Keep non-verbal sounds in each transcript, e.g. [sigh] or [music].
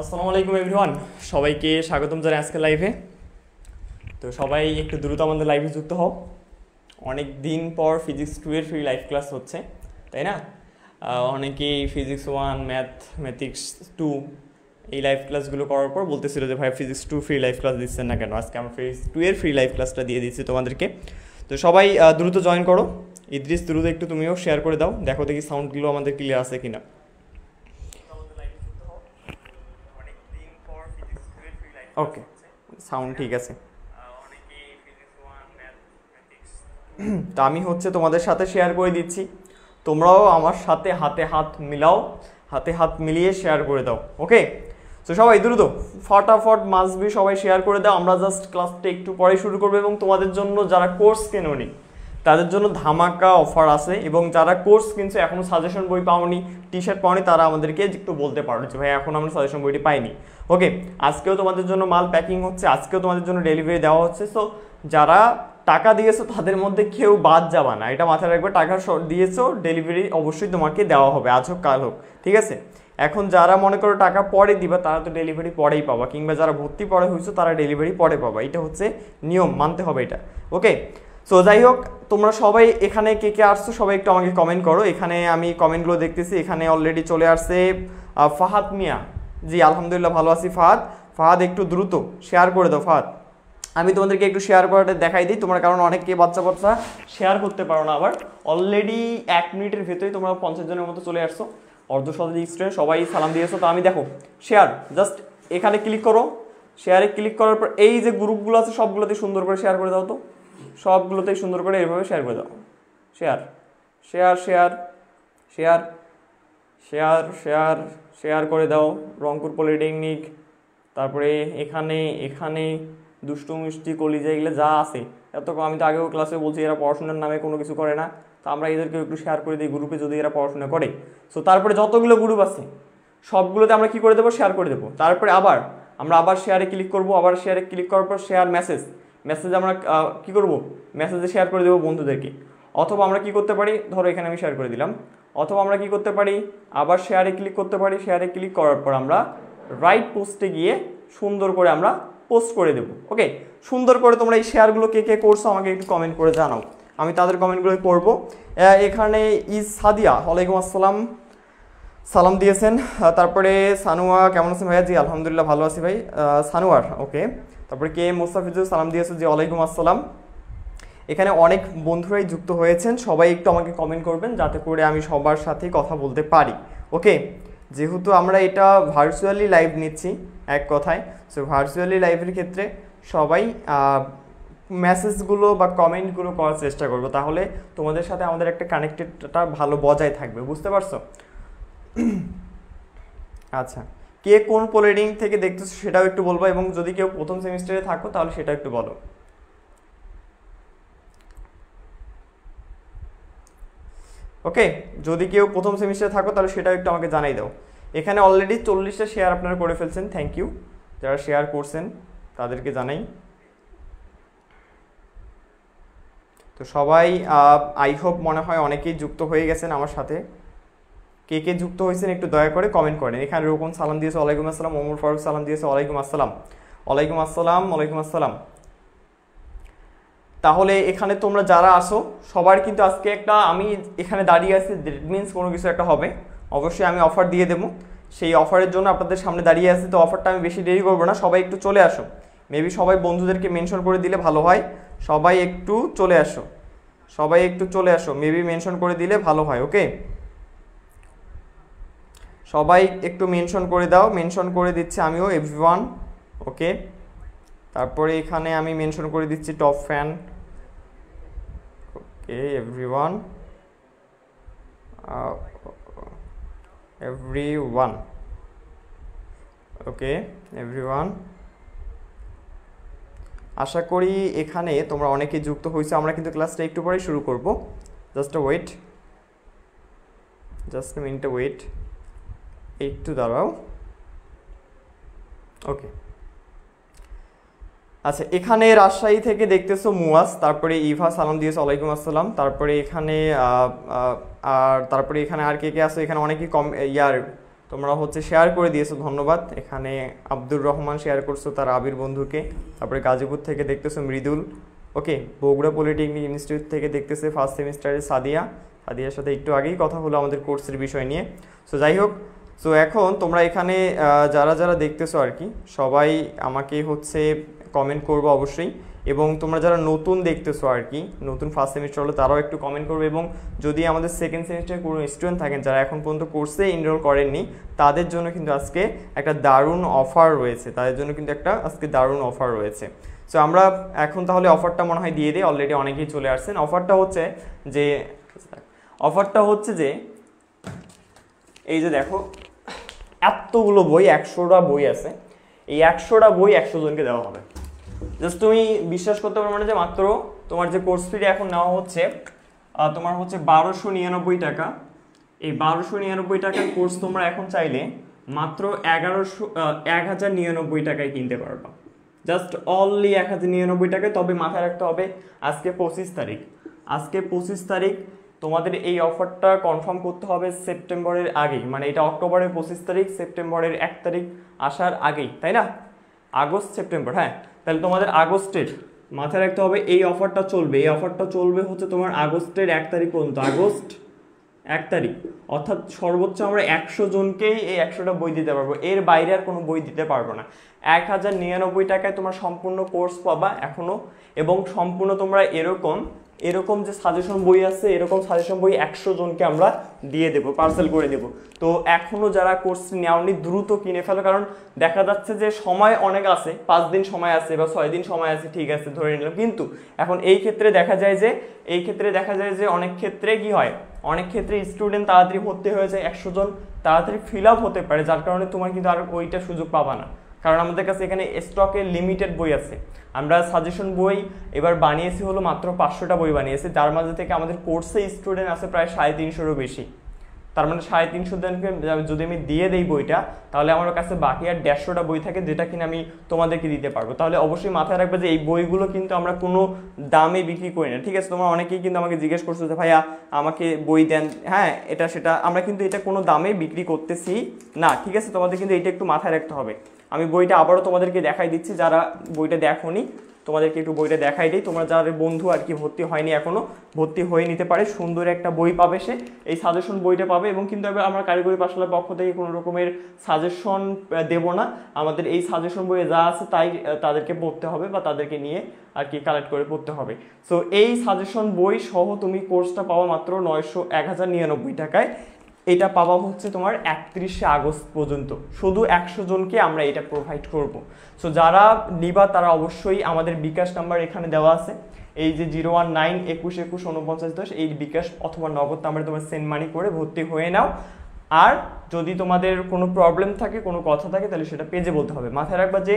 আসসালামু আলাইকুম এভরিওয়ান সবাইকে স্বাগতম জানাই আজকের লাইভে তো সবাই একটু দ্রুত আমাদের লাইভে যুক্ত হও অনেক দিন পর ফিজিক্স টু এর ফ্রি লাইভ ক্লাস হচ্ছে তাই না অনেকেই physics one math mathematics two এই লাইভ ক্লাসগুলো করার পর বলতেছিল যে ভাই physics two free live class দিচ্ছেন না কেন আজকে আমরা ফিজিক্স টু এর ফ্রি লাইভ ক্লাসটা দিয়ে দিচ্ছি তোমাদেরকে তো সবাই দ্রুত জয়েন করো ইদ্রিস দ্রুত একটু তুমিও শেয়ার করে দাও দেখো দেখি সাউন্ডগুলো আমাদের ক্লিয়ার আছে কিনা না ওকে সাউন্ড ঠিক আছে [clears throat] তো আমি হচ্ছে তোমাদের সাথে শেয়ার করে দিচ্ছি তোমরাও আমার সাথে হাতে হাত মিলাও হাতে হাত মিলিয়ে শেয়ার করে দাও ওকে তো সবাই দ্রুত ফটাফট মাসবি সবাই শেয়ার করে দাও আমরা জাস্ট ক্লাসটা একটু পরে শুরু করবো এবং তোমাদের জন্য যারা কোর্স নি তাদের জন্য ধামাকা অফার আছে এবং যারা কোর্স কিনছে এখনও সাজেশন বই পাওনি টি শার্ট পাওনি তারা আমাদেরকে একটু বলতে পারো যে ভাই এখন আমরা সাজেশন বইটি পাইনি ওকে আজকেও তোমাদের জন্য মাল প্যাকিং হচ্ছে আজকেও তোমাদের জন্য ডেলিভারি দেওয়া হচ্ছে সো যারা টাকা দিয়েছো তাদের মধ্যে কেউ বাদ যাবে না এটা মাথায় রাখবে টাকা দিয়েছো ডেলিভারি অবশ্যই তোমাকে দেওয়া হবে আজ হোক কাল হোক ঠিক আছে এখন যারা মনে করো টাকা পরে দিবা তারা তো ডেলিভারি পরেই পাবা কিংবা যারা ভর্তি পরে হয়েছো তারা ডেলিভারি পরে পাবা এটা হচ্ছে নিয়ম মানতে হবে এটা ওকে সো যাই হোক তোমরা সবাই এখানে কে কে আসছো সবাই একটু আমাকে কমেন্ট করো এখানে আমি কমেন্টগুলো দেখতেছি এখানে অলরেডি চলে আসছে ফাহাদ মিয়া জি আলহামদুলিল্লাহ ভালো আছি ফাহাদ ফাহাদ একটু দ্রুত শেয়ার করে দাও ফাহাদ আমি তোমাদেরকে একটু শেয়ার করাটা দেখাই দিই তোমরা কারণ কে বাচ্চা বাচ্চা শেয়ার করতে পারো না আবার অলরেডি এক মিনিটের ভেতরে তোমরা পঞ্চাশ জনের মতো চলে আসছো অর্ধ শতাধিক স্টুডেন্ট সবাই সালাম দিয়েছো তো আমি দেখো শেয়ার জাস্ট এখানে ক্লিক করো শেয়ারে ক্লিক করার পর এই যে গ্রুপগুলো আছে সবগুলোতে সুন্দর করে শেয়ার করে দাও তো সবগুলোতেই সুন্দর করে এইভাবে শেয়ার করে দাও share share share share share share share করে দাও রংপুর পলিটেকনিক তারপরে এখানে এখানে দুষ্টু মিষ্টি কলিজা এগুলো যা আছে এত আমি তো আগেও ক্লাসে বলছি এরা পড়াশোনার নামে কোনো কিছু করে না তো আমরা এদেরকে একটু শেয়ার করে দিই গ্রুপে যদি এরা পড়াশোনা করে সো তারপরে যতগুলো গ্রুপ আছে সবগুলোতে আমরা কি করে দেবো শেয়ার করে দেবো তারপরে আবার আমরা আবার শেয়ারে ক্লিক করব আবার শেয়ারে ক্লিক করার পর শেয়ার মেসেজ মেসেজ আমরা কি করব মেসেজে শেয়ার করে দেবো বন্ধুদেরকে অথবা আমরা কি করতে পারি ধরো এখানে আমি শেয়ার করে দিলাম অথবা আমরা কি করতে পারি আবার শেয়ারে ক্লিক করতে পারি শেয়ারে ক্লিক করার পর আমরা রাইট পোস্টে গিয়ে সুন্দর করে আমরা পোস্ট করে দেব ওকে সুন্দর করে তোমরা এই শেয়ারগুলো কে কে করছো আমাকে একটু কমেন্ট করে জানাও আমি তাদের কমেন্টগুলো পড়বো এখানে ইজ সাদিয়া ওয়ালাইকুম আসসালাম সালাম দিয়েছেন তারপরে সানুয়া কেমন আছেন ভাইয়া জি আলহামদুলিল্লাহ ভালো আছি ভাই সানুয়ার ওকে তারপরে কে এম মোস্তাফিজুর সালাম দিয়েছে যে ওয়ালাইকুম আসসালাম এখানে অনেক বন্ধুরাই যুক্ত হয়েছেন সবাই একটু আমাকে কমেন্ট করবেন যাতে করে আমি সবার সাথে কথা বলতে পারি ওকে যেহেতু আমরা এটা ভার্চুয়ালি লাইভ নিচ্ছি এক কথায় সো ভার্চুয়ালি লাইভের ক্ষেত্রে সবাই মেসেজগুলো বা কমেন্টগুলো করার চেষ্টা করবো তাহলে তোমাদের সাথে আমাদের একটা কানেক্টেডটা ভালো বজায় থাকবে বুঝতে পারছো আচ্ছা কে কোন পোলেডিং থেকে দেখতেছো সেটাও একটু বলবো এবং যদি কেউ প্রথম সেমিস্টারে থাকো তাহলে সেটা একটু বলো ওকে যদি কেউ প্রথম সেমিস্টারে থাকো তাহলে সেটাও একটু আমাকে জানাই দাও এখানে অলরেডি চল্লিশটা শেয়ার আপনারা করে ফেলছেন থ্যাংক ইউ যারা শেয়ার করছেন তাদেরকে জানাই তো সবাই আই হোপ মনে হয় অনেকেই যুক্ত হয়ে গেছেন আমার সাথে কে কে যুক্ত হয়েছেন একটু দয়া করে কমেন্ট করেন এখানে রোকন সালাম দিয়েছে ওয়ালাইকুম আসসালাম ওমর ফারুক সালাম দিয়েছে ওয়ালাইকুম আসসালাম ওয়ালাইকুম আসসালাম ওয়ালাইকুম আসসালাম তাহলে এখানে তোমরা যারা আসো সবার কিন্তু আজকে একটা আমি এখানে দাঁড়িয়ে আছি দ্যাট মিনস কোনো কিছু একটা হবে অবশ্যই আমি অফার দিয়ে দেবো সেই অফারের জন্য আপনাদের সামনে দাঁড়িয়ে আছে তো অফারটা আমি বেশি দেরি করবো না সবাই একটু চলে আসো মেবি সবাই বন্ধুদেরকে মেনশন করে দিলে ভালো হয় সবাই একটু চলে আসো সবাই একটু চলে আসো মেবি মেনশন করে দিলে ভালো হয় ওকে সবাই একটু মেনশন করে দাও মেনশন করে দিচ্ছি আমিও এভরি ওয়ান ওকে তারপরে এখানে আমি মেনশন করে দিচ্ছি top fan okay everyone everyone okay everyone আশা করি এখানে তোমরা অনেকে যুক্ত হয়েছে আমরা কিন্তু ক্লাসটা একটু পরেই শুরু করব জাস্ট ওয়েট জাস্ট মিনিটে ওয়েট একটু দাঁড়াও ওকে আচ্ছা এখানে রাজশাহী থেকে দেখতেছো মুয়াস তারপরে ইভা সালাম দিয়েছো আলাইকুম আসসালাম তারপরে এখানে আর তারপরে এখানে আর কে কে আসো এখানে অনেকেই কম ইয়ার তোমরা হচ্ছে শেয়ার করে দিয়েছো ধন্যবাদ এখানে আব্দুর রহমান শেয়ার করছো তার আবির বন্ধুকে তারপরে গাজীপুর থেকে দেখতেছো Mridul okay Bogura polytechnic institute থেকে দেখতেছে ফার্স্ট সেমিস্টারে সাদিয়া সাদিয়ার সাথে একটু আগেই কথা হলো আমাদের কোর্সের বিষয় নিয়ে সো যাই হোক সো এখন তোমরা এখানে যারা যারা দেখতেছো আর কি সবাই আমাকে হচ্ছে কমেন্ট করবো অবশ্যই এবং তোমরা যারা নতুন দেখতেছো আর কি নতুন ফার্স্ট সেমিস্টার হলো তারাও একটু কমেন্ট করবে এবং যদি আমাদের সেকেন্ড সেমিস্টারে কোনো স্টুডেন্ট থাকেন যারা এখন পর্যন্ত কোর্সে এনরোল করেননি তাদের জন্য কিন্তু আজকে একটা দারুণ অফার রয়েছে তাদের জন্য কিন্তু একটা আজকে দারুণ অফার রয়েছে সো আমরা এখন তাহলে অফারটা মনে হয় দিয়ে দিই অলরেডি অনেকেই চলে আসছেন অফারটা হচ্ছে যে অফারটা হচ্ছে যে এই যে দেখো এতগুলো বই একশোটা বই আছে এই একশোটা বই একশো জনকে দেওয়া হবে জাস্ট তুমি বিশ্বাস করতে পারো মানে যে মাত্র তোমার যে কোর্স ফিটা এখন নেওয়া হচ্ছে তোমার হচ্ছে বারোশো নিরানব্বই টাকা এই বারোশো নিরানব্বই টাকার কোর্স তোমরা এখন চাইলে মাত্র এগারোশো এক হাজার নিরানব্বই টাকায় কিনতে পারবা জাস্ট অনলি এক হাজার নিরানব্বই টাকায় তবে মাথায় রাখতে হবে আজকে পঁচিশ তারিখ আজকে পঁচিশ তারিখ তোমাদের এই অফারটা কনফার্ম করতে হবে সেপ্টেম্বরের আগেই মানে এটা অক্টোবরের পঁচিশ তারিখ সেপ্টেম্বরের এক তারিখ আসার আগেই তাই না আগস্ট সেপ্টেম্বর হ্যাঁ তাহলে তোমাদের আগস্টের মাথায় রাখতে হবে এই অফারটা চলবে এই অফারটা চলবে হচ্ছে তোমার আগস্টের এক তারিখ পর্যন্ত আগস্ট এক তারিখ অর্থাৎ সর্বোচ্চ আমরা একশো জনকেই এই একশোটা বই দিতে পারবো এর বাইরে আর কোনো বই দিতে পারবো না এক হাজার নিরানব্বই টাকায় তোমার সম্পূর্ণ কোর্স পাবা এখনও এবং সম্পূর্ণ তোমরা এরকম এরকম যে সাজেশন বই আছে এরকম সাজেশন বই একশো জনকে আমরা দিয়ে দেবো পার্সেল করে দেব তো এখনও যারা কোর্স নেওনি দ্রুত কিনে ফেলো কারণ দেখা যাচ্ছে যে সময় অনেক আছে পাঁচ দিন সময় আছে বা ছয় দিন সময় আছে ঠিক আছে ধরে নিলাম কিন্তু এখন এই ক্ষেত্রে দেখা যায় যে এই ক্ষেত্রে দেখা যায় যে অনেক ক্ষেত্রে কি হয় অনেক ক্ষেত্রে স্টুডেন্ট তাড়াতাড়ি ভর্তি হয়ে যায় একশো জন তাড়াতাড়ি ফিল আপ হতে পারে যার কারণে তোমার কিন্তু আর ওইটা সুযোগ পাবা না কারণ আমাদের কাছে এখানে স্টকে লিমিটেড বই আছে আমরা সাজেশন বই এবার বানিয়েছি হলো মাত্র পাঁচশোটা বই বানিয়েছি যার মাঝে থেকে আমাদের কোর্সে স্টুডেন্ট আছে প্রায় সাড়ে তিনশোরও বেশি তার মানে সাড়ে তিনশো জনকে যদি আমি দিয়ে দেই বইটা তাহলে আমার কাছে বাকি আর দেড়শোটা বই থাকে যেটা কিনা আমি তোমাদেরকে দিতে পারবো তাহলে অবশ্যই মাথায় রাখবে যে এই বইগুলো কিন্তু আমরা কোনো দামে বিক্রি করি না ঠিক আছে তোমার অনেকেই কিন্তু আমাকে জিজ্ঞেস করছো যে ভাইয়া আমাকে বই দেন হ্যাঁ এটা সেটা আমরা কিন্তু এটা কোনো দামে বিক্রি করতেছি না ঠিক আছে তোমাদের কিন্তু এটা একটু মাথায় রাখতে হবে আমি বইটা আবারও তোমাদেরকে দেখাই দিচ্ছি যারা বইটা দেখোনি তোমাদেরকে একটু বইটা দেখাই দিই তোমরা যার বন্ধু আর কি ভর্তি হয়নি এখনও ভর্তি হয়ে নিতে পারে সুন্দর একটা বই পাবে সে এই সাজেশন বইটা পাবে এবং কিন্তু এবার আমরা কারিগরি পাঠশালার পক্ষ থেকে কোনো রকমের সাজেশন দেব না আমাদের এই সাজেশন বইয়ে যা আছে তাই তাদেরকে পড়তে হবে বা তাদেরকে নিয়ে আর কি কালেক্ট করে পড়তে হবে সো এই সাজেশন বই সহ তুমি কোর্সটা পাওয়া মাত্র নয়শো এক হাজার নিরানব্বই টাকায় এটা পাওয়া হচ্ছে তোমার একত্রিশে আগস্ট পর্যন্ত শুধু একশো জনকে আমরা এটা প্রোভাইড করব সো যারা নিবা তারা অবশ্যই আমাদের বিকাশ নাম্বার এখানে দেওয়া আছে এই যে জিরো ওয়ান নাইন একুশ একুশ উনপঞ্চাশ দশ এই বিকাশ অথবা নগদ নাম্বারে তোমার সেন্ড মানি করে ভর্তি হয়ে নাও আর যদি তোমাদের কোনো প্রবলেম থাকে কোনো কথা থাকে তাহলে সেটা পেজে বলতে হবে মাথায় রাখবা যে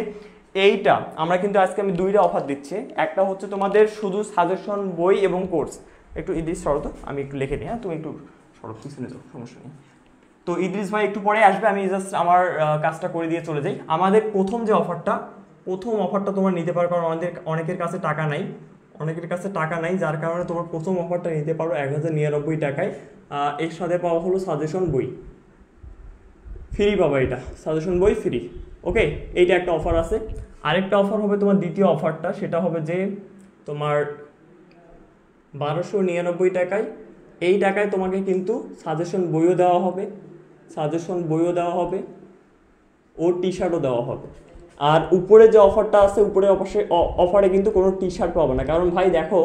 এইটা আমরা কিন্তু আজকে আমি দুইটা অফার দিচ্ছি একটা হচ্ছে তোমাদের শুধু সাজেশন বই এবং কোর্স একটু ইদি সরো আমি একটু লিখে দিই হ্যাঁ তুমি একটু সড়ক পিছনে তো সমস্যা নেই তো ইদ্রিস ভাই একটু পরে আসবে আমি জাস্ট আমার কাজটা করে দিয়ে চলে যাই আমাদের প্রথম যে অফারটা প্রথম অফারটা তোমার নিতে পারো কারণ অনেকের অনেকের কাছে টাকা নাই অনেকের কাছে টাকা নাই যার কারণে তোমার প্রথম অফারটা নিতে পারো এক হাজার নিরানব্বই টাকায় এর সাথে পাওয়া হলো সাজেশন বই ফ্রি পাবা এটা সাজেশন বই ফ্রি ওকে এইটা একটা অফার আছে আরেকটা অফার হবে তোমার দ্বিতীয় অফারটা সেটা হবে যে তোমার বারোশো নিরানব্বই টাকায় এই টাকায় তোমাকে কিন্তু সাজেশন বইও দেওয়া হবে সাজেশন বইও দেওয়া হবে ও টি শার্টও দেওয়া হবে আর উপরে যে অফারটা আছে উপরে অফারে অফারে কিন্তু কোনো টি শার্ট পাবো না কারণ ভাই দেখো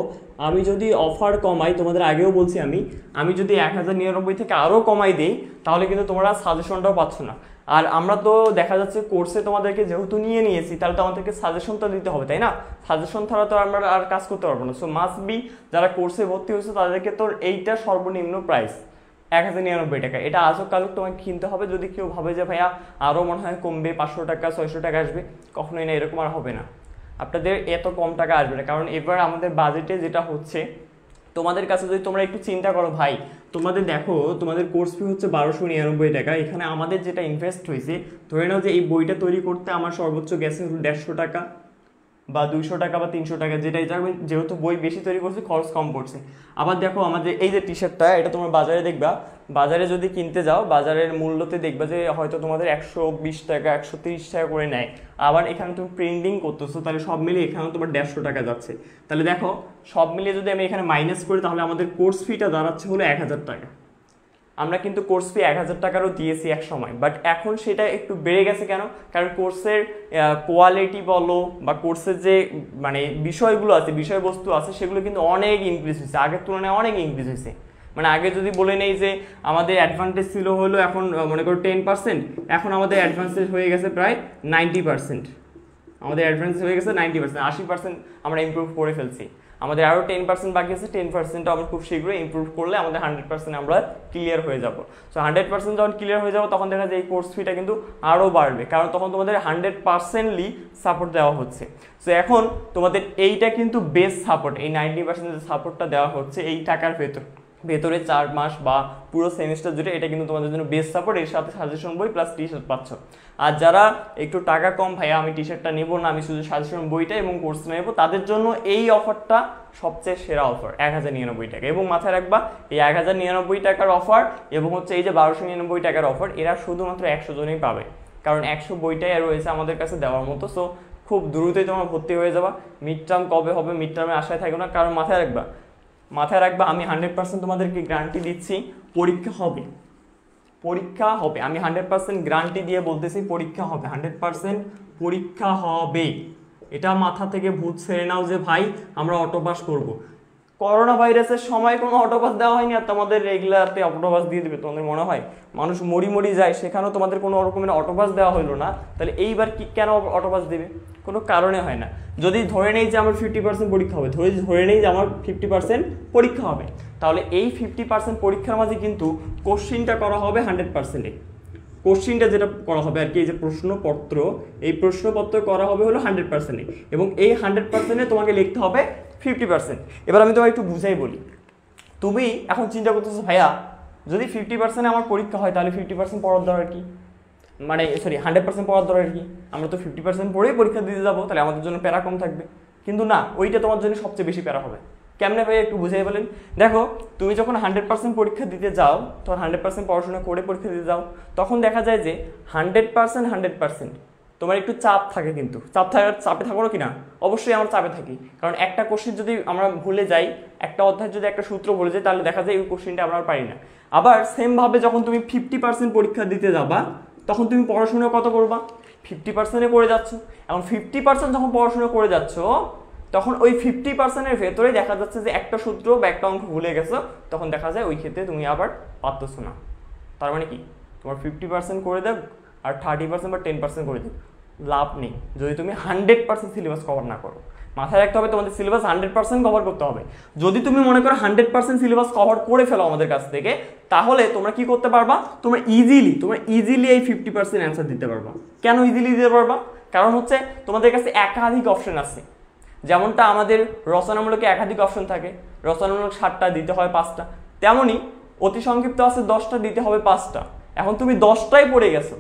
আমি যদি অফার কমাই তোমাদের আগেও বলছি আমি আমি যদি এক হাজার নিরানব্বই থেকে আরও কমাই দিই তাহলে কিন্তু তোমরা সাজেশনটাও পাচ্ছ না আর আমরা তো দেখা যাচ্ছে কোর্সে তোমাদেরকে যেহেতু নিয়ে নিয়েছি তাহলে তো আমাদেরকে সাজেশন তো দিতে হবে তাই না সাজেশন ছাড়া তো আমরা আর কাজ করতে পারবো না সো মাস্ট বি যারা কোর্সে ভর্তি হয়েছে তাদেরকে তোর এইটা সর্বনিম্ন প্রাইস এক হাজার নিরানব্বই টাকা এটা আজও কালক তোমাকে কিনতে হবে যদি কেউ ভাবে যে ভাইয়া আরও মনে হয় কমবে পাঁচশো টাকা ছয়শো টাকা আসবে কখনোই না এরকম আর হবে না আপনাদের এত কম টাকা আসবে না কারণ এবার আমাদের বাজেটে যেটা হচ্ছে তোমাদের কাছে যদি তোমরা একটু চিন্তা করো ভাই তোমাদের দেখো তোমাদের কোর্স ফি হচ্ছে বারোশো নিরানব্বই টাকা এখানে আমাদের যেটা ইনভেস্ট হয়েছে ধরে নাও যে এই বইটা তৈরি করতে আমার সর্বোচ্চ গ্যাসে দেড়শো টাকা বা দুইশো টাকা বা তিনশো টাকা যেটাই চাইবেন যেহেতু বই বেশি তৈরি করছে খরচ কম পড়ছে আবার দেখো আমাদের এই যে টি শার্টটা এটা তোমার বাজারে দেখবা বাজারে যদি কিনতে যাও বাজারের মূল্যতে দেখবা যে হয়তো তোমাদের একশো বিশ টাকা একশো তিরিশ টাকা করে নেয় আবার এখানে তুমি প্রিন্টিং করতেছো তাহলে সব মিলিয়ে এখানেও তোমার দেড়শো টাকা যাচ্ছে তাহলে দেখো সব মিলিয়ে যদি আমি এখানে মাইনাস করি তাহলে আমাদের কোর্স ফিটা দাঁড়াচ্ছে হলো এক হাজার টাকা আমরা কিন্তু কোর্স ফি এক হাজার টাকারও দিয়েছি এক সময় বাট এখন সেটা একটু বেড়ে গেছে কেন কারণ কোর্সের কোয়ালিটি বলো বা কোর্সের যে মানে বিষয়গুলো আছে বিষয়বস্তু আছে সেগুলো কিন্তু অনেক ইনক্রিজ হয়েছে আগের তুলনায় অনেক ইনক্রিজ হয়েছে মানে আগে যদি বলে নেই যে আমাদের অ্যাডভান্টেজ ছিল হলো এখন মনে করো টেন পার্সেন্ট এখন আমাদের অ্যাডভান্টেজ হয়ে গেছে প্রায় নাইনটি পার্সেন্ট আমাদের অ্যাডভান্স হয়ে গেছে নাইনটি পার্সেন্ট আশি পার্সেন্ট আমরা ইম্প্রুভ করে ফেলছি আমাদের আরও টেন পার্সেন্ট বাকি আছে টেন পার্সেন্টটা আমরা খুব শীঘ্রই ইম্প্রুভ করলে আমাদের হান্ড্রেড পার্সেন্ট আমরা ক্লিয়ার হয়ে যাব সো হান্ড্রেড পার্সেন্ট যখন ক্লিয়ার হয়ে যাবো তখন দেখা যায় এই কোর্স ফিটা কিন্তু আরও বাড়বে কারণ তখন তোমাদের হান্ড্রেড পার্সেন্টলি সাপোর্ট দেওয়া হচ্ছে সো এখন তোমাদের এইটা কিন্তু বেস্ট সাপোর্ট এই নাইনটি পার্সেন্ট যে সাপোর্টটা দেওয়া হচ্ছে এই টাকার ভেতর ভেতরে চার মাস বা পুরো সেমিস্টার জুড়ে এটা কিন্তু তোমাদের জন্য বেস্ট সাপোর্ট এর সাথে সাজেশন বই প্লাস টি শার্ট পাচ্ছ আর যারা একটু টাকা কম ভাইয়া আমি টি শার্টটা নেবো না আমি শুধু সাজেশন বইটা এবং কোর্স নেবো তাদের জন্য এই অফারটা সবচেয়ে সেরা অফার এক হাজার নিরানব্বই টাকা এবং মাথায় রাখবা এই এক হাজার নিরানব্বই টাকার অফার এবং হচ্ছে এই যে বারোশো নিরানব্বই টাকার অফার এরা শুধুমাত্র একশো জনেই পাবে কারণ একশো বইটাই রয়েছে আমাদের কাছে দেওয়ার মতো সো খুব দ্রুতই তোমার ভর্তি হয়ে যাবা মিড টার্ম কবে হবে মিড টার্মে আশায় থাকবে না কারণ মাথায় রাখবা মাথায় রাখবা আমি হান্ড্রেড পার্সেন্ট তোমাদেরকে গ্যারান্টি দিচ্ছি পরীক্ষা হবে পরীক্ষা হবে আমি হান্ড্রেড পার্সেন্ট গ্যারান্টি দিয়ে বলতেছি পরীক্ষা হবে হান্ড্রেড পার্সেন্ট পরীক্ষা হবে এটা মাথা থেকে ভূত ছেড়ে নাও যে ভাই আমরা অটোপাস করব। করোনা ভাইরাসের সময় কোনো অটোপাস দেওয়া হয়নি আর তোমাদের রেগুলারতে অটোপাস দিয়ে দেবে তোমাদের মনে হয় মানুষ মরি মরি যায় সেখানেও তোমাদের কোনো রকমের অটোপাস দেওয়া হলো না তাহলে এইবার কি কেন অটোপাস দেবে কোনো কারণে হয় না যদি ধরে নেই যে আমার ফিফটি পার্সেন্ট পরীক্ষা হবে ধরে ধরে নেই যে আমার ফিফটি পার্সেন্ট পরীক্ষা হবে তাহলে এই ফিফটি পার্সেন্ট পরীক্ষার মাঝে কিন্তু কোশ্চিনটা করা হবে হান্ড্রেড পার্সেন্টে কোশ্চিনটা যেটা করা হবে আর কি এই যে প্রশ্নপত্র এই প্রশ্নপত্র করা হবে হলো হান্ড্রেড পার্সেন্টে এবং এই হান্ড্রেড পার্সেন্টে তোমাকে লিখতে হবে ফিফটি পার্সেন্ট এবার আমি তোমাকে একটু বুঝাই বলি তুমি এখন চিন্তা করতেছো ভাইয়া যদি ফিফটি পার্সেন্টে আমার পরীক্ষা হয় তাহলে ফিফটি পার্সেন্ট পড়ার দরকার কি মানে সরি হান্ড্রেড পার্সেন্ট পড়ার দরকার কি আমরা তো ফিফটি পার্সেন্ট পড়েই পরীক্ষা দিতে যাবো তাহলে আমাদের জন্য প্যারা কম থাকবে কিন্তু না ওইটা তোমার জন্য সবচেয়ে বেশি প্যারা হবে কেমনে ভাই একটু বুঝিয়ে বলেন দেখো তুমি যখন হান্ড্রেড পার্সেন্ট পরীক্ষা দিতে যাও তখন হান্ড্রেড পার্সেন্ট পড়াশোনা করে পরীক্ষা দিতে যাও তখন দেখা যায় যে হান্ড্রেড পার্সেন্ট হান্ড্রেড পার্সেন্ট তোমার একটু চাপ থাকে কিন্তু চাপ থাকার চাপে থাকো কি না অবশ্যই আমরা চাপে থাকি কারণ একটা কোশ্চেন যদি আমরা ভুলে যাই একটা অধ্যায় যদি একটা সূত্র বলে যাই তাহলে দেখা যায় ওই কোশ্চেনটা আমরা পারি না আবার সেমভাবে যখন তুমি ফিফটি পার্সেন্ট পরীক্ষা দিতে যাবা তখন তুমি পড়াশুনো কত করবা ফিফটি পার্সেন্টে করে যাচ্ছ এখন ফিফটি পার্সেন্ট যখন পড়াশুনো করে যাচ্ছ তখন ওই ফিফটি পার্সেন্টের ভেতরে দেখা যাচ্ছে যে একটা সূত্র বা একটা অঙ্ক ভুলে গেছো তখন দেখা যায় ওই ক্ষেত্রে তুমি আবার পারতেছো না তার মানে কি তোমার ফিফটি পার্সেন্ট করে দেব আর থার্টি পার্সেন্ট বা টেন পার্সেন্ট করে দেব লাভ নেই যদি তুমি হান্ড্রেড পার্সেন্ট সিলেবাস কভার না করো মাথায় রাখতে হবে তোমাদের সিলেবাস হান্ড্রেড পার্সেন্ট কভার করতে হবে যদি তুমি মনে করো হান্ড্রেড পার্সেন্ট সিলেবাস কভার করে ফেলো আমাদের কাছ থেকে তাহলে তোমরা কি করতে পারবা তোমরা ইজিলি তোমরা ইজিলি এই ফিফটি পার্সেন্ট অ্যান্সার দিতে পারবা কেন ইজিলি দিতে পারবা কারণ হচ্ছে তোমাদের কাছে একাধিক অপশন আছে যেমনটা আমাদের রচনামূলকে একাধিক অপশন থাকে রচনামূলক ষাটটা দিতে হয় পাঁচটা তেমনই অতি সংক্ষিপ্ত আছে দশটা দিতে হবে পাঁচটা এখন তুমি দশটাই পড়ে গেছো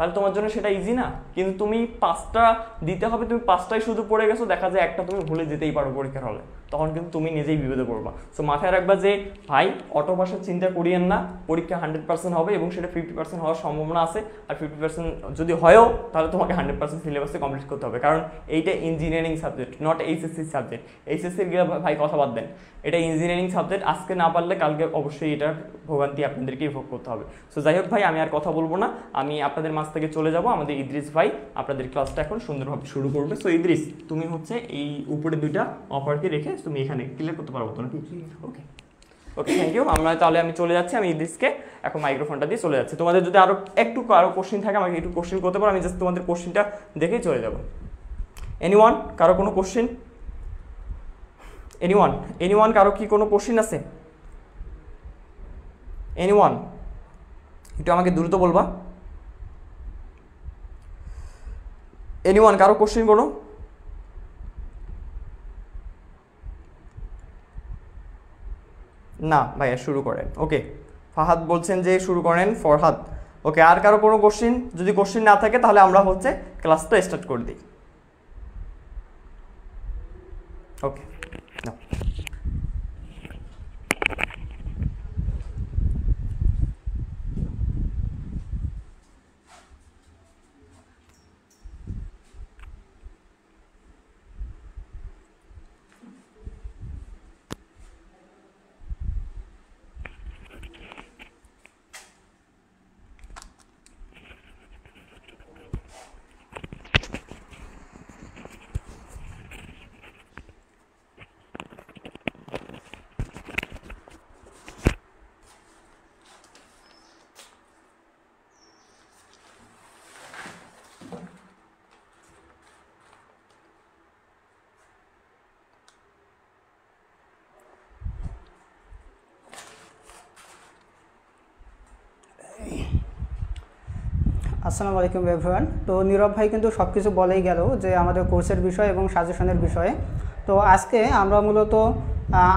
তাহলে তোমার জন্য সেটা ইজি না কিন্তু তুমি পাঁচটা দিতে হবে তুমি পাঁচটাই শুধু পড়ে গেছো দেখা যায় একটা তুমি ভুলে যেতেই পারো পরীক্ষার হলে তখন কিন্তু তুমি নিজেই বিপদে পড়বা সো মাথায় রাখবা যে ভাই অটো পাশের চিন্তা করিয়েন না পরীক্ষা হান্ড্রেড পার্সেন্ট হবে এবং সেটা ফিফটি পার্সেন্ট হওয়ার সম্ভাবনা আছে আর ফিফটি পার্সেন্ট যদি হয়ও তাহলে তোমাকে হান্ড্রেড পার্সেন্ট সিলেবাসে কমপ্লিট করতে হবে কারণ এইটা engineering subject not HSC subject এইচএসসির গিয়ে ভাই কথা বাদ দেন এটা ইঞ্জিনিয়ারিং সাবজেক্ট আজকে না পারলে কালকে অবশ্যই এটার ভোগান্তি আপনাদেরকেই ভোগ করতে হবে সো যাই হোক ভাই আমি আর কথা বলবো না আমি আপনাদের মাছ থেকে চলে যাব আমাদের ইদ্রিস ভাই আপনাদের ক্লাসটা এখন সুন্দরভাবে শুরু করবে সো ইদ্রিস তুমি হচ্ছে এই উপরে দুইটা অফারকে রেখে তুমি এখানে ক্লিয়ার করতে পারবো তো নাকি ওকে ওকে থ্যাংক ইউ আমরা তাহলে আমি চলে যাচ্ছি আমি ইদিসকে এখন মাইক্রোফোনটা দিয়ে চলে যাচ্ছি তোমাদের যদি আরও একটু আরও কোশ্চিন থাকে আমাকে একটু কোশ্চিন করতে পারো আমি জাস্ট তোমাদের কোশ্চিনটা দেখেই চলে যাবো এনি ওয়ান কারো কোনো question any one any one কারো কি কোনো কোশ্চিন আছে এনি ওয়ান একটু আমাকে দ্রুত বলবা এনি ওয়ান কারো কোশ্চিন কোনো না ভাইয়া শুরু করেন ওকে ফাহাদ বলছেন যে শুরু করেন ফরহাদ ওকে আর কারো কোনো কোশ্চিন যদি কোশ্চিন না থাকে তাহলে আমরা হচ্ছে ক্লাসটা স্টার্ট করে দিই ওকে আসসালামু আলাইকুম এভরিওয়ান তো নীরব ভাই কিন্তু সব কিছু বলেই গেল যে আমাদের কোর্সের বিষয় এবং সাজেশনের বিষয়ে তো আজকে আমরা মূলত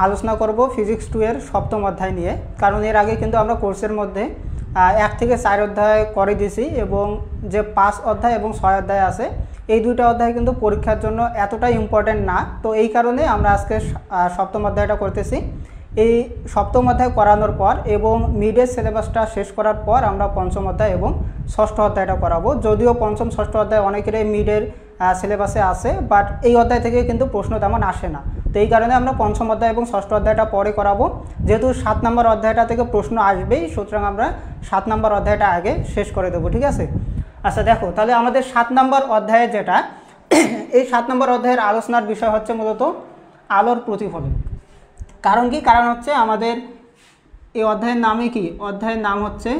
আলোচনা করব ফিজিক্স টু এর সপ্তম অধ্যায় নিয়ে কারণ এর আগে কিন্তু আমরা কোর্সের মধ্যে এক থেকে চার অধ্যায় করে দিছি এবং যে পাঁচ অধ্যায় এবং ছয় অধ্যায় আছে এই দুইটা অধ্যায় কিন্তু পরীক্ষার জন্য এতটাই ইম্পর্টেন্ট না তো এই কারণে আমরা আজকে সপ্তম অধ্যায়টা করতেছি এই সপ্তম অধ্যায় করানোর পর এবং মিডের সিলেবাসটা শেষ করার পর আমরা পঞ্চম অধ্যায় এবং ষষ্ঠ অধ্যায়টা করাবো যদিও পঞ্চম ষষ্ঠ অধ্যায় অনেকেরই মিডের সিলেবাসে আসে বাট এই অধ্যায় থেকে কিন্তু প্রশ্ন তেমন আসে না তো এই কারণে আমরা পঞ্চম অধ্যায় এবং ষষ্ঠ অধ্যায়টা পরে করাবো যেহেতু সাত নম্বর অধ্যায়টা থেকে প্রশ্ন আসবেই সুতরাং আমরা সাত নম্বর অধ্যায়টা আগে শেষ করে দেবো ঠিক আছে আচ্ছা দেখো তাহলে আমাদের সাত নম্বর অধ্যায়ে যেটা এই সাত নম্বর অধ্যায়ের আলোচনার বিষয় হচ্ছে মূলত আলোর প্রতিফলন কারণ কি কারণ হচ্ছে আমাদের এই অধ্যায়ের নামে কি অধ্যায়ের নাম হচ্ছে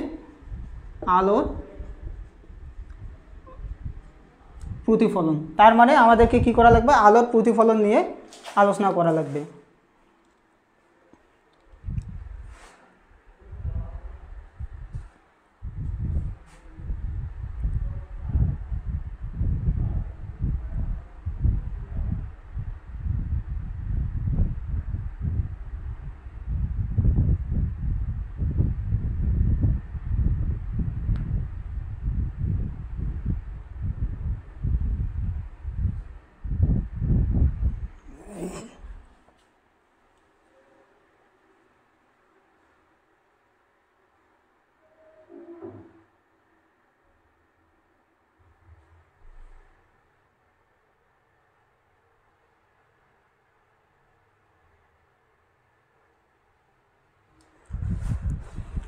আলোর প্রতিফলন তার মানে আমাদেরকে কি করা লাগবে আলোর প্রতিফলন নিয়ে আলোচনা করা লাগবে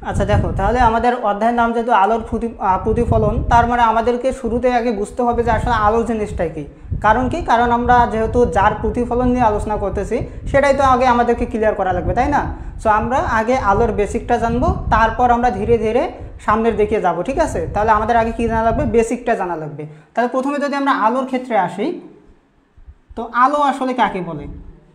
আচ্ছা দেখো তাহলে আমাদের অধ্যায়ের নাম যেহেতু আলোর প্রতিফলন তার মানে আমাদেরকে শুরুতে আগে বুঝতে হবে যে আসলে আলোর জিনিসটা কী কারণ কি কারণ আমরা যেহেতু যার প্রতিফলন নিয়ে আলোচনা করতেছি সেটাই তো আগে আমাদেরকে ক্লিয়ার করা লাগবে তাই না সো আমরা আগে আলোর বেসিকটা জানবো তারপর আমরা ধীরে ধীরে সামনের দিকে যাব ঠিক আছে তাহলে আমাদের আগে কী জানা লাগবে বেসিকটা জানা লাগবে তাহলে প্রথমে যদি আমরা আলোর ক্ষেত্রে আসি তো আলো আসলে কাকে বলে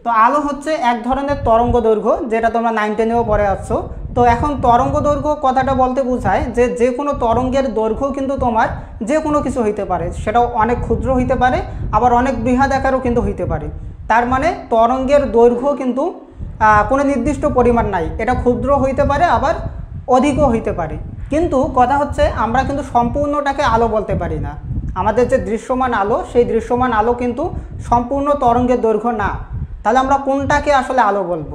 তো আলো হচ্ছে এক ধরনের তরঙ্গ দৈর্ঘ্য যেটা তোমরা নাইন টেনেও পরে আসছো তো এখন তরঙ্গ দৈর্ঘ্য কথাটা বলতে বোঝায় যে যে কোনো তরঙ্গের দৈর্ঘ্য কিন্তু তোমার যে কোনো কিছু হইতে পারে সেটাও অনেক ক্ষুদ্র হইতে পারে আবার অনেক বৃহৎ আকারও কিন্তু হইতে পারে তার মানে তরঙ্গের দৈর্ঘ্য কিন্তু কোনো নির্দিষ্ট পরিমাণ নাই এটা ক্ষুদ্র হইতে পারে আবার অধিকও হইতে পারে কিন্তু কথা হচ্ছে আমরা কিন্তু সম্পূর্ণটাকে আলো বলতে পারি না আমাদের যে দৃশ্যমান আলো সেই দৃশ্যমান আলো কিন্তু সম্পূর্ণ তরঙ্গের দৈর্ঘ্য না তাহলে আমরা কোনটাকে আসলে আলো বলবো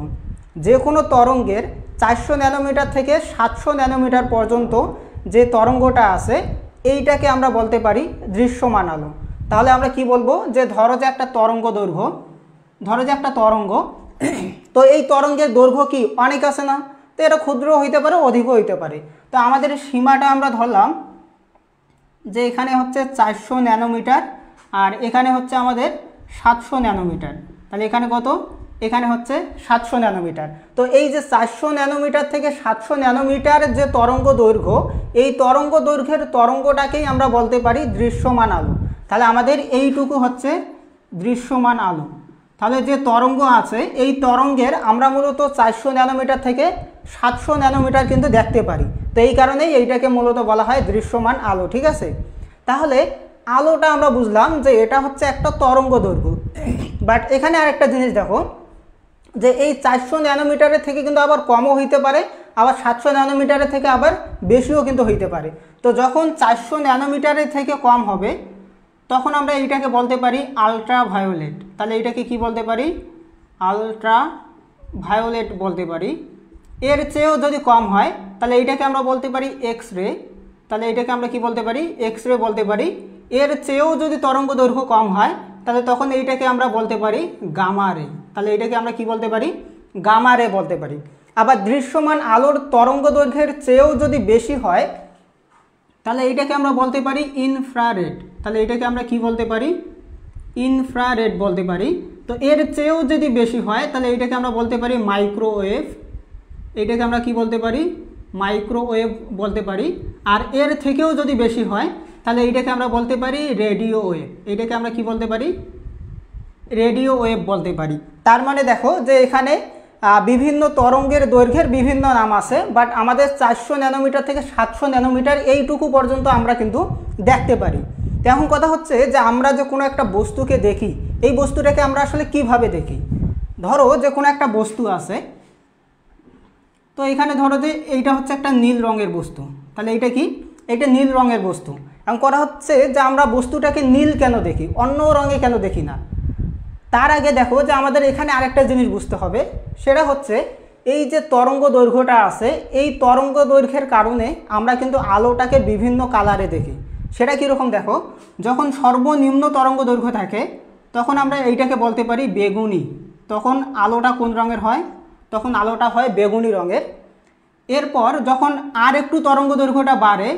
যে কোনো তরঙ্গের চারশো ন্যানোমিটার থেকে সাতশো ন্যানোমিটার পর্যন্ত যে তরঙ্গটা আছে এইটাকে আমরা বলতে পারি দৃশ্যমান আলো তাহলে আমরা কি বলবো যে ধরো যে একটা তরঙ্গ দৈর্ঘ্য ধরো যে একটা তরঙ্গ তো এই তরঙ্গের দৈর্ঘ্য কি অনেক আছে না তো এটা ক্ষুদ্র হইতে পারে অধিকও হইতে পারে তো আমাদের সীমাটা আমরা ধরলাম যে এখানে হচ্ছে চারশো ন্যানোমিটার আর এখানে হচ্ছে আমাদের সাতশো ন্যানোমিটার তাহলে এখানে কত এখানে হচ্ছে সাতশো ন্যানোমিটার তো এই যে চারশো ন্যানোমিটার থেকে সাতশো ন্যানোমিটার যে তরঙ্গ দৈর্ঘ্য এই তরঙ্গ দৈর্ঘ্যের তরঙ্গটাকেই আমরা বলতে পারি দৃশ্যমান আলো তাহলে আমাদের এইটুকু হচ্ছে দৃশ্যমান আলো তাহলে যে তরঙ্গ আছে এই তরঙ্গের আমরা মূলত চারশো ন্যানোমিটার থেকে সাতশো ন্যানোমিটার কিন্তু দেখতে পারি তো এই কারণেই এইটাকে মূলত বলা হয় দৃশ্যমান আলো ঠিক আছে তাহলে আলোটা আমরা বুঝলাম যে এটা হচ্ছে একটা তরঙ্গ দৈর্ঘ্য বাট এখানে আর একটা জিনিস দেখো যে এই চারশো ন্যানোমিটারের থেকে কিন্তু আবার কমও হইতে পারে আবার সাতশো ন্যানোমিটারের থেকে আবার বেশিও কিন্তু হইতে পারে তো যখন চারশো ন্যানোমিটারের থেকে কম হবে তখন আমরা এইটাকে বলতে পারি আলট্রা ভায়োলেট তাহলে এইটাকে কি বলতে পারি আলট্রা ভায়োলেট বলতে পারি এর চেয়েও যদি কম হয় তাহলে এইটাকে আমরা বলতে পারি এক্স রে তাহলে এটাকে আমরা কি বলতে পারি এক্স রে বলতে পারি এর চেয়েও যদি তরঙ্গ দৈর্ঘ্য কম হয় তাহলে তখন এইটাকে আমরা বলতে পারি গামা রে তাহলে এটাকে আমরা কি বলতে পারি গামা রে বলতে পারি আবার দৃশ্যমান আলোর তরঙ্গ দৈর্ঘ্যের চেয়েও যদি বেশি হয় তাহলে এইটাকে আমরা বলতে পারি ইনফ্রারেড তাহলে এটাকে আমরা কি বলতে পারি ইনফ্রারেড বলতে পারি তো এর চেয়েও যদি বেশি হয় তাহলে এইটাকে আমরা বলতে পারি মাইক্রোওয়েভ এইটাকে আমরা কি বলতে পারি মাইক্রোওয়েভ বলতে পারি আর এর থেকেও যদি বেশি হয় তাহলে এইটাকে আমরা বলতে পারি রেডিও ওয়েভ এইটাকে আমরা কি বলতে পারি রেডিও ওয়েভ বলতে পারি তার মানে দেখো যে এখানে বিভিন্ন তরঙ্গের দৈর্ঘ্যের বিভিন্ন নাম আছে বাট আমাদের চারশো ন্যানোমিটার থেকে সাতশো ন্যানোমিটার এইটুকু পর্যন্ত আমরা কিন্তু দেখতে পারি এখন কথা হচ্ছে যে আমরা যে কোনো একটা বস্তুকে দেখি এই বস্তুটাকে আমরা আসলে কিভাবে দেখি ধরো যে কোনো একটা বস্তু আছে তো এখানে ধরো যে এইটা হচ্ছে একটা নীল রঙের বস্তু তাহলে এইটা কি এটা নীল রঙের বস্তু এখন করা হচ্ছে যে আমরা বস্তুটাকে নীল কেন দেখি অন্য রঙে কেন দেখি না তার আগে দেখো যে আমাদের এখানে আরেকটা জিনিস বুঝতে হবে সেটা হচ্ছে এই যে তরঙ্গ দৈর্ঘ্যটা আছে এই তরঙ্গ দৈর্ঘ্যের কারণে আমরা কিন্তু আলোটাকে বিভিন্ন কালারে দেখি সেটা কীরকম দেখো যখন সর্বনিম্ন তরঙ্গ দৈর্ঘ্য থাকে তখন আমরা এইটাকে বলতে পারি বেগুনি তখন আলোটা কোন রঙের হয় তখন আলোটা হয় বেগুনি রঙের এরপর যখন আর একটু তরঙ্গ দৈর্ঘ্যটা বাড়ে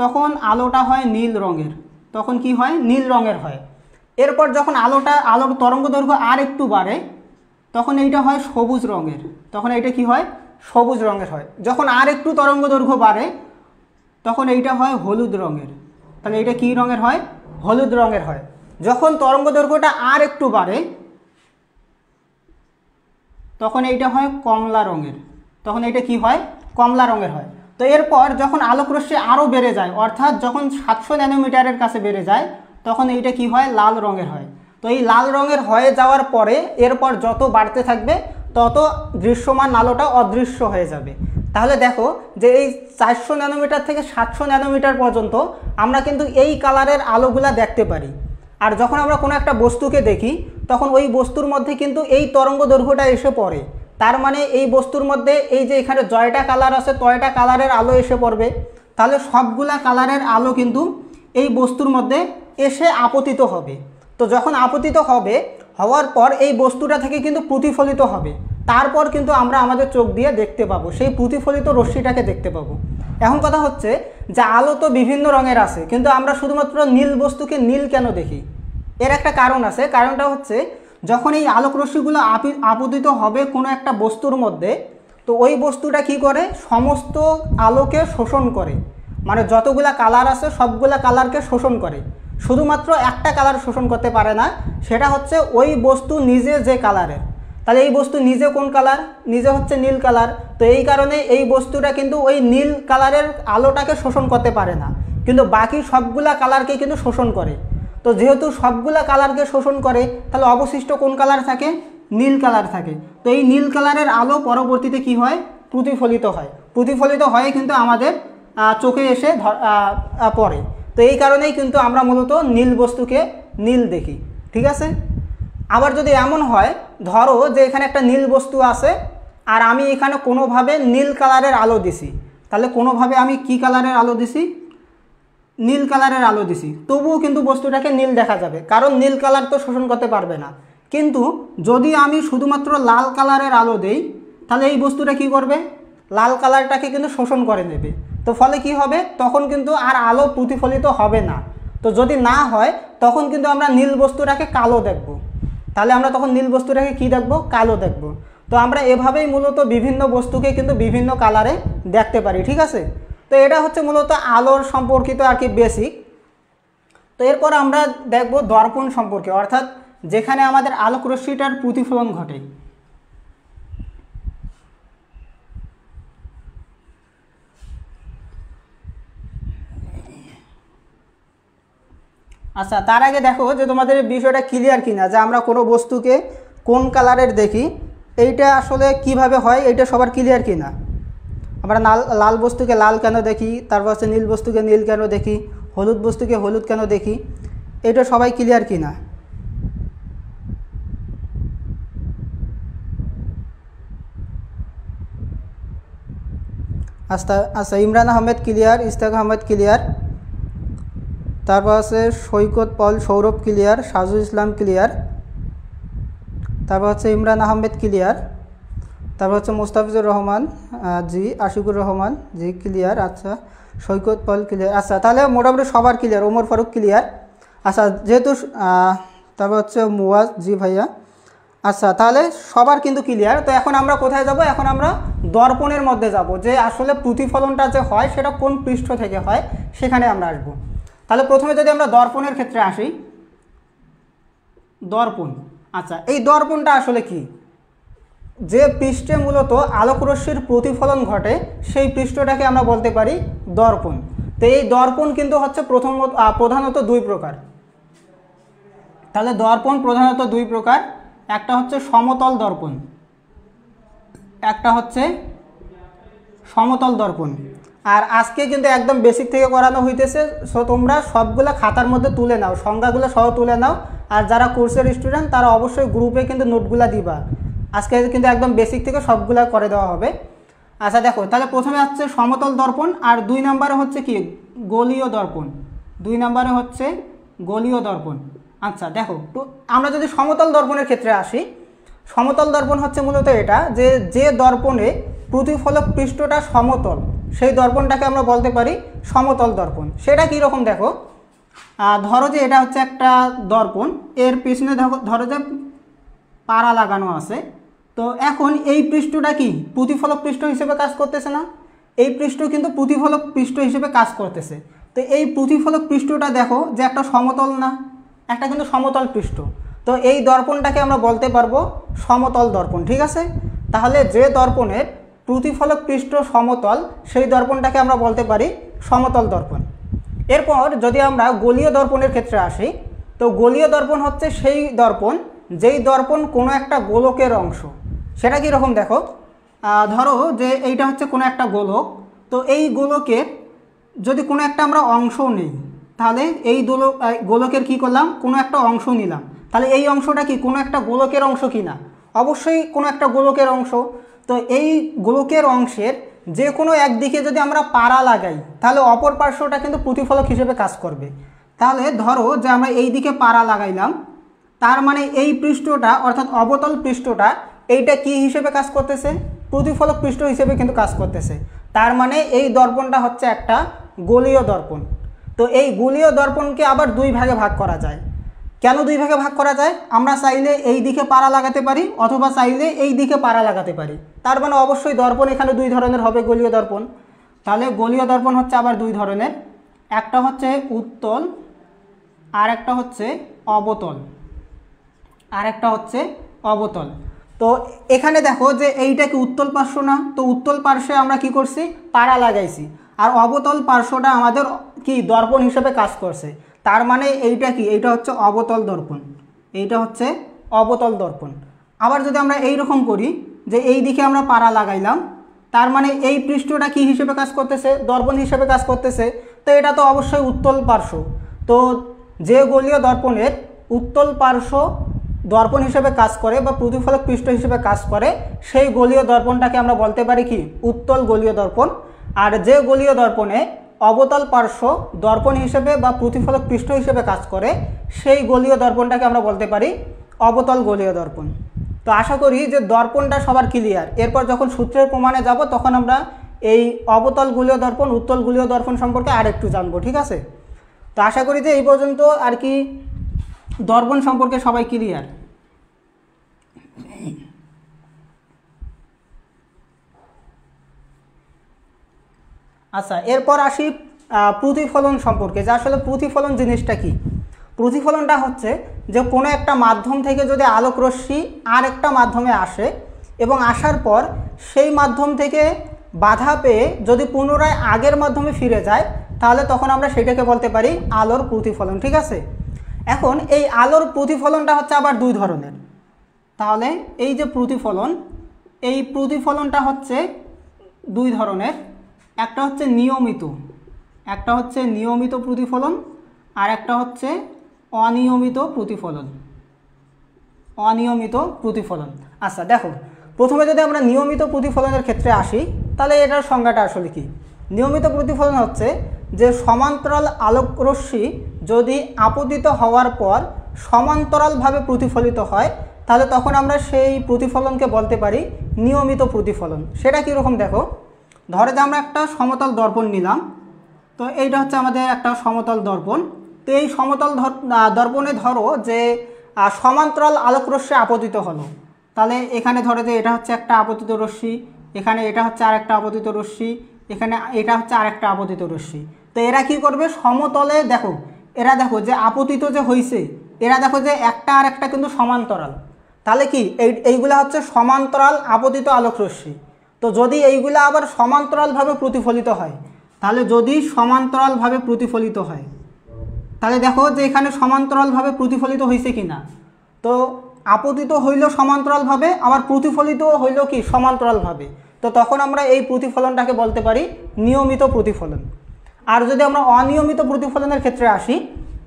তখন আলোটা হয় নীল রঙের তখন কি হয় নীল রঙের হয় এরপর যখন আলোটা আলোর তরঙ্গ দৈর্ঘ্য আর একটু বাড়ে তখন এইটা হয় সবুজ রঙের তখন এইটা কি হয় সবুজ রঙের হয় যখন আর একটু তরঙ্গ দৈর্ঘ্য বাড়ে তখন এইটা হয় হলুদ রঙের তাহলে এইটা কি রঙের হয় হলুদ রঙের হয় যখন তরঙ্গ দৈর্ঘ্যটা আর একটু বাড়ে তখন এইটা হয় কমলা রঙের তখন এইটা কি হয় কমলা রঙের হয় তো এরপর যখন রশ্মি আরও বেড়ে যায় অর্থাৎ যখন সাতশো ন্যানোমিটারের কাছে বেড়ে যায় তখন এইটা কি হয় লাল রঙের হয় তো এই লাল রঙের হয়ে যাওয়ার পরে এরপর যত বাড়তে থাকবে তত দৃশ্যমান আলোটা অদৃশ্য হয়ে যাবে তাহলে দেখো যে এই চারশো ন্যানোমিটার থেকে সাতশো ন্যানোমিটার পর্যন্ত আমরা কিন্তু এই কালারের আলোগুলা দেখতে পারি আর যখন আমরা কোনো একটা বস্তুকে দেখি তখন ওই বস্তুর মধ্যে কিন্তু এই তরঙ্গ দৈর্ঘ্যটা এসে পড়ে তার মানে এই বস্তুর মধ্যে এই যে এখানে জয়টা কালার আছে তয়টা কালারের আলো এসে পড়বে তাহলে সবগুলা কালারের আলো কিন্তু এই বস্তুর মধ্যে এসে আপতিত হবে তো যখন আপতিত হবে হওয়ার পর এই বস্তুটা থেকে কিন্তু প্রতিফলিত হবে তারপর কিন্তু আমরা আমাদের চোখ দিয়ে দেখতে পাবো সেই প্রতিফলিত রশ্মিটাকে দেখতে পাবো এখন কথা হচ্ছে যে আলো তো বিভিন্ন রঙের আছে কিন্তু আমরা শুধুমাত্র নীল বস্তুকে নীল কেন দেখি এর একটা কারণ আছে কারণটা হচ্ছে যখন এই আলোক রশ্মিগুলো আপতিত হবে কোনো একটা বস্তুর মধ্যে তো ওই বস্তুটা কি করে সমস্ত আলোকে শোষণ করে মানে যতগুলা কালার আছে সবগুলা কালারকে শোষণ করে শুধুমাত্র একটা কালার শোষণ করতে পারে না সেটা হচ্ছে ওই বস্তু নিজে যে কালারের তাহলে এই বস্তু নিজে কোন কালার নিজে হচ্ছে নীল কালার তো এই কারণে এই বস্তুটা কিন্তু ওই নীল কালারের আলোটাকে শোষণ করতে পারে না কিন্তু বাকি সবগুলা কালারকে কিন্তু শোষণ করে তো যেহেতু সবগুলা কালারকে শোষণ করে তাহলে অবশিষ্ট কোন কালার থাকে নীল কালার থাকে তো এই নীল কালারের আলো পরবর্তীতে কি হয় প্রতিফলিত হয় প্রতিফলিত হয় কিন্তু আমাদের চোখে এসে পড়ে তো এই কারণেই কিন্তু আমরা মূলত নীল বস্তুকে নীল দেখি ঠিক আছে আবার যদি এমন হয় ধরো যে এখানে একটা নীল বস্তু আছে আর আমি এখানে কোনোভাবে নীল কালারের আলো দিছি তাহলে কোনোভাবে আমি কি কালারের আলো দিছি নীল কালারের আলো দিছি তবুও কিন্তু বস্তুটাকে নীল দেখা যাবে কারণ নীল কালার তো শোষণ করতে পারবে না কিন্তু যদি আমি শুধুমাত্র লাল কালারের আলো দেই তাহলে এই বস্তুটা কি করবে লাল কালারটাকে কিন্তু শোষণ করে নেবে তো ফলে কি হবে তখন কিন্তু আর আলো প্রতিফলিত হবে না তো যদি না হয় তখন কিন্তু আমরা নীল বস্তুটাকে কালো দেখব তাহলে আমরা তখন নীল বস্তুটাকে কি দেখব কালো দেখব তো আমরা এভাবেই মূলত বিভিন্ন বস্তুকে কিন্তু বিভিন্ন কালারে দেখতে পারি ঠিক আছে তো এটা হচ্ছে মূলত আলোর সম্পর্কিত আর কি বেসিক তো এরপর আমরা দেখব দর্পণ সম্পর্কে অর্থাৎ যেখানে আমাদের আলোক রশ্মিটার প্রতিফলন ঘটে আচ্ছা তার আগে দেখো যে তোমাদের বিষয়টা ক্লিয়ার কিনা যে আমরা কোনো বস্তুকে কোন কালারের দেখি এইটা আসলে কিভাবে হয় এইটা সবার ক্লিয়ার কিনা আমরা লাল লাল বস্তুকে লাল কেন দেখি তারপর হচ্ছে নীল বস্তুকে নীল কেন দেখি হলুদ বস্তুকে হলুদ কেন দেখি এটা সবাই ক্লিয়ার কি না আচ্ছা আচ্ছা ইমরান আহমেদ ক্লিয়ার ইস্তাক আহমেদ ক্লিয়ার তারপর আছে সৈকত পল সৌরভ ক্লিয়ার সাজু ইসলাম ক্লিয়ার তারপর হচ্ছে ইমরান আহমেদ ক্লিয়ার তারপর হচ্ছে মোস্তাফিজুর রহমান জি আশিকুর রহমান জি ক্লিয়ার আচ্ছা সৈকত পল ক্লিয়ার আচ্ছা তাহলে মোটামুটি সবার ক্লিয়ার ওমর ফারুক ক্লিয়ার আচ্ছা যেহেতু তারপর হচ্ছে মুয়াজ জি ভাইয়া আচ্ছা তাহলে সবার কিন্তু ক্লিয়ার তো এখন আমরা কোথায় যাব এখন আমরা দর্পণের মধ্যে যাব যে আসলে প্রতিফলনটা যে হয় সেটা কোন পৃষ্ঠ থেকে হয় সেখানে আমরা আসব তাহলে প্রথমে যদি আমরা দর্পণের ক্ষেত্রে আসি দর্পণ আচ্ছা এই দর্পণটা আসলে কী যে পৃষ্ঠে মূলত আলোকরশ্মির প্রতিফলন ঘটে সেই পৃষ্ঠটাকে আমরা বলতে পারি দর্পণ তো এই দর্পণ কিন্তু হচ্ছে প্রথম প্রধানত দুই প্রকার তাহলে দর্পণ প্রধানত দুই প্রকার একটা হচ্ছে সমতল দর্পণ একটা হচ্ছে সমতল দর্পণ আর আজকে কিন্তু একদম বেসিক থেকে করানো হইতেছে সো তোমরা সবগুলো খাতার মধ্যে তুলে নাও সংজ্ঞাগুলো সহ তুলে নাও আর যারা কোর্সের স্টুডেন্ট তারা অবশ্যই গ্রুপে কিন্তু নোটগুলো দিবা আজকে কিন্তু একদম বেসিক থেকে সবগুলা করে দেওয়া হবে আচ্ছা দেখো তাহলে প্রথমে হচ্ছে সমতল দর্পণ আর দুই নম্বরে হচ্ছে কি গোলীয় দর্পণ দুই নম্বরে হচ্ছে গোলীয় দর্পণ আচ্ছা দেখো তো আমরা যদি সমতল দর্পণের ক্ষেত্রে আসি সমতল দর্পণ হচ্ছে মূলত এটা যে যে দর্পণে প্রতিফলক পৃষ্ঠটা সমতল সেই দর্পণটাকে আমরা বলতে পারি সমতল দর্পণ সেটা কীরকম দেখো ধরো যে এটা হচ্ছে একটা দর্পণ এর পিছনে ধরো যে পাড়া লাগানো আছে তো এখন এই পৃষ্ঠটা কি প্রতিফলক পৃষ্ঠ হিসেবে কাজ করতেছে না এই পৃষ্ঠ কিন্তু প্রতিফলক পৃষ্ঠ হিসেবে কাজ করতেছে তো এই প্রতিফলক পৃষ্ঠটা দেখো যে একটা সমতল না একটা কিন্তু সমতল পৃষ্ঠ তো এই দর্পণটাকে আমরা বলতে পারবো সমতল দর্পণ ঠিক আছে তাহলে যে দর্পণের প্রতিফলক পৃষ্ঠ সমতল সেই দর্পণটাকে আমরা বলতে পারি সমতল দর্পণ এরপর যদি আমরা গোলীয় দর্পণের ক্ষেত্রে আসি তো গোলীয় দর্পণ হচ্ছে সেই দর্পণ যেই দর্পণ কোনো একটা গোলকের অংশ সেটা কীরকম দেখো ধরো যে এইটা হচ্ছে কোনো একটা গোলক তো এই গোলকের যদি কোনো একটা আমরা অংশ নেই তাহলে এই দোলক গোলকের কি করলাম কোনো একটা অংশ নিলাম তাহলে এই অংশটা কি কোনো একটা গোলকের অংশ কি না অবশ্যই কোনো একটা গোলকের অংশ তো এই গোলকের অংশের যে কোনো একদিকে যদি আমরা পাড়া লাগাই তাহলে অপর পার্শ্বটা কিন্তু প্রতিফলক হিসেবে কাজ করবে তাহলে ধরো যে আমরা এই দিকে পাড়া লাগাইলাম তার মানে এই পৃষ্ঠটা অর্থাৎ অবতল পৃষ্ঠটা এইটা কি হিসেবে কাজ করতেছে প্রতিফলক পৃষ্ঠ হিসেবে কিন্তু কাজ করতেছে তার মানে এই দর্পণটা হচ্ছে একটা গোলীয় দর্পণ তো এই গোলীয় দর্পণকে আবার দুই ভাগে ভাগ করা যায় কেন দুই ভাগে ভাগ করা যায় আমরা চাইলে এই দিকে পাড়া লাগাতে পারি অথবা চাইলে এই দিকে পাড়া লাগাতে পারি তার মানে অবশ্যই দর্পণ এখানে দুই ধরনের হবে গোলীয় দর্পণ তাহলে গোলীয় দর্পণ হচ্ছে আবার দুই ধরনের একটা হচ্ছে উত্তল আর একটা হচ্ছে অবতল আর একটা হচ্ছে অবতল তো এখানে দেখো যে এইটা কি উত্তল পার্শ্ব না তো উত্তল পার্শ্বে আমরা কি করছি পাড়া লাগাইছি আর অবতল পার্শ্বটা আমাদের কি দর্পণ হিসেবে কাজ করছে তার মানে এইটা কি এইটা হচ্ছে অবতল দর্পণ এইটা হচ্ছে অবতল দর্পণ আবার যদি আমরা এই রকম করি যে এই দিকে আমরা পাড়া লাগাইলাম তার মানে এই পৃষ্ঠটা কি হিসেবে কাজ করতেছে দর্পণ হিসেবে কাজ করতেছে তো এটা তো অবশ্যই উত্তল পার্শ্ব তো যে গলীয় দর্পণের উত্তল পার্শ্ব দর্পণ হিসেবে কাজ করে বা প্রতিফলক পৃষ্ঠ হিসেবে কাজ করে সেই গলীয় দর্পণটাকে আমরা বলতে পারি কি উত্তল গলীয় দর্পণ আর যে গলীয় দর্পণে অবতল পার্শ্ব দর্পণ হিসেবে বা প্রতিফলক পৃষ্ঠ হিসেবে কাজ করে সেই গলীয় দর্পণটাকে আমরা বলতে পারি অবতল গলীয় দর্পণ তো আশা করি যে দর্পণটা সবার ক্লিয়ার এরপর যখন সূত্রের প্রমাণে যাব তখন আমরা এই অবতল গুলীয় দর্পণ উত্তল গুলীয় দর্পণ সম্পর্কে আর একটু জানবো ঠিক আছে তো আশা করি যে এই পর্যন্ত আর কি দর্পণ সম্পর্কে সবাই ক্লিয়ার আচ্ছা এরপর আসি প্রতিফলন সম্পর্কে যে আসলে প্রতিফলন জিনিসটা কি প্রতিফলনটা হচ্ছে যে কোনো একটা মাধ্যম থেকে যদি আলোক রশ্মি আর একটা মাধ্যমে আসে এবং আসার পর সেই মাধ্যম থেকে বাধা পেয়ে যদি পুনরায় আগের মাধ্যমে ফিরে যায় তাহলে তখন আমরা সেটাকে বলতে পারি আলোর প্রতিফলন ঠিক আছে এখন এই আলোর প্রতিফলনটা হচ্ছে আবার দুই ধরনের তাহলে এই যে প্রতিফলন এই প্রতিফলনটা হচ্ছে দুই ধরনের একটা হচ্ছে নিয়মিত একটা হচ্ছে নিয়মিত প্রতিফলন আর একটা হচ্ছে অনিয়মিত প্রতিফলন অনিয়মিত প্রতিফলন আচ্ছা দেখো প্রথমে যদি আমরা নিয়মিত প্রতিফলনের ক্ষেত্রে আসি তাহলে এটার সংজ্ঞাটা আসলে কি নিয়মিত প্রতিফলন হচ্ছে যে সমান্তরাল আলোকরশ্মি যদি আপতিত হওয়ার পর সমান্তরালভাবে প্রতিফলিত হয় তাহলে তখন আমরা সেই প্রতিফলনকে বলতে পারি নিয়মিত প্রতিফলন সেটা কীরকম দেখো ধরে যে আমরা একটা সমতল দর্পণ নিলাম তো এইটা হচ্ছে আমাদের একটা সমতল দর্পণ তো এই সমতল দর্পণে ধরো যে সমান্তরাল আলোকরশ্মি আপতিত হলো তাহলে এখানে ধরে যে এটা হচ্ছে একটা আপতিত রশ্মি এখানে এটা হচ্ছে আর একটা আপতিত রশ্মি এখানে এটা হচ্ছে আরেকটা আপতিত রশ্মি তো এরা কি করবে সমতলে দেখো এরা দেখো যে আপতিত যে হয়েছে এরা দেখো যে একটা আর একটা কিন্তু সমান্তরাল তাহলে কি এই এইগুলা হচ্ছে সমান্তরাল আপতিত আলোক রশ্মি তো যদি এইগুলা আবার সমান্তরালভাবে প্রতিফলিত হয় তাহলে যদি সমান্তরালভাবে প্রতিফলিত হয় তাহলে দেখো যে এখানে সমান্তরালভাবে প্রতিফলিত হয়েছে কি না তো আপতিত হইল সমান্তরালভাবে আবার প্রতিফলিত হইল কি সমান্তরালভাবে তো তখন আমরা এই প্রতিফলনটাকে বলতে পারি নিয়মিত প্রতিফলন আর যদি আমরা অনিয়মিত প্রতিফলনের ক্ষেত্রে আসি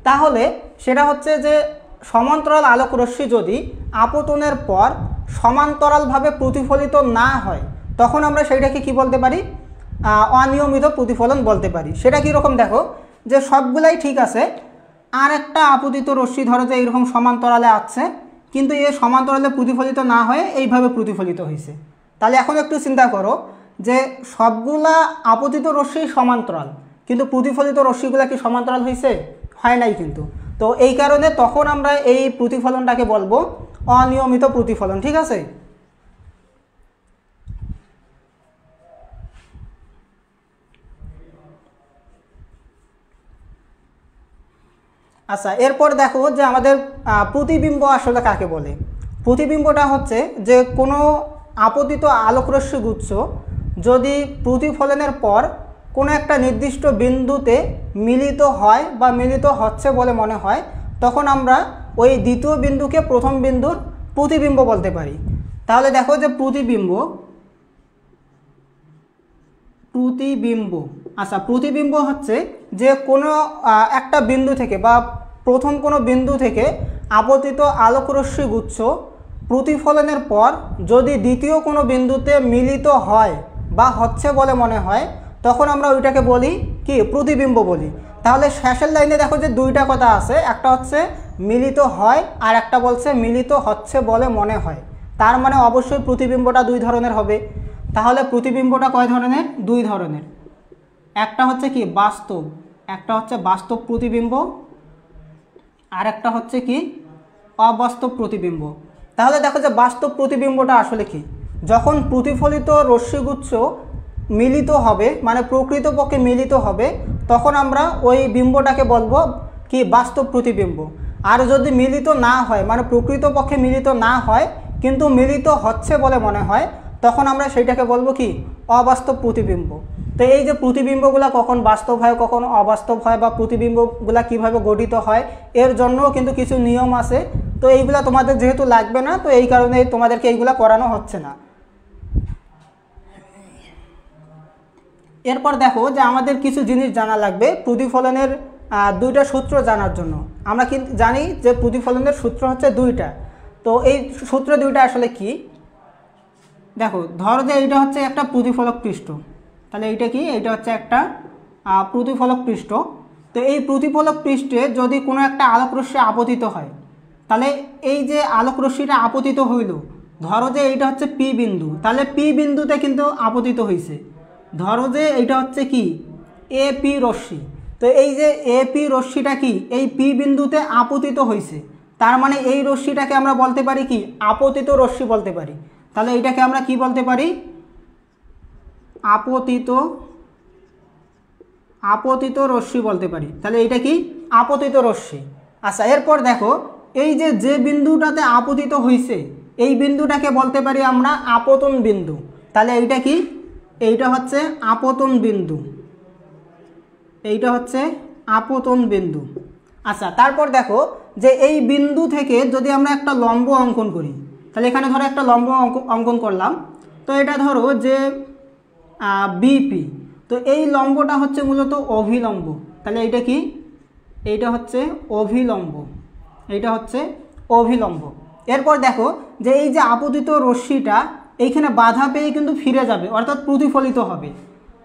তাহলে সেটা হচ্ছে যে সমান্তরাল আলোক রশ্মি যদি আপতনের পর সমান্তরালভাবে প্রতিফলিত না হয় তখন আমরা সেইটাকে কি বলতে পারি অনিয়মিত প্রতিফলন বলতে পারি সেটা কীরকম দেখো যে সবগুলাই ঠিক আছে আর একটা আপতিত রশ্মি ধরো যে এইরকম সমান্তরালে আছে কিন্তু এ সমান্তরালে প্রতিফলিত না হয়ে এইভাবে প্রতিফলিত হয়েছে তাহলে এখন একটু চিন্তা করো যে সবগুলা আপতিত রশ্মি সমান্তরাল কিন্তু প্রতিফলিত রশ্মিগুলা কি সমান্তরাল হয়েছে হয় নাই কিন্তু তো এই কারণে তখন আমরা এই প্রতিফলনটাকে বলবো অনিয়মিত প্রতিফলন ঠিক আছে আচ্ছা এরপর দেখো যে আমাদের প্রতিবিম্ব আসলে কাকে বলে প্রতিবিম্বটা হচ্ছে যে কোনো আপতিত আলোকরশ্মি গুচ্ছ যদি প্রতিফলনের পর কোনো একটা নির্দিষ্ট বিন্দুতে মিলিত হয় বা মিলিত হচ্ছে বলে মনে হয় তখন আমরা ওই দ্বিতীয় বিন্দুকে প্রথম বিন্দুর প্রতিবিম্ব বলতে পারি তাহলে দেখো যে প্রতিবিম্ব প্রতিবিম্ব আচ্ছা প্রতিবিম্ব হচ্ছে যে কোনো একটা বিন্দু থেকে বা প্রথম কোনো বিন্দু থেকে আপতিত আলোকরশ্মি গুচ্ছ প্রতিফলনের পর যদি দ্বিতীয় কোনো বিন্দুতে মিলিত হয় বা হচ্ছে বলে মনে হয় তখন আমরা ওইটাকে বলি কি প্রতিবিম্ব বলি তাহলে শেষের লাইনে দেখো যে দুইটা কথা আছে একটা হচ্ছে মিলিত হয় আর একটা বলছে মিলিত হচ্ছে বলে মনে হয় তার মানে অবশ্যই প্রতিবিম্বটা দুই ধরনের হবে তাহলে প্রতিবিম্বটা কয় ধরনের দুই ধরনের একটা হচ্ছে কি বাস্তব একটা হচ্ছে বাস্তব প্রতিবিম্ব আর একটা হচ্ছে কি অবাস্তব প্রতিবিম্ব তাহলে দেখো যে বাস্তব প্রতিবিম্বটা আসলে কি যখন প্রতিফলিত রশ্মিগুচ্ছ মিলিত হবে মানে প্রকৃতপক্ষে মিলিত হবে তখন আমরা ওই বিম্বটাকে বলবো কি বাস্তব প্রতিবিম্ব আর যদি মিলিত না হয় মানে প্রকৃতপক্ষে মিলিত না হয় কিন্তু মিলিত হচ্ছে বলে মনে হয় তখন আমরা সেইটাকে বলবো কি অবাস্তব প্রতিবিম্ব তো এই যে প্রতিবিম্বগুলা কখন বাস্তব হয় কখন অবাস্তব হয় বা প্রতিবিম্বগুলা কিভাবে গঠিত হয় এর জন্যও কিন্তু কিছু নিয়ম আছে তো এইগুলা তোমাদের যেহেতু লাগবে না তো এই কারণে তোমাদেরকে এইগুলা করানো হচ্ছে না এরপর দেখো যে আমাদের কিছু জিনিস জানা লাগবে প্রতিফলনের দুইটা সূত্র জানার জন্য আমরা কিন্তু জানি যে প্রতিফলনের সূত্র হচ্ছে দুইটা তো এই সূত্র দুইটা আসলে কি দেখো ধরো যে এইটা হচ্ছে একটা প্রতিফলক পৃষ্ঠ তাহলে এইটা কি এটা হচ্ছে একটা প্রতিফলক পৃষ্ঠ তো এই প্রতিফলক পৃষ্ঠে যদি কোনো একটা আলোকরশ্মি আপতিত হয় তাহলে এই যে আলোকরশ্মিটা আপতিত হইল ধরো যে এইটা হচ্ছে পি বিন্দু তাহলে পি বিন্দুতে কিন্তু আপতিত হয়েছে ধরো যে এইটা হচ্ছে কি এ পি রশ্মি তো এই যে এ পি রশ্মিটা কি এই পি বিন্দুতে আপতিত হয়েছে তার মানে এই রশ্মিটাকে আমরা বলতে পারি কি আপতিত রশ্মি বলতে পারি তাহলে এইটাকে আমরা কি বলতে পারি আপতিত আপতিত রশ্মি বলতে পারি তাহলে এটা কি আপতিত রশ্মি আচ্ছা এরপর দেখো এই যে যে বিন্দুটাতে আপতিত হয়েছে এই বিন্দুটাকে বলতে পারি আমরা আপতন বিন্দু তাহলে এইটা কি এইটা হচ্ছে আপতন বিন্দু এইটা হচ্ছে আপতন বিন্দু আচ্ছা তারপর দেখো যে এই বিন্দু থেকে যদি আমরা একটা লম্ব অঙ্কন করি তাহলে এখানে ধরো একটা লম্ব অঙ্কন করলাম তো এটা ধরো যে বিপি তো এই লম্বটা হচ্ছে মূলত অভিলম্ব তাহলে এইটা কি এইটা হচ্ছে অভিলম্ব এইটা হচ্ছে অভিলম্ব এরপর দেখো যে এই যে আপতিত রশ্মিটা এইখানে বাধা পেয়ে কিন্তু ফিরে যাবে অর্থাৎ প্রতিফলিত হবে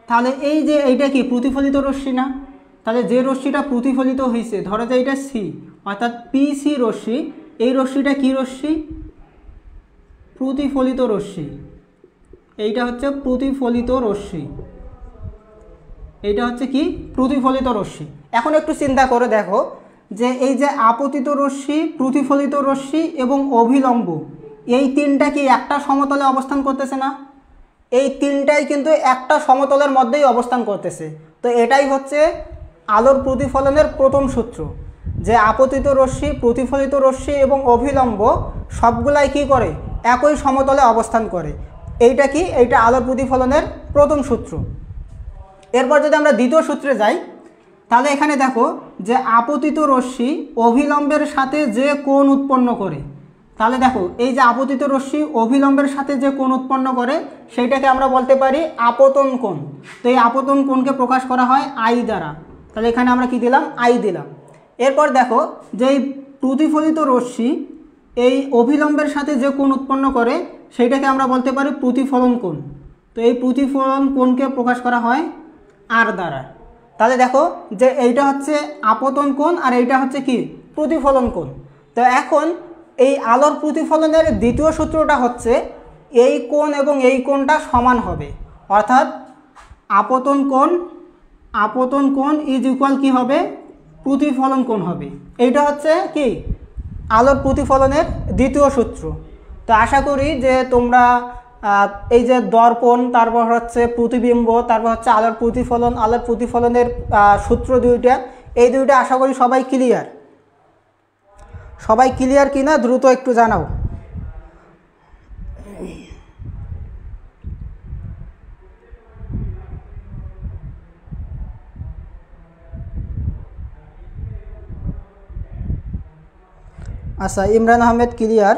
তাহলে এই যে এইটা কি প্রতিফলিত রশ্মি না তাহলে যে রশ্মিটা প্রতিফলিত হয়েছে ধরো যে এটা সি অর্থাৎ পিসি রশ্মি এই রশ্মিটা কি রশ্মি প্রতিফলিত রশ্মি এইটা হচ্ছে প্রতিফলিত রশ্মি এইটা হচ্ছে কি প্রতিফলিত রশ্মি এখন একটু চিন্তা করে দেখো যে এই যে আপতিত রশ্মি প্রতিফলিত রশ্মি এবং অভিলম্ব এই তিনটা কি একটা সমতলে অবস্থান করতেছে না এই তিনটাই কিন্তু একটা সমতলের মধ্যেই অবস্থান করতেছে তো এটাই হচ্ছে আলোর প্রতিফলনের প্রথম সূত্র যে আপতিত রশ্মি প্রতিফলিত রশ্মি এবং অভিলম্ব সবগুলাই কি করে একই সমতলে অবস্থান করে এইটা কি এইটা আলোর প্রতিফলনের প্রথম সূত্র এরপর যদি আমরা দ্বিতীয় সূত্রে যাই তাহলে এখানে দেখো যে আপতিত রশ্মি অভিলম্বের সাথে যে কোণ উৎপন্ন করে তাহলে দেখো এই যে আপতিত রশ্মি অভিলম্বের সাথে যে কোণ উৎপন্ন করে সেইটাকে আমরা বলতে পারি আপতন কোণ তো এই আপতন কোণকে প্রকাশ করা হয় আই দ্বারা তাহলে এখানে আমরা কি দিলাম আই দিলাম এরপর দেখো যে এই প্রতিফলিত রশ্মি এই অভিলম্বের সাথে যে কোণ উৎপন্ন করে সেইটাকে আমরা বলতে পারি প্রতিফলন কোণ তো এই প্রতিফলন কোণকে প্রকাশ করা হয় আর দ্বারা তাহলে দেখো যে এইটা হচ্ছে আপতন কোণ আর এইটা হচ্ছে কি প্রতিফলন কোণ তো এখন এই আলোর প্রতিফলনের দ্বিতীয় সূত্রটা হচ্ছে এই কোণ এবং এই কোণটা সমান হবে অর্থাৎ আপতন কোণ আপতন কোণ ইজ ইকুয়াল কী হবে প্রতিফলন কোণ হবে এইটা হচ্ছে কি আলোর প্রতিফলনের দ্বিতীয় সূত্র তো আশা করি যে তোমরা এই যে দর্পণ তারপর হচ্ছে প্রতিবিম্ব তারপর হচ্ছে আলোর প্রতিফলন আলোর প্রতিফলনের সূত্র দুইটা এই দুইটা আশা করি সবাই ক্লিয়ার সবাই ক্লিয়ার কিনা দ্রুত একটু জানাও আচ্ছা ইমরান আহমেদ ক্লিয়ার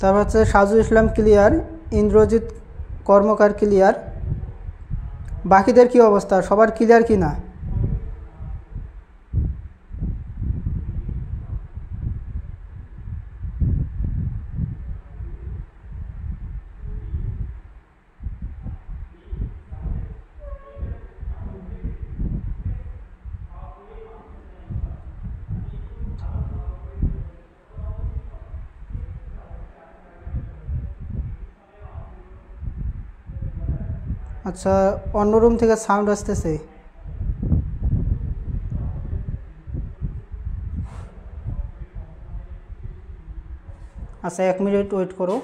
তারপর হচ্ছে সাজুল ইসলাম ক্লিয়ার ইন্দ্রজিৎ কর্মকার ক্লিয়ার বাকিদের কি অবস্থা সবার ক্লিয়ার কি না আচ্ছা অন্য রুম থেকে সাউন্ড আসতেছে আচ্ছা এক মিনিট ওয়েট করো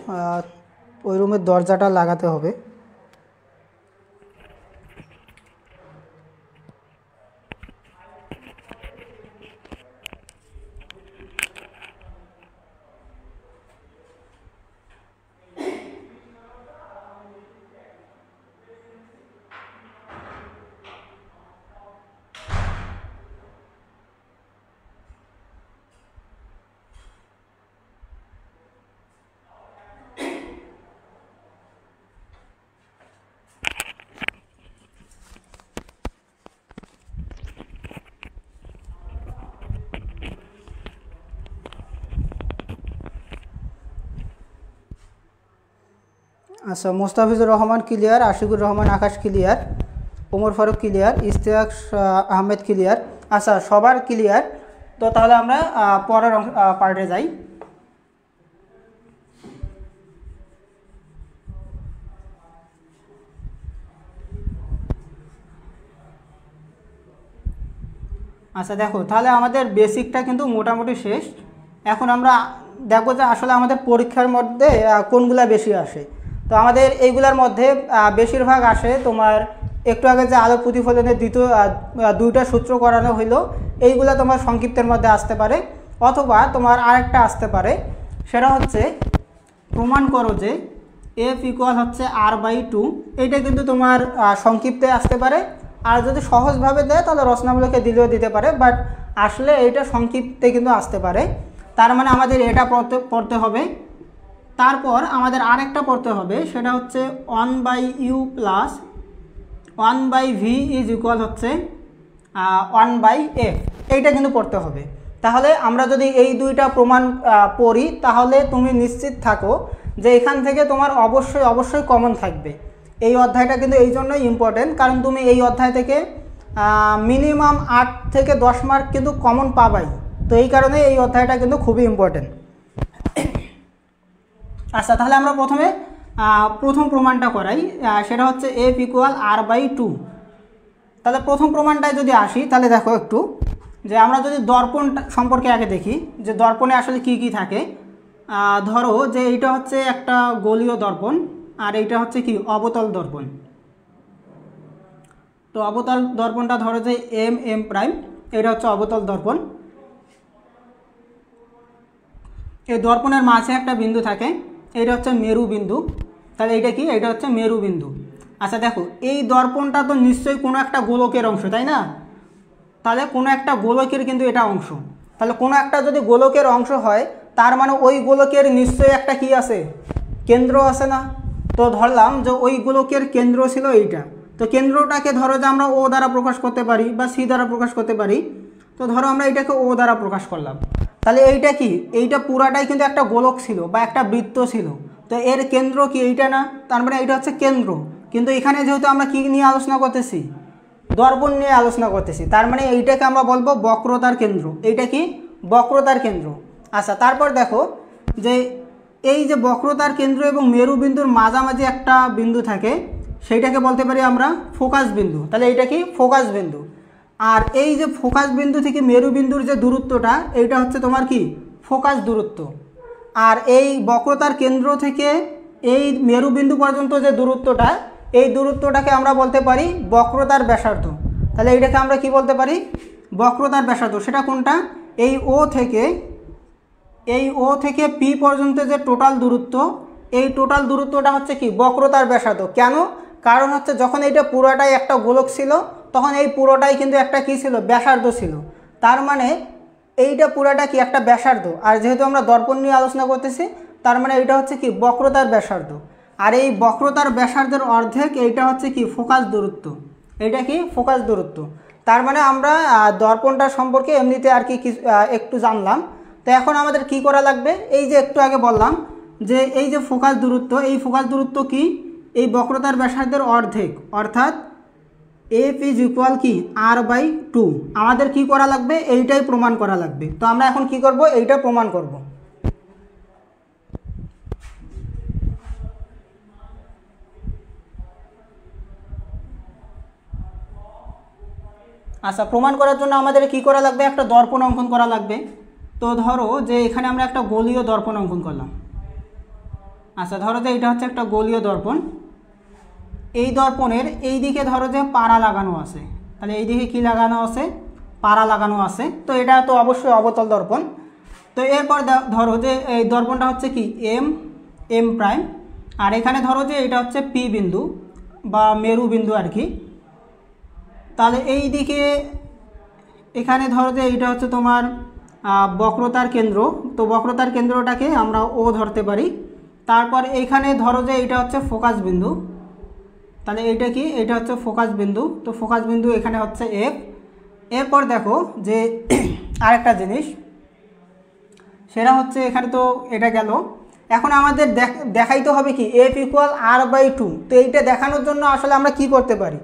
ওই রুমের দরজাটা লাগাতে হবে আচ্ছা Mostafizur Rahman clear Ashikur Rahman Akash clear Omar Faruk clear Istiak Ahmed clear আচ্ছা সবার ক্লিয়ার তো তাহলে আমরা পরের পার্টে যাই আচ্ছা দেখো তাহলে আমাদের বেসিকটা কিন্তু মোটামুটি শেষ এখন আমরা দেখো যে আসলে আমাদের পরীক্ষার মধ্যে কোনগুলা বেশি আসে তো আমাদের এইগুলার মধ্যে বেশিরভাগ আসে তোমার একটু আগে যে আলো প্রতিফলনের দ্বিতীয় দুইটা সূত্র করানো হইলো এইগুলা তোমার সংক্ষিপ্তের মধ্যে আসতে পারে অথবা তোমার আরেকটা আসতে পারে সেটা হচ্ছে প্রমাণ করো যে এফ ইকুয়াল হচ্ছে আর বাই টু এইটা কিন্তু তোমার সংক্ষিপ্তে আসতে পারে আর যদি সহজভাবে দেয় তাহলে রচনামূলকে দিলেও দিতে পারে বাট আসলে এটা সংক্ষিপ্তে কিন্তু আসতে পারে তার মানে আমাদের এটা পড়তে পড়তে হবে তারপর আমাদের আরেকটা পড়তে হবে সেটা হচ্ছে one by u plus one by v is equal হচ্ছে ওয়ান বাই এফ এইটা কিন্তু পড়তে হবে তাহলে আমরা যদি এই দুইটা প্রমাণ পড়ি তাহলে তুমি নিশ্চিত থাকো যে এখান থেকে তোমার অবশ্যই অবশ্যই কমন থাকবে এই অধ্যায়টা কিন্তু এই জন্যই ইম্পর্টেন্ট কারণ তুমি এই অধ্যায় থেকে মিনিমাম আট থেকে দশ মার্ক কিন্তু কমন পাবাই তো এই কারণে এই অধ্যায়টা কিন্তু খুবই ইম্পর্টেন্ট আচ্ছা তাহলে আমরা প্রথমে প্রথম প্রমাণটা করাই সেটা হচ্ছে f equal r by two তাহলে প্রথম প্রমাণটায় যদি আসি তাহলে দেখো একটু যে আমরা যদি দর্পণ সম্পর্কে আগে দেখি যে দর্পণে আসলে কি কি থাকে ধরো যে এইটা হচ্ছে একটা গোলীয় দর্পণ আর এইটা হচ্ছে কি অবতল দর্পণ তো অবতল দর্পণটা ধরো যে এম এম প্রাইম এটা হচ্ছে অবতল দর্পণ এই দর্পণের মাঝে একটা বিন্দু থাকে এটা হচ্ছে মেরুবিন্দু তাহলে এটা কি এটা হচ্ছে মেরুবিন্দু আচ্ছা দেখো এই দর্পণটা তো নিশ্চয়ই কোনো একটা গোলকের অংশ তাই না তাহলে কোনো একটা গোলকের কিন্তু এটা অংশ তাহলে কোনো একটা যদি গোলকের অংশ হয় তার মানে ওই গোলকের নিশ্চয়ই একটা কি আছে কেন্দ্র আছে না তো ধরলাম যে ওই গোলকের কেন্দ্র ছিল এইটা তো কেন্দ্রটাকে ধরো যে আমরা ও দ্বারা প্রকাশ করতে পারি বা সি দ্বারা প্রকাশ করতে পারি তো ধরো আমরা এটাকে ও দ্বারা প্রকাশ করলাম তাহলে এইটা কি এইটা পুরাটাই কিন্তু একটা গোলক ছিল বা একটা বৃত্ত ছিল তো এর কেন্দ্র কি এইটা না তার মানে এইটা হচ্ছে কেন্দ্র কিন্তু এখানে যেহেতু আমরা কী নিয়ে আলোচনা করতেছি দর্পণ নিয়ে আলোচনা করতেছি তার মানে এইটাকে আমরা বলবো বক্রতার কেন্দ্র এইটা কি বক্রতার কেন্দ্র আচ্ছা তারপর দেখো যে এই যে বক্রতার কেন্দ্র এবং মেরুবিন্দুর মাঝামাঝি একটা বিন্দু থাকে সেইটাকে বলতে পারি আমরা ফোকাস বিন্দু তাহলে এইটা কি ফোকাস বিন্দু আর এই যে ফোকাস বিন্দু থেকে মেরুবিন্দুর যে দূরত্বটা এইটা হচ্ছে তোমার কি ফোকাস দূরত্ব আর এই বক্রতার কেন্দ্র থেকে এই মেরুবিন্দু পর্যন্ত যে দূরত্বটা এই দূরত্বটাকে আমরা বলতে পারি বক্রতার ব্যাসার্ধ তাহলে এইটাকে আমরা কি বলতে পারি বক্রতার ব্যাসার্ধ সেটা কোনটা এই ও থেকে এই ও থেকে পি পর্যন্ত যে টোটাল দূরত্ব এই টোটাল দূরত্বটা হচ্ছে কি বক্রতার ব্যাসার্ধ কেন কারণ হচ্ছে যখন এইটা পুরোটাই একটা গোলক ছিল তখন এই পুরোটাই কিন্তু একটা কী ছিল ব্যাসার্ধ ছিল তার মানে এইটা পুরাটা কি একটা ব্যাসার্ধ আর যেহেতু আমরা দর্পণ নিয়ে আলোচনা করতেছি তার মানে এইটা হচ্ছে কি বক্রতার ব্যাসার্ধ আর এই বক্রতার ব্যাসার্ধের অর্ধেক এইটা হচ্ছে কি ফোকাস দূরত্ব এইটা কি ফোকাস দূরত্ব তার মানে আমরা দর্পণটা সম্পর্কে এমনিতে আর কি একটু জানলাম তো এখন আমাদের কি করা লাগবে এই যে একটু আগে বললাম যে এই যে ফোকাস দূরত্ব এই ফোকাস দূরত্ব কি এই বক্রতার ব্যাসার্ধের অর্ধেক অর্থাৎ এফ ইজ ইকুয়াল কি আর বাই টু আমাদের কি করা লাগবে এইটাই প্রমাণ করা লাগবে তো আমরা এখন কি করব এইটা প্রমাণ করব আচ্ছা প্রমাণ করার জন্য আমাদের কি করা লাগবে একটা দর্পণ অঙ্কন করা লাগবে তো ধরো যে এখানে আমরা একটা গোলীয় দর্পণ অঙ্কন করলাম আচ্ছা ধরো যে এটা হচ্ছে একটা গোলীয় দর্পণ এই দর্পণের এই দিকে ধরো যে পাড়া লাগানো আছে তাহলে এই দিকে কী লাগানো আছে পাড়া লাগানো আছে তো এটা তো অবশ্যই অবতল দর্পণ তো এরপর ধরো যে এই দর্পণটা হচ্ছে কি এম এম প্রাইম আর এখানে ধরো যে এটা হচ্ছে পি বিন্দু বা মেরু বিন্দু আর কি তাহলে এই দিকে এখানে ধরো যে এটা হচ্ছে তোমার বক্রতার কেন্দ্র তো বক্রতার কেন্দ্রটাকে আমরা ও ধরতে পারি তারপর এখানে ধরো যে এটা হচ্ছে ফোকাস বিন্দু তাহলে এইটা কি এটা হচ্ছে ফোকাস বিন্দু তো ফোকাস বিন্দু এখানে হচ্ছে এফ এরপর দেখো যে [clears throat] আরেকটা জিনিস সেটা হচ্ছে এখানে তো এটা গেল এখন আমাদের দেখাইতে হবে কি f equal r by two তো এইটা দেখানোর জন্য আসলে আমরা কি করতে পারি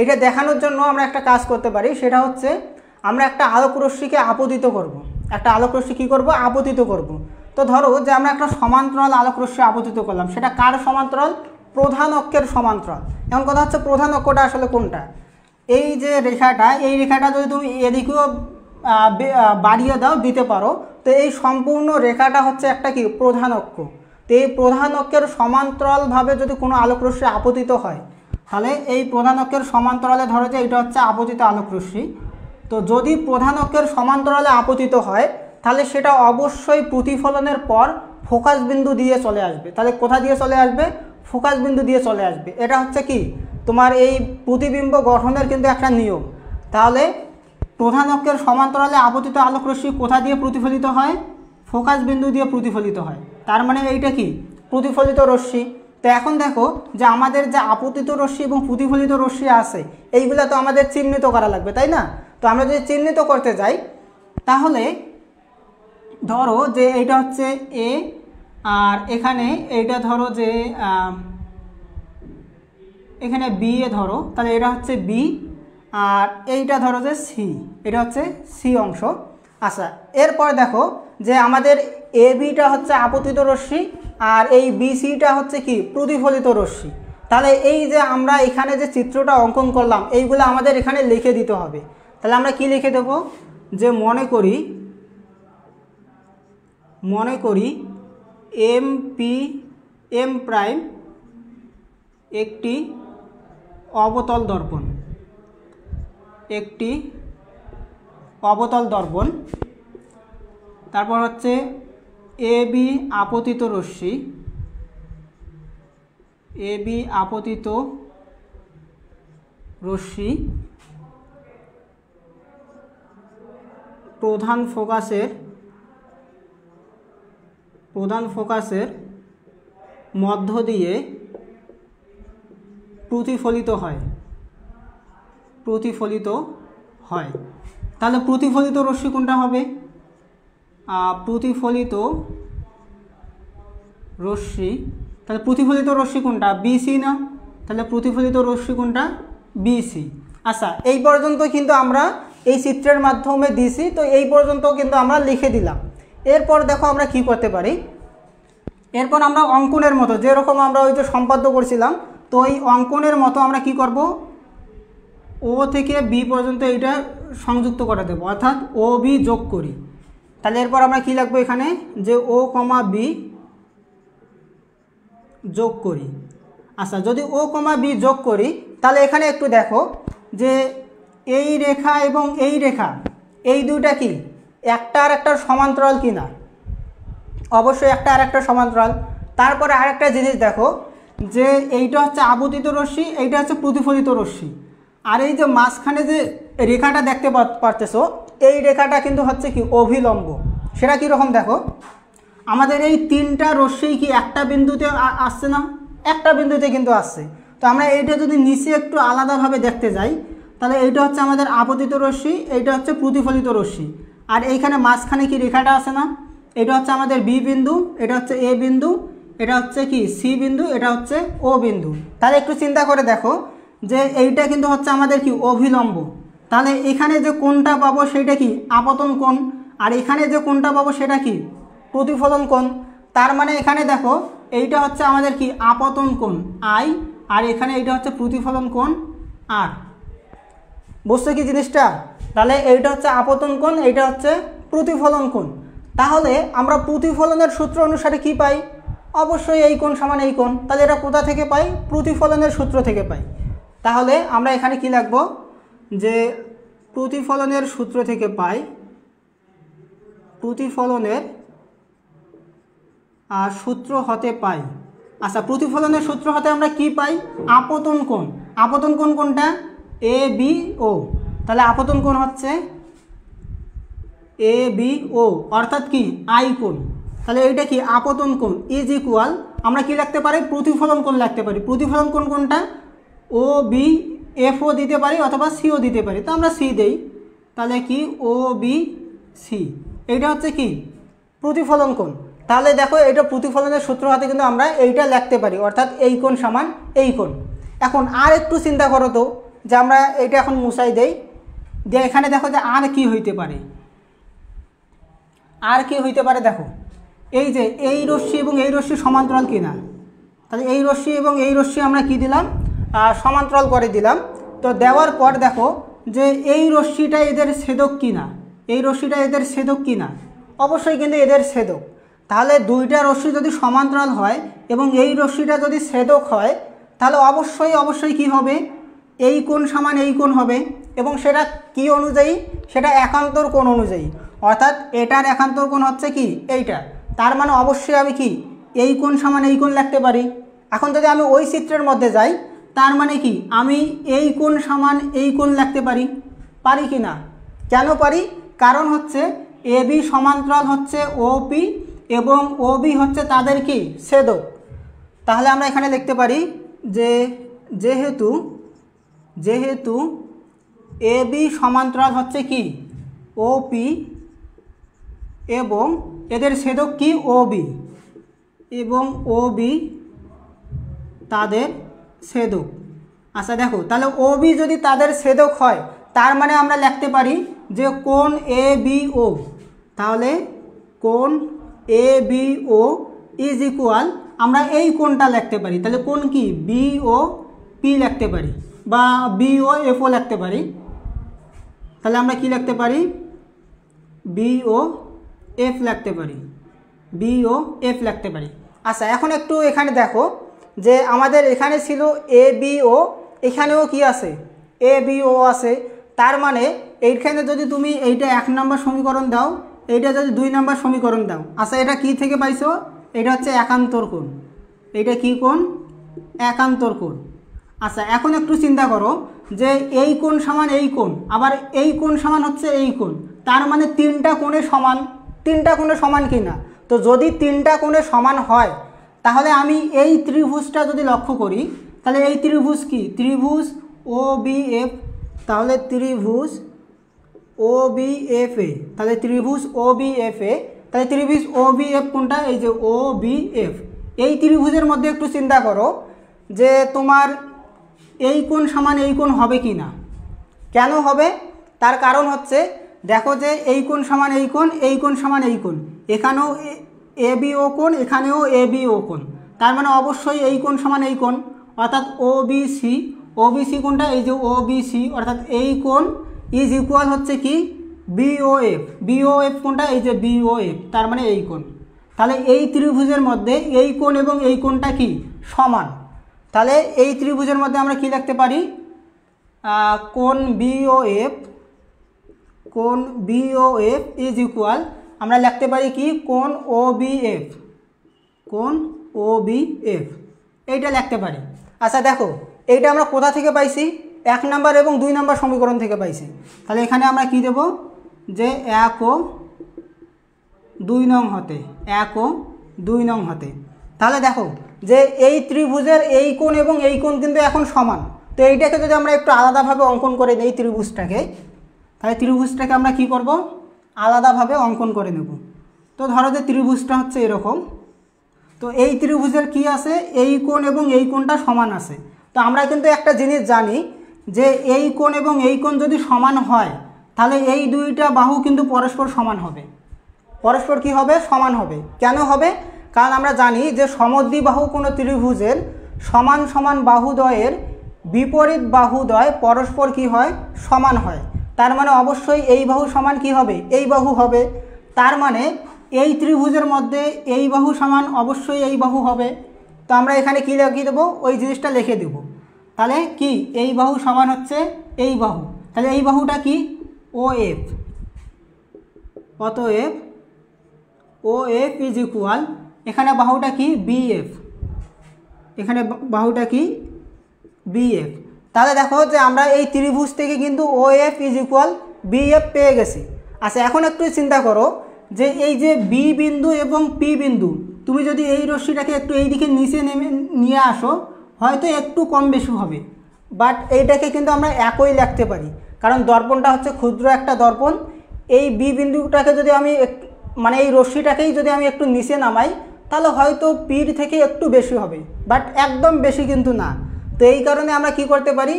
এটা দেখানোর জন্য আমরা একটা কাজ করতে পারি সেটা হচ্ছে আমরা একটা আলোক রশ্মিকে আপতিত করব। একটা আলোক রশ্মি কী করবো আপতিত করব। তো ধরো যে আমরা একটা সমান্তরাল আলোক রশ্মি আপতিত করলাম সেটা কার সমান্তরাল প্রধান অক্ষের সমান্তরাল এখন কথা হচ্ছে প্রধান অক্ষটা আসলে কোনটা এই যে রেখাটা এই রেখাটা যদি তুমি এদিকেও বাড়িয়ে দাও দিতে পারো তো এই সম্পূর্ণ রেখাটা হচ্ছে একটা কি প্রধান অক্ষ তো এই প্রধান অক্ষের সমান্তরালভাবে যদি কোনো আলোকরশ্মি আপতিত হয় তাহলে এই প্রধান অক্ষের সমান্তরালে ধরো যে এটা হচ্ছে আপতিত আলোকরশ্মি তো যদি প্রধান অক্ষের সমান্তরালে আপতিত হয় তাহলে সেটা অবশ্যই প্রতিফলনের পর ফোকাস বিন্দু দিয়ে চলে আসবে তাহলে কোথা দিয়ে চলে আসবে ফোকাস বিন্দু দিয়ে চলে আসবে এটা হচ্ছে কি তোমার এই প্রতিবিম্ব গঠনের কিন্তু একটা নিয়ম তাহলে প্রধান অক্ষের সমান্তরালে আপতিত আলোকরশ্মি কোথা দিয়ে প্রতিফলিত হয় ফোকাস বিন্দু দিয়ে প্রতিফলিত হয় তার মানে এইটা কি প্রতিফলিত রশ্মি তো এখন দেখো যে আমাদের যে আপতিত রশ্মি এবং প্রতিফলিত রশ্মি আছে এইগুলো তো আমাদের চিহ্নিত করা লাগবে তাই না তো আমরা যদি চিহ্নিত করতে যাই তাহলে ধরো যে এইটা হচ্ছে এ আর এখানে এইটা ধরো যে এখানে বি এ ধরো তাহলে এটা হচ্ছে বি আর এইটা ধরো যে সি এটা হচ্ছে সি অংশ আচ্ছা এরপর দেখো যে আমাদের এ বিটা হচ্ছে আপতিত রশ্মি আর এই বিসিটা হচ্ছে কি প্রতিফলিত রশ্মি তাহলে এই যে আমরা এখানে যে চিত্রটা অঙ্কন করলাম এইগুলো আমাদের এখানে লিখে দিতে হবে তাহলে আমরা কি লিখে দেব যে মনে করি মনে করি এম পি এম প্রাইম একটি অবতল দর্পণ একটি অবতল দর্পণ তারপর হচ্ছে এ বি আপতিত রশ্মি এ বি আপতিত রশ্মি প্রধান ফোকাসের প্রধান ফোকাসের মধ্য দিয়ে প্রতিফলিত হয় প্রতিফলিত হয় তাহলে প্রতিফলিত রশ্মি কোনটা হবে প্রতিফলিত রশ্মি তাহলে প্রতিফলিত রশ্মি কোনটা বিসি না তাহলে প্রতিফলিত রশ্মি কোনটা বিসি আচ্ছা এই পর্যন্ত কিন্তু আমরা এই চিত্রের মাধ্যমে দিছি তো এই পর্যন্ত কিন্তু আমরা লিখে দিলাম এরপর দেখো আমরা কি করতে পারি এরপর আমরা অঙ্কনের মতো যেরকম আমরা ওই যে সম্পাদ্য করছিলাম তো এই অঙ্কনের মতো আমরা কি করব ও থেকে বি পর্যন্ত এটা সংযুক্ত করা দেবো অর্থাৎ ও বি যোগ করি তাহলে এরপর আমরা কি লাগবো এখানে যে ও কমা বি যোগ করি আচ্ছা যদি ও কমা বি যোগ করি তাহলে এখানে একটু দেখো যে এই রেখা এবং এই রেখা এই দুইটা কি একটা আর একটা সমান্তরাল কি না অবশ্যই একটা আর একটা সমান্তরাল তারপরে আরেকটা জিনিস দেখো যে এইটা হচ্ছে আবতিত রশ্মি এইটা হচ্ছে প্রতিফলিত রশ্মি আর এই যে মাঝখানে যে রেখাটা দেখতে পারতেছো এই রেখাটা কিন্তু হচ্ছে কি অভিলম্ব সেটা কীরকম দেখো আমাদের এই তিনটা রশ্মি কি একটা বিন্দুতে আসছে না একটা বিন্দুতে কিন্তু আসছে তো আমরা এইটা যদি নিচে একটু আলাদাভাবে দেখতে যাই তাহলে এইটা হচ্ছে আমাদের আপতিত রশ্মি এইটা হচ্ছে প্রতিফলিত রশ্মি আর এইখানে মাঝখানে কি রেখাটা আছে না এটা হচ্ছে আমাদের বি বিন্দু এটা হচ্ছে এ বিন্দু এটা হচ্ছে কি সি বিন্দু এটা হচ্ছে ও বিন্দু তাহলে একটু চিন্তা করে দেখো যে এইটা কিন্তু হচ্ছে আমাদের কি অভিলম্ব তাহলে এখানে যে কোনটা পাবো সেটা কি আপতন কোন আর এখানে যে কোনটা পাবো সেটা কি প্রতিফলন কোন তার মানে এখানে দেখো এইটা হচ্ছে আমাদের কি আপতন কোন আই আর এখানে এইটা হচ্ছে প্রতিফলন কোন আর বুঝছো কি জিনিসটা তাহলে এইটা হচ্ছে আপতন কোণ এইটা হচ্ছে প্রতিফলন কোণ তাহলে আমরা প্রতিফলনের সূত্র অনুসারে কি পাই অবশ্যই এই কোণ সমান এই কোণ তাহলে এটা কোথা থেকে পাই প্রতিফলনের সূত্র থেকে পাই তাহলে আমরা এখানে কি লাগব যে প্রতিফলনের সূত্র থেকে পাই প্রতিফলনের সূত্র হতে পাই আচ্ছা প্রতিফলনের সূত্র হতে আমরা কি পাই আপতন কোণ আপতন কোণ কোনটা এ বি ও তাহলে আপতন কোণ হচ্ছে এ বি ও অর্থাৎ কি আই কোণ তাহলে এইটা কি আপতন কোণ ইজ ইকুয়াল আমরা কি লিখতে পারি প্রতিফলন কোণ লিখতে পারি প্রতিফলন কোণ কোনটা ও বি এফ ও দিতে পারি অথবা সিও দিতে পারি তো আমরা সি দেই তাহলে কি ও বি সি এইটা হচ্ছে কি প্রতিফলন কোণ তাহলে দেখো এটা প্রতিফলনের সূত্র হাতে কিন্তু আমরা এইটা লিখতে পারি অর্থাৎ এই কোণ সমান এই কোণ এখন আর একটু চিন্তা করো তো যে আমরা এটা এখন মুসাই দেই দিয়ে এখানে দেখো যে আর কি হইতে পারে আর কি হইতে পারে দেখো এই যে এই রশ্মি এবং এই রশ্মি সমান্তরাল কিনা তাহলে এই রশ্মি এবং এই রশ্মি আমরা কি দিলাম সমান্তরাল করে দিলাম তো দেওয়ার পর দেখো যে এই রশ্মিটা এদের ছেদক কিনা এই রশ্মিটা এদের ছেদক কিনা অবশ্যই কিন্তু এদের ছেদক তাহলে দুইটা রশ্মি যদি সমান্তরাল হয় এবং এই রশ্মিটা যদি ছেদক হয় তাহলে অবশ্যই অবশ্যই কি হবে এই কোণ সমান এই কোণ হবে এবং সেটা কি অনুযায়ী সেটা একান্তর কোণ অনুযায়ী অর্থাৎ এটার একান্তর কোণ হচ্ছে কি এইটা তার মানে অবশ্যই আমি কি এই কোণ সমান এই কোণ লিখতে পারি এখন যদি আমি ওই চিত্রের মধ্যে যাই তার মানে কি আমি এই কোণ সমান এই কোণ লিখতে পারি পারি কি না কেন পারি কারণ হচ্ছে এ বি সমান্তরাল হচ্ছে ওপি এবং ও বি হচ্ছে তাদের কি ছেদক তাহলে আমরা এখানে লিখতে পারি যে যেহেতু যেহেতু এ বি সমান্তরাল হচ্ছে কি ও পি এবং এদের সেদক কি ও বি এবং ও বি তাদের সেদক আচ্ছা দেখো তাহলে ওবি যদি তাদের সেদক হয় তার মানে আমরা লিখতে পারি যে কোন এ বি ও তাহলে কোন A B O is equal আমরা এই কোনটা লিখতে পারি তাহলে কোন কি বি ও পি লিখতে পারি বা বিও এফও লিখতে পারি তাহলে আমরা কি লিখতে পারি বিও এফ লিখতে পারি বিও এফ লিখতে পারি আচ্ছা এখন একটু এখানে দেখো যে আমাদের এখানে ছিল এ বিও এখানেও কি আছে এ বিও আছে তার মানে এইখানে যদি তুমি এইটা এক নম্বর সমীকরণ দাও এইটা যদি দুই নম্বর সমীকরণ দাও আচ্ছা এটা কি থেকে পাইছো এটা হচ্ছে একান্তর কোণ এটা কি কোণ একান্তর কোণ আচ্ছা এখন একটু চিন্তা করো যে এই কোণ সমান এই কোণ আবার এই কোণ সমান হচ্ছে এই কোণ তার মানে তিনটা কোণে সমান তিনটা কোণে সমান কি না তো যদি তিনটা কোণে সমান হয় তাহলে আমি এই ত্রিভুজটা যদি লক্ষ্য করি তাহলে এই ত্রিভুজ কি ত্রিভুজ ও বি এফ তাহলে ত্রিভুজ ও বি এফ এ তাহলে ত্রিভুজ ও বি এফ এ তাহলে ত্রিভুজ ও বি এফ কোনটা এই যে ও বি এফ এই ত্রিভুজের মধ্যে একটু চিন্তা করো যে তোমার এই কোণ সমান এই কোণ হবে কি না কেন হবে তার কারণ হচ্ছে দেখো যে এই কোণ সমান এই কোণ এই কোণ সমান এই কোণ এখানেও এ বি ও কোণ এখানেও এ বি ও কোণ তার মানে অবশ্যই এই কোণ সমান এই কোণ অর্থাৎ O B C O B C কোণটা এই যে ও বি সি অর্থাৎ এই কোণ ইজ ইকুয়াল হচ্ছে কি বিওএফ বিওএফ কোনটা এই যে বিওএফ তার মানে এই কোণ তাহলে এই ত্রিভুজের মধ্যে এই কোণ এবং এই কোণটা কি সমান তাহলে এই ত্রিভুজের মধ্যে আমরা কি লিখতে পারি কোন বিও এফ কোন বিও এফ ইজ ইকুয়াল আমরা লিখতে পারি কি কোন ও বি এফ কোন ও বি এফ এইটা লিখতে পারি আচ্ছা দেখো এইটা আমরা কোথা থেকে পাইছি এক নাম্বার এবং দুই নাম্বার সমীকরণ থেকে পাইছি তাহলে এখানে আমরা কি দেব যে এক ও দুই নং হতে এক ও দুই নং হতে তাহলে দেখো যে এই ত্রিভুজের এই কোণ এবং এই কোণ কিন্তু এখন সমান তো এইটাকে যদি আমরা একটু আলাদাভাবে অঙ্কন করে দিই ত্রিভুজটাকে তাহলে ত্রিভুজটাকে আমরা কি করব আলাদাভাবে অঙ্কন করে নেব তো ধরো যে ত্রিভুজটা হচ্ছে এরকম তো এই ত্রিভুজের কি আছে এই কোণ এবং এই কোণটা সমান আছে তো আমরা কিন্তু একটা জিনিস জানি যে এই কোণ এবং এই কোণ যদি সমান হয় তাহলে এই দুইটা বাহু কিন্তু পরস্পর সমান হবে পরস্পর কি হবে সমান হবে কেন হবে কারণ আমরা জানি যে সমদ্বিবাহু কোনো ত্রিভুজের সমান সমান বাহুদয়ের বিপরীত বাহুদয় পরস্পর কি হয় সমান হয় তার মানে অবশ্যই এই বাহু সমান কি হবে এই বাহু হবে তার মানে এই ত্রিভুজের মধ্যে এই বাহু সমান অবশ্যই এই বাহু হবে তো আমরা এখানে কী লিখে দেবো ওই জিনিসটা লিখে দেব তাহলে কি এই বাহু সমান হচ্ছে এই বাহু তাহলে এই বাহুটা কি ও এফ অত F O F is equal এখানে বাহুটা কি বিএফ এখানে বাহুটা কি বিএফ তাহলে দেখো যে আমরা এই ত্রিভুজ থেকে কিন্তু O F is equal BF পেয়ে গেছি আচ্ছা এখন একটু চিন্তা করো যে এই যে বি বিন্দু এবং পি বিন্দু তুমি যদি এই রশ্মিটাকে একটু এই দিকে নিচে নেমে নিয়ে আসো হয়তো একটু কম বেশি হবে বাট এইটাকে কিন্তু আমরা একই লাগতে পারি কারণ দর্পণটা হচ্ছে ক্ষুদ্র একটা দর্পণ এই বি বিন্দুটাকে যদি আমি মানে এই রশ্মিটাকেই যদি আমি একটু নিচে নামাই তাহলে হয়তো পির থেকে একটু বেশি হবে বাট একদম বেশি কিন্তু না তো এই কারণে আমরা কি করতে পারি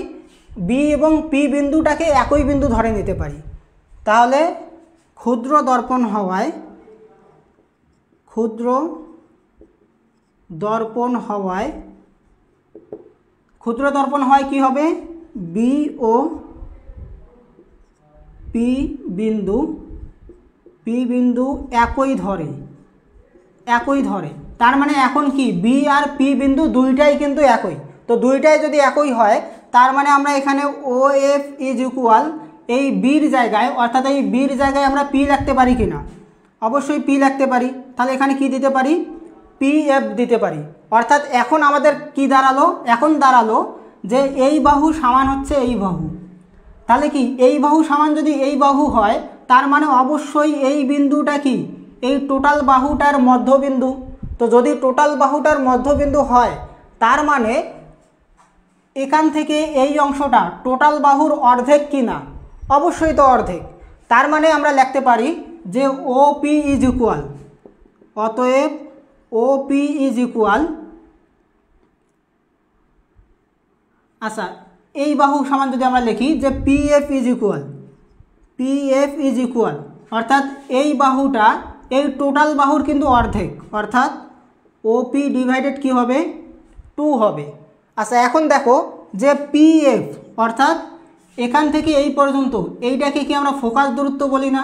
বি এবং পি বিন্দুটাকে একই বিন্দু ধরে নিতে পারি তাহলে ক্ষুদ্র দর্পণ হওয়ায় ক্ষুদ্র দর্পণ হওয়ায় ক্ষুদ্র দর্পণ হয় কি হবে বি ও পি বিন্দু পি বিন্দু একই ধরে একই ধরে তার মানে এখন কি বি আর পি বিন্দু দুইটাই কিন্তু একই তো দুইটাই যদি একই হয় তার মানে আমরা এখানে ও এফ ইজ ইকুয়াল এই বির জায়গায় অর্থাৎ এই বির জায়গায় আমরা পি লাগতে পারি কি না অবশ্যই পি লাগতে পারি তাহলে এখানে কি দিতে পারি পি এফ দিতে পারি অর্থাৎ এখন আমাদের কি দাঁড়ালো এখন দাঁড়ালো যে এই বাহু সমান হচ্ছে এই বাহু তাহলে কি এই বাহু সমান যদি এই বাহু হয় তার মানে অবশ্যই এই বিন্দুটা কি এই টোটাল বাহুটার মধ্যবিন্দু তো যদি টোটাল বাহুটার মধ্যবিন্দু হয় তার মানে এখান থেকে এই অংশটা টোটাল বাহুর অর্ধেক কিনা অবশ্যই তো অর্ধেক তার মানে আমরা লিখতে পারি যে ও পি ইজ ইকুয়াল অতএব ও পি ইজ ইকুয়াল আচ্ছা এই বাহু সমান যদি আমরা লিখি যে P F is equal P F is equal অর্থাৎ এই বাহুটা এই টোটাল বাহুর কিন্তু অর্ধেক অর্থাৎ ওপি ডিভাইডেড কি হবে টু হবে আচ্ছা এখন দেখো যে পিএফ অর্থাৎ এখান থেকে এই পর্যন্ত এইটাকে কি আমরা ফোকাস দূরত্ব বলি না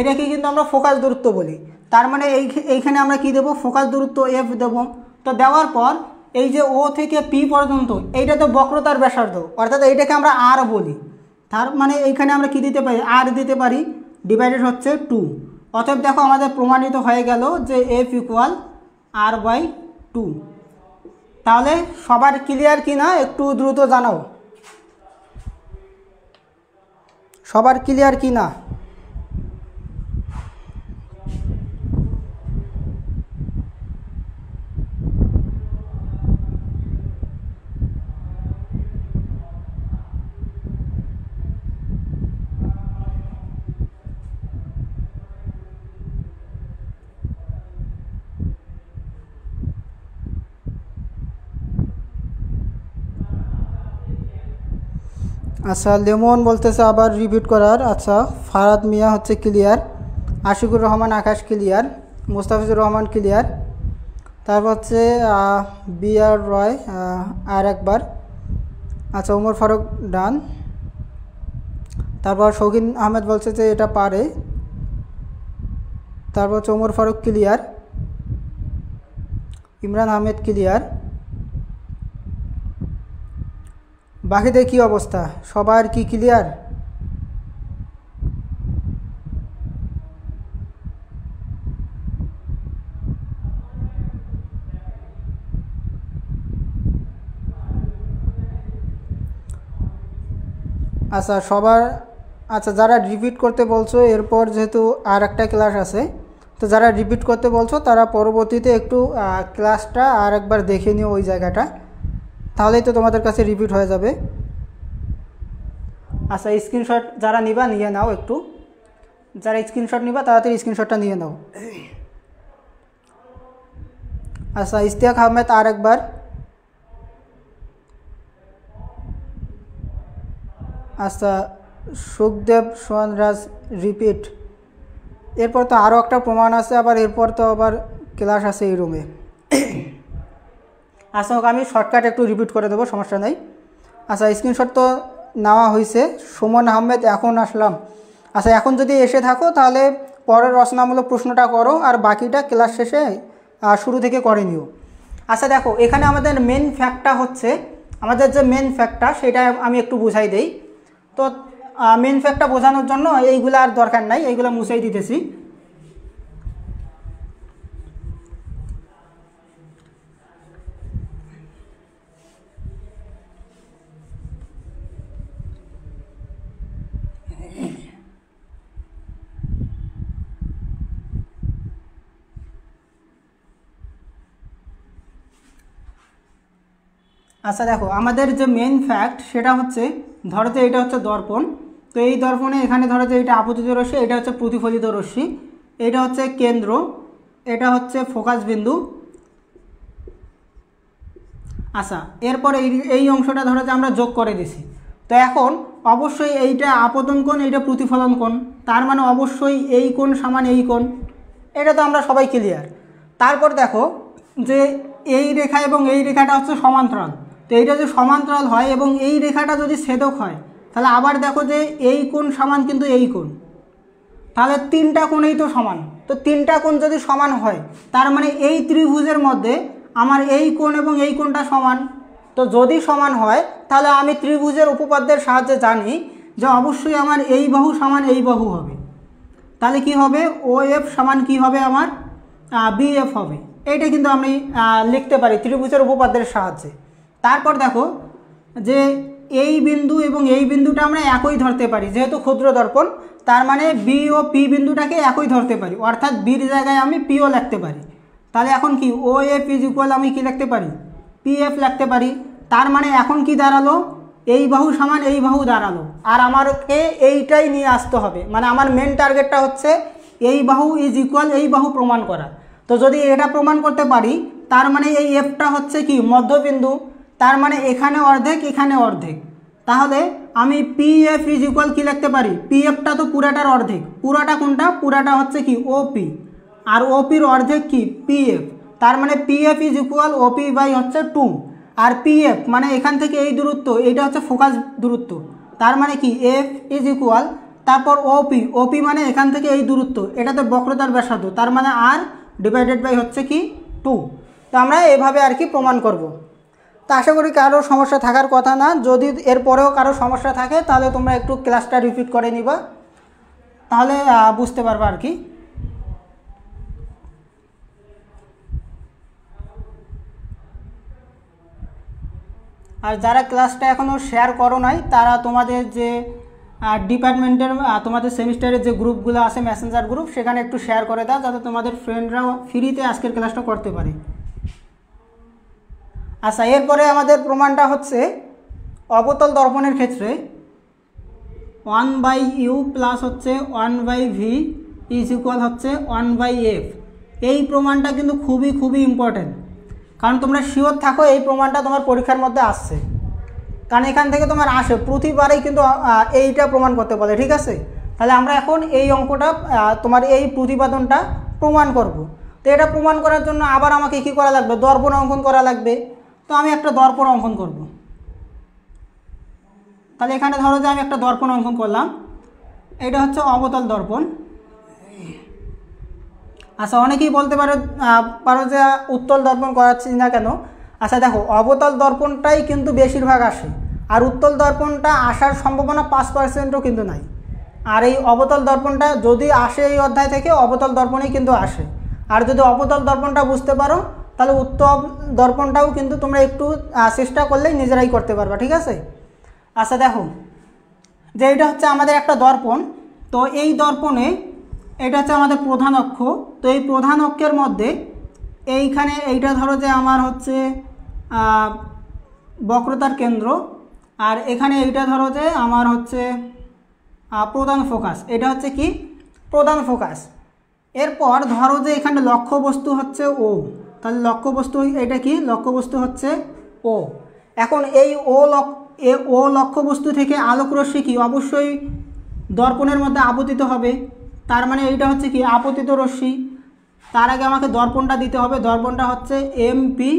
এটাকে কিন্তু আমরা ফোকাস দূরত্ব বলি তার মানে এই এইখানে আমরা কি দেব ফোকাস দূরত্ব এফ দেব তো দেওয়ার পর এই যে ও থেকে পি পর্যন্ত এইটা তো বক্রতার ব্যাসার্ধ অর্থাৎ এইটাকে আমরা আর বলি তার মানে এইখানে আমরা কি দিতে পারি আর দিতে পারি ডিভাইডেড হচ্ছে টু অতএব দেখো আমাদের প্রমাণিত হয়ে গেল যে f equal r by two তাহলে সবার ক্লিয়ার কি না একটু দ্রুত জানাও সবার ক্লিয়ার কি না আচ্ছা লেমন বলতেছে আবার রিপিট করার আচ্ছা ফারাদ মিয়া হচ্ছে clear Ashikur Rahman Akash clear Mustafizur Rahman clear তারপর হচ্ছে বি আর রয় আর একবার আচ্ছা ওমর ফারুক ডান তারপর শৌখিন আহমেদ বলছে যে এটা পারে তারপর হচ্ছে ওমর ফারুক ক্লিয়ার ইমরান আহমেদ ক্লিয়ার বাকিদের কি অবস্থা সবার কি ক্লিয়ার আচ্ছা সবার আচ্ছা যারা রিপিট করতে বলছো এরপর যেহেতু আর একটা ক্লাস আছে তো যারা রিপিট করতে বলছো তারা পরবর্তীতে একটু ক্লাসটা আর একবার দেখে নিও ওই জায়গাটা তাহলেই তো তোমাদের কাছে রিপিট হয়ে যাবে আচ্ছা স্ক্রিনশট যারা নিবা নিয়ে নাও একটু যারা স্ক্রিনশট নিবা তাড়াতাড়ি স্ক্রিনশটটা নিয়ে নাও আচ্ছা ইস্তিয়াক আহমেদ আর একবার আচ্ছা সুখদেব সোহানরাজ রিপিট এরপর তো আরও একটা প্রমাণ আছে আবার এরপর তো আবার ক্লাস আছে এই রুমে আচ্ছা হোক আমি শর্টকাট একটু রিপিট করে দেবো সমস্যা নেই আচ্ছা স্ক্রিনশট তো নেওয়া হয়েছে সুমন আহমেদ এখন আসলাম আচ্ছা এখন যদি এসে থাকো তাহলে পরের রচনামূলক প্রশ্নটা করো আর বাকিটা ক্লাস শেষে শুরু থেকে করে নিও আচ্ছা দেখো এখানে আমাদের মেন ফ্যাক্টটা হচ্ছে আমাদের যে মেন ফ্যাক্টটা সেটা আমি একটু বুঝাই দেই তো মেন ফ্যাক্টটা বোঝানোর জন্য এইগুলো আর দরকার নাই এইগুলো মুছাই দিতেছি আচ্ছা দেখো আমাদের যে মেন ফ্যাক্ট সেটা হচ্ছে ধরো যে এটা হচ্ছে দর্পণ তো এই দর্পণে এখানে ধরো যে এটা আপতিত রশ্মি এটা হচ্ছে প্রতিফলিত রশ্মি এটা হচ্ছে কেন্দ্র এটা হচ্ছে ফোকাস বিন্দু আচ্ছা এরপরে এই এই অংশটা ধরো যে আমরা যোগ করে দিছি তো এখন অবশ্যই এইটা আপতন কোণ এইটা প্রতিফলন কোণ তার মানে অবশ্যই এই কোণ সমান এই কোণ এটা তো আমরা সবাই ক্লিয়ার তারপর দেখো যে এই রেখা এবং এই রেখাটা হচ্ছে সমান্তরাল তো এইটা যদি সমান্তরাল হয় এবং এই রেখাটা যদি ছেদক হয় তাহলে আবার দেখো যে এই কোণ সমান কিন্তু এই কোণ তাহলে তিনটা কোণেই তো সমান তো তিনটা কোণ যদি সমান হয় তার মানে এই ত্রিভুজের মধ্যে আমার এই কোণ এবং এই কোণটা সমান তো যদি সমান হয় তাহলে আমি ত্রিভুজের উপপাদ্যের সাহায্যে জানি যে অবশ্যই আমার এই বাহু সমান এই বাহু হবে তাহলে কি হবে ও এফ সমান কী হবে আমার বিএফ হবে এইটা কিন্তু আমি লিখতে পারি ত্রিভুজের উপপাদ্যের সাহায্যে তারপর দেখো যে এই বিন্দু এবং এই বিন্দুটা আমরা একই ধরতে পারি যেহেতু ক্ষুদ্র দর্পণ তার মানে বি ও পি বিন্দুটাকে একই ধরতে পারি অর্থাৎ বির জায়গায় আমি পিও লিখতে পারি তাহলে এখন কি ও এফ ইজ ইকুয়াল আমি কি লিখতে পারি পি এফ লিখতে পারি তার মানে এখন কি দাঁড়ালো এই বাহু সমান এই বাহু দাঁড়ালো আর আমারকে এইটাই নিয়ে আসতে হবে মানে আমার মেন টার্গেটটা হচ্ছে এই বাহু ইজ ইকুয়াল এই বাহু প্রমাণ করা তো যদি এটা প্রমাণ করতে পারি তার মানে এই এফটা হচ্ছে কি মধ্যবিন্দু তার মানে এখানে অর্ধেক এখানে অর্ধেক তাহলে আমি পি এফ ইজ ইকুয়াল কী লিখতে পারি পি এফটা তো পুরাটার অর্ধেক পুরাটা কোনটা পুরাটা হচ্ছে কি ওপি আর ওপির অর্ধেক কি পি এফ তার মানে P F is equal OP by হচ্ছে টু আর পি এফ মানে এখান থেকে এই দূরত্ব এটা হচ্ছে ফোকাস দূরত্ব তার মানে কি এফ ইজ ইকুয়াল তারপর ওপি ওপি মানে এখান থেকে এই দূরত্ব এটা তো বক্রতার ব্যাসার্ধ তার মানে আর ডিভাইডেড বাই হচ্ছে কি টু তো আমরা এভাবে আর কি প্রমাণ করব তো আশা করি কারোর সমস্যা থাকার কথা না যদি এরপরেও কারো সমস্যা থাকে তাহলে তোমরা একটু ক্লাসটা রিপিট করে নিবা তাহলে বুঝতে পারবা আর কি আর যারা ক্লাসটা এখনও শেয়ার করো নাই তারা তোমাদের যে ডিপার্টমেন্টের তোমাদের সেমিস্টারের যে গ্রুপগুলো আছে মেসেঞ্জার গ্রুপ সেখানে একটু শেয়ার করে দাও যাতে তোমাদের ফ্রেন্ডরাও ফ্রিতে আজকের ক্লাসটা করতে পারে আচ্ছা এরপরে আমাদের প্রমাণটা হচ্ছে অবতল দর্পণের ক্ষেত্রে ওয়ান বাই ইউ প্লাস হচ্ছে one by v is equal হচ্ছে ওয়ান বাই এফ এই প্রমাণটা কিন্তু খুবই খুবই ইম্পর্টেন্ট কারণ তোমরা শিওর থাকো এই প্রমাণটা তোমার পরীক্ষার মধ্যে আসছে কারণ এখান থেকে তোমার আসে প্রতিবারেই কিন্তু এইটা প্রমাণ করতে বলে ঠিক আছে তাহলে আমরা এখন এই অঙ্কটা তোমার এই প্রতিপাদনটা প্রমাণ করব তো এটা প্রমাণ করার জন্য আবার আমাকে কী করা লাগবে দর্পণ অঙ্কন করা লাগবে তো আমি একটা দর্পণ অঙ্কন করব তাহলে এখানে ধরো যে আমি একটা দর্পণ অঙ্কন করলাম এটা হচ্ছে অবতল দর্পণ আচ্ছা অনেকেই বলতে পারো পারো যে উত্তল দর্পণ করাচ্ছি না কেন আচ্ছা দেখো অবতল দর্পণটাই কিন্তু বেশিরভাগ আসে আর উত্তল দর্পণটা আসার সম্ভাবনা পাঁচ পার্সেন্টও কিন্তু নাই আর এই অবতল দর্পণটা যদি আসে এই অধ্যায় থেকে অবতল দর্পণেই কিন্তু আসে আর যদি অবতল দর্পণটা বুঝতে পারো তাহলে উত্তম দর্পণটাও কিন্তু তোমরা একটু চেষ্টা করলেই নিজেরাই করতে পারবা ঠিক আছে আচ্ছা দেখো যে এটা হচ্ছে আমাদের একটা দর্পণ তো এই দর্পণে এটা হচ্ছে আমাদের প্রধান অক্ষ তো এই প্রধান অক্ষের মধ্যে এইখানে এইটা ধরো যে আমার হচ্ছে বক্রতার কেন্দ্র আর এখানে এইটা ধরো যে আমার হচ্ছে প্রধান ফোকাস এটা হচ্ছে কি প্রধান ফোকাস এরপর ধরো যে এখানে লক্ষ্যবস্তু হচ্ছে ও তাহলে লক্ষ্যবস্তু এটা কি লক্ষ্যবস্তু হচ্ছে ও এখন এই ও লক্ষ এ ও লক্ষ্যবস্তু থেকে আলোকরশ্মি কি অবশ্যই দর্পণের মধ্যে আপতিত হবে তার মানে এইটা হচ্ছে কি আপতিত রশ্মি তার আগে আমাকে দর্পণটা দিতে হবে দর্পণটা হচ্ছে এম পি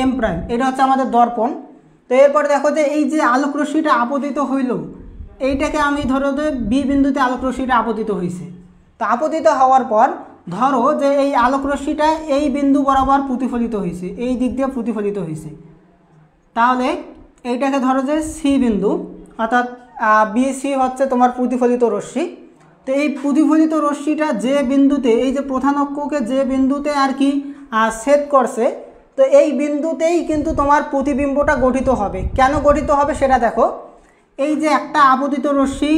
এম প্রাইম এটা হচ্ছে আমাদের দর্পণ তো এরপর দেখো যে এই যে আলোকরশ্মিটা আপতিত হইল এইটাকে আমি ধরো যে বি বিন্দুতে আলোকরশ্মিটা আপতিত হয়েছে তো আপতিত হওয়ার পর ধরো যে এই আলোকরশ্মিটা এই বিন্দু বরাবর প্রতিফলিত হয়েছে এই দিক দিয়ে প্রতিফলিত হয়েছে তাহলে এইটাকে ধরো যে সি বিন্দু অর্থাৎ সি হচ্ছে তোমার প্রতিফলিত রশ্মি তো এই প্রতিফলিত রশ্মিটা যে বিন্দুতে এই যে প্রধান অক্ষকে যে বিন্দুতে আর কি সেট করছে তো এই বিন্দুতেই কিন্তু তোমার প্রতিবিম্বটা গঠিত হবে কেন গঠিত হবে সেটা দেখো এই যে একটা আপতিত রশ্মি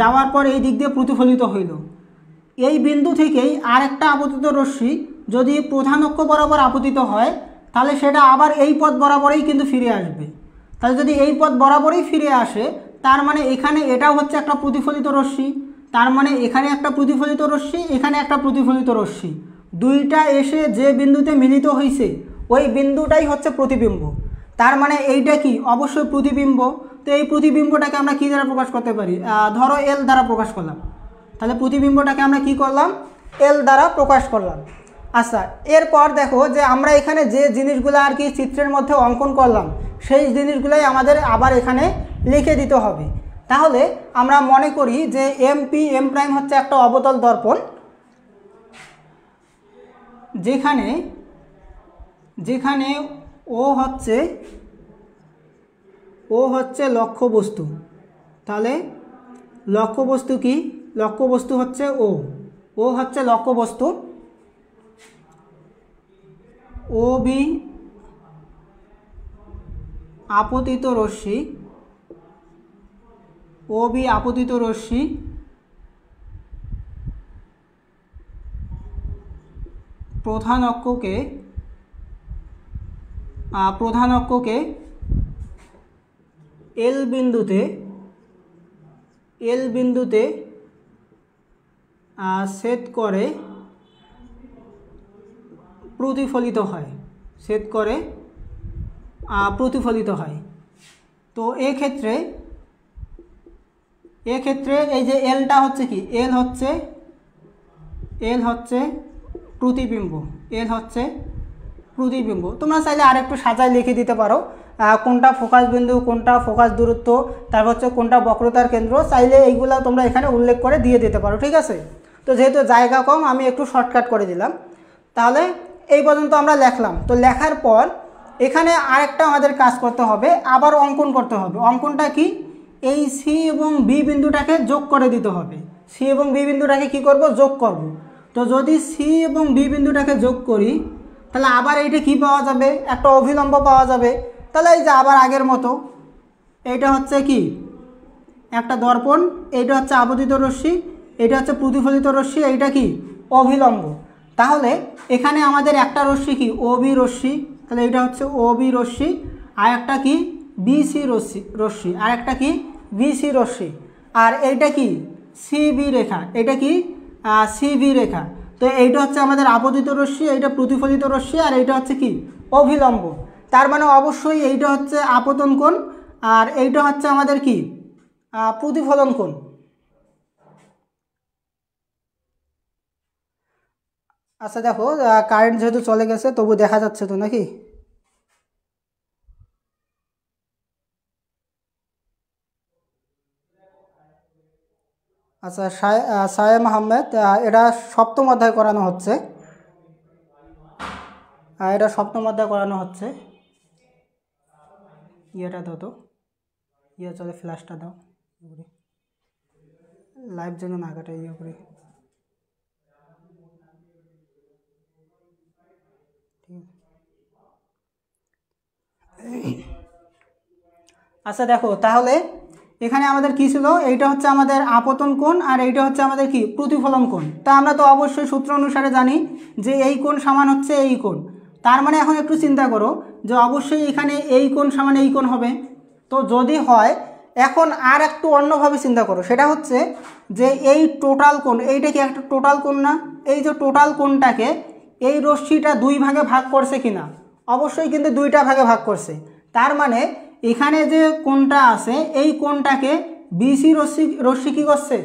যাওয়ার পর এই দিক দিয়ে প্রতিফলিত হইল এই বিন্দু থেকেই আর একটা আপতিত রশ্মি যদি প্রধান অক্ষ বরাবর আপতিত হয় তাহলে সেটা আবার এই পথ বরাবরেই কিন্তু ফিরে আসবে তাহলে যদি এই পথ বরাবরই ফিরে আসে তার মানে এখানে এটাও হচ্ছে একটা প্রতিফলিত রশ্মি তার মানে এখানে একটা প্রতিফলিত রশ্মি এখানে একটা প্রতিফলিত রশ্মি দুইটা এসে যে বিন্দুতে মিলিত হয়েছে ওই বিন্দুটাই হচ্ছে প্রতিবিম্ব তার মানে এইটা কি অবশ্যই প্রতিবিম্ব তো এই প্রতিবিম্বটাকে আমরা কী দ্বারা প্রকাশ করতে পারি ধরো এল দ্বারা প্রকাশ করলাম তাহলে প্রতিবিম্বটাকে আমরা কি করলাম এল দ্বারা প্রকাশ করলাম আচ্ছা এরপর দেখো যে আমরা এখানে যে জিনিসগুলো আর কি চিত্রের মধ্যে অঙ্কন করলাম সেই জিনিসগুলোই আমাদের আবার এখানে লিখে দিতে হবে তাহলে আমরা মনে করি যে এম পি এম প্রাইম হচ্ছে একটা অবতল দর্পণ যেখানে যেখানে ও হচ্ছে ও হচ্ছে লক্ষ্যবস্তু তাহলে লক্ষ্যবস্তু কি লক্ষ্যবস্তু হচ্ছে ও ও হচ্ছে লক্ষ্য বস্তু ও বি আপতিত রশ্মি ও বি আপতিত রশ্মি প্রধান অক্ষকে প্রধান অক্ষকে এল বিন্দুতে এল বিন্দুতে সেট করে প্রতিফলিত হয় সেট করে প্রতিফলিত হয় তো এক্ষেত্রে এক্ষেত্রে এই যে এলটা হচ্ছে কি এল হচ্ছে এল হচ্ছে প্রতিবিম্ব এল হচ্ছে প্রতিবিম্ব তোমরা চাইলে আরেকটু সাজায় লিখে দিতে পারো কোনটা ফোকাস বিন্দু কোনটা ফোকাস দূরত্ব তারপর হচ্ছে কোনটা বক্রতার কেন্দ্র চাইলে এইগুলো তোমরা এখানে উল্লেখ করে দিয়ে দিতে পারো ঠিক আছে তো যেহেতু জায়গা কম আমি একটু শর্টকাট করে দিলাম তাহলে এই পর্যন্ত আমরা লেখলাম তো লেখার পর এখানে আরেকটা আমাদের কাজ করতে হবে আবার অঙ্কন করতে হবে অঙ্কনটা কি এই সি এবং বি বিন্দুটাকে যোগ করে দিতে হবে সি এবং বি বিন্দুটাকে কি করব যোগ করব তো যদি সি এবং বি বিন্দুটাকে যোগ করি তাহলে আবার এইটা কি পাওয়া যাবে একটা অভিলম্ব পাওয়া যাবে তাহলে এই যে আবার আগের মতো এইটা হচ্ছে কি একটা দর্পণ এইটা হচ্ছে আবদিত রশ্মি এটা হচ্ছে প্রতিফলিত রশ্মি এইটা কি অভিলম্ব তাহলে এখানে আমাদের একটা রশ্মি কি বি রশ্মি তাহলে এটা হচ্ছে বি রশ্মি আর একটা কি বিসি রশ্মি রশ্মি আর একটা কি বিসি রশ্মি আর এইটা কি সিবি রেখা এটা কি সিবি রেখা তো এইটা হচ্ছে আমাদের আপতিত রশ্মি এইটা প্রতিফলিত রশ্মি আর এইটা হচ্ছে কি অভিলম্ব তার মানে অবশ্যই এইটা হচ্ছে আপতন কোণ আর এইটা হচ্ছে আমাদের কি প্রতিফলন কোণ আচ্ছা দেখো কারেন্ট যেহেতু চলে গেছে তবু দেখা যাচ্ছে তো নাকি আচ্ছা সায়েম আহমেদ এটা সপ্তম অধ্যায় করানো হচ্ছে এটা সপ্তম অধ্যায় করানো হচ্ছে ইয়েটা দাও তো ইয়ে চলে ফ্ল্যাশটা দাও লাইভ ইয়ে যেন না কাটে ইয়ে করে আচ্ছা দেখো তাহলে এখানে আমাদের কি ছিল এইটা হচ্ছে আমাদের আপতন কোণ আর এইটা হচ্ছে আমাদের কি প্রতিফলন কোণ তা আমরা তো অবশ্যই সূত্র অনুসারে জানি যে এই কোণ সমান হচ্ছে এই কোণ তার মানে এখন একটু চিন্তা করো যে অবশ্যই এখানে এই কোণ সমান এই কোণ হবে তো যদি হয় এখন আর একটু অন্যভাবে চিন্তা করো সেটা হচ্ছে যে এই টোটাল কোণ এইটা কি একটা টোটাল কোণ না এই যে টোটাল কোণটাকে এই রশ্মিটা দুই ভাগে ভাগ করছে কিনা অবশ্যই কিন্তু দুইটা ভাগে ভাগ করছে তার মানে এখানে যে কোনটা আছে এই কোনটাকে বিসি রশ্মি রশ্মি কী করছে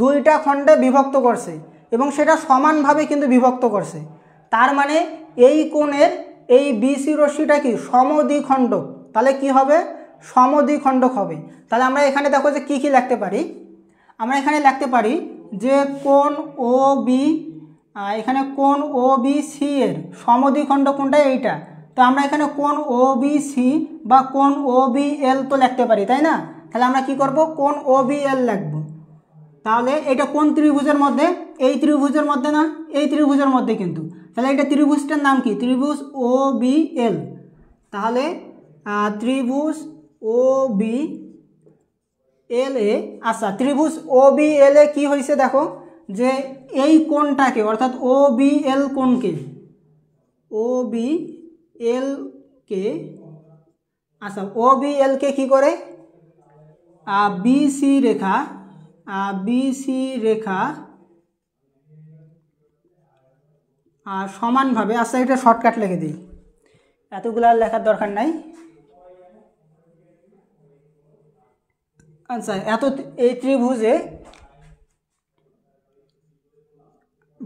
দুইটা খণ্ডে বিভক্ত করছে এবং সেটা সমানভাবে কিন্তু বিভক্ত করছে তার মানে এই কোণের এই বিসি রশ্মিটা কি সমদ্বিখণ্ডক তাহলে কি হবে সমদ্বিখণ্ডক হবে তাহলে আমরা এখানে দেখো যে কী কী লিখতে পারি আমরা এখানে লিখতে পারি যে কোন ও বি এখানে কোন ও বি সি এর সমদ্বিখণ্ড কোনটা এইটা তো আমরা এখানে কোন ও বি সি বা কোন ও এল তো লিখতে পারি তাই না তাহলে আমরা কি করব কোন ও এল লিখব তাহলে এটা কোন ত্রিভুজের মধ্যে এই ত্রিভুজের মধ্যে না এই ত্রিভুজের মধ্যে কিন্তু তাহলে এটা ত্রিভুজটার নাম কি ত্রিভুজ ও বি এল তাহলে ত্রিভুজ ও বি এল এ আচ্ছা ত্রিভুজ ও বি এল এ কী হয়েছে দেখো যে এই কোনটাকে অর্থাৎ ও বি এল কোণকে ও বি এল কে আচ্ছা ও বি এলকে কী করে বি সি রেখা বি সি রেখা আর সমানভাবে আচ্ছা এটা শর্টকাট লিখে দিই এতগুলো আর লেখার দরকার নাই আচ্ছা এত এই ত্রিভুজে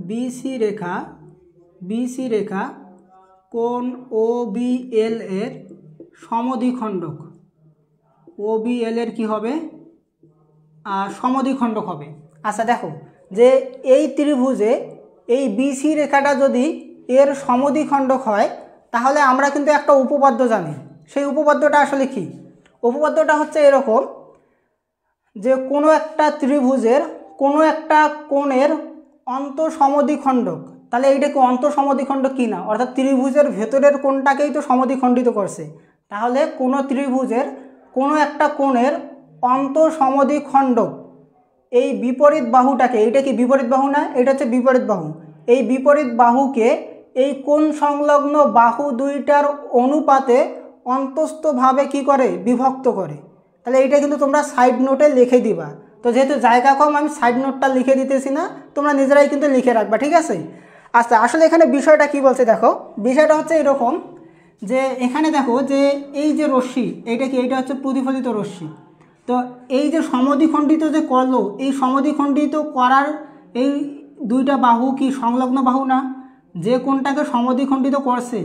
বিসি রেখা বিসি রেখা কোন ও এল এর সমদ্বিখণ্ডক ও এল এর কি হবে সমদ্বিখণ্ডক হবে আচ্ছা দেখো যে এই ত্রিভুজে এই বিসি রেখাটা যদি এর সমদ্বিখণ্ডক হয় তাহলে আমরা কিন্তু একটা উপপাদ্য জানি সেই উপপাদ্যটা আসলে কি উপপাদ্যটা হচ্ছে এরকম যে কোনো একটা ত্রিভুজের কোনো একটা কোণের অন্তঃসমদ্বিখণ্ডক তাহলে এইটাকে অন্তঃসমধিখণ্ড কি না অর্থাৎ ত্রিভুজের ভেতরের কোণটাকেই তো সমধিখণ্ডিত করছে তাহলে কোনো ত্রিভুজের কোনো একটা কোণের অন্তঃসমধিখণ্ড এই বিপরীত বাহুটাকে এইটা কি বিপরীত বাহু না এটা হচ্ছে বিপরীত বাহু এই বিপরীত বাহুকে এই কোণ সংলগ্ন বাহু দুইটার অনুপাতে অন্তস্থভাবে কি করে বিভক্ত করে তাহলে এইটা কিন্তু তোমরা সাইড নোটে লিখে দিবা তো যেহেতু জায়গা কম আমি সাইড নোটটা লিখে দিতেছি না তোমরা নিজেরাই কিন্তু লিখে রাখবা ঠিক আছে আচ্ছা আসলে এখানে বিষয়টা কি বলছে দেখো বিষয়টা হচ্ছে এরকম যে এখানে দেখো যে এই যে রশ্মি এটা কি এটা হচ্ছে প্রতিফলিত রশ্মি তো এই যে সমধিখণ্ডিত যে করলো এই সমধিখণ্ডিত করার এই দুইটা বাহু কি সংলগ্ন বাহু না যে কোনটাকে সমধিখণ্ডিত করছে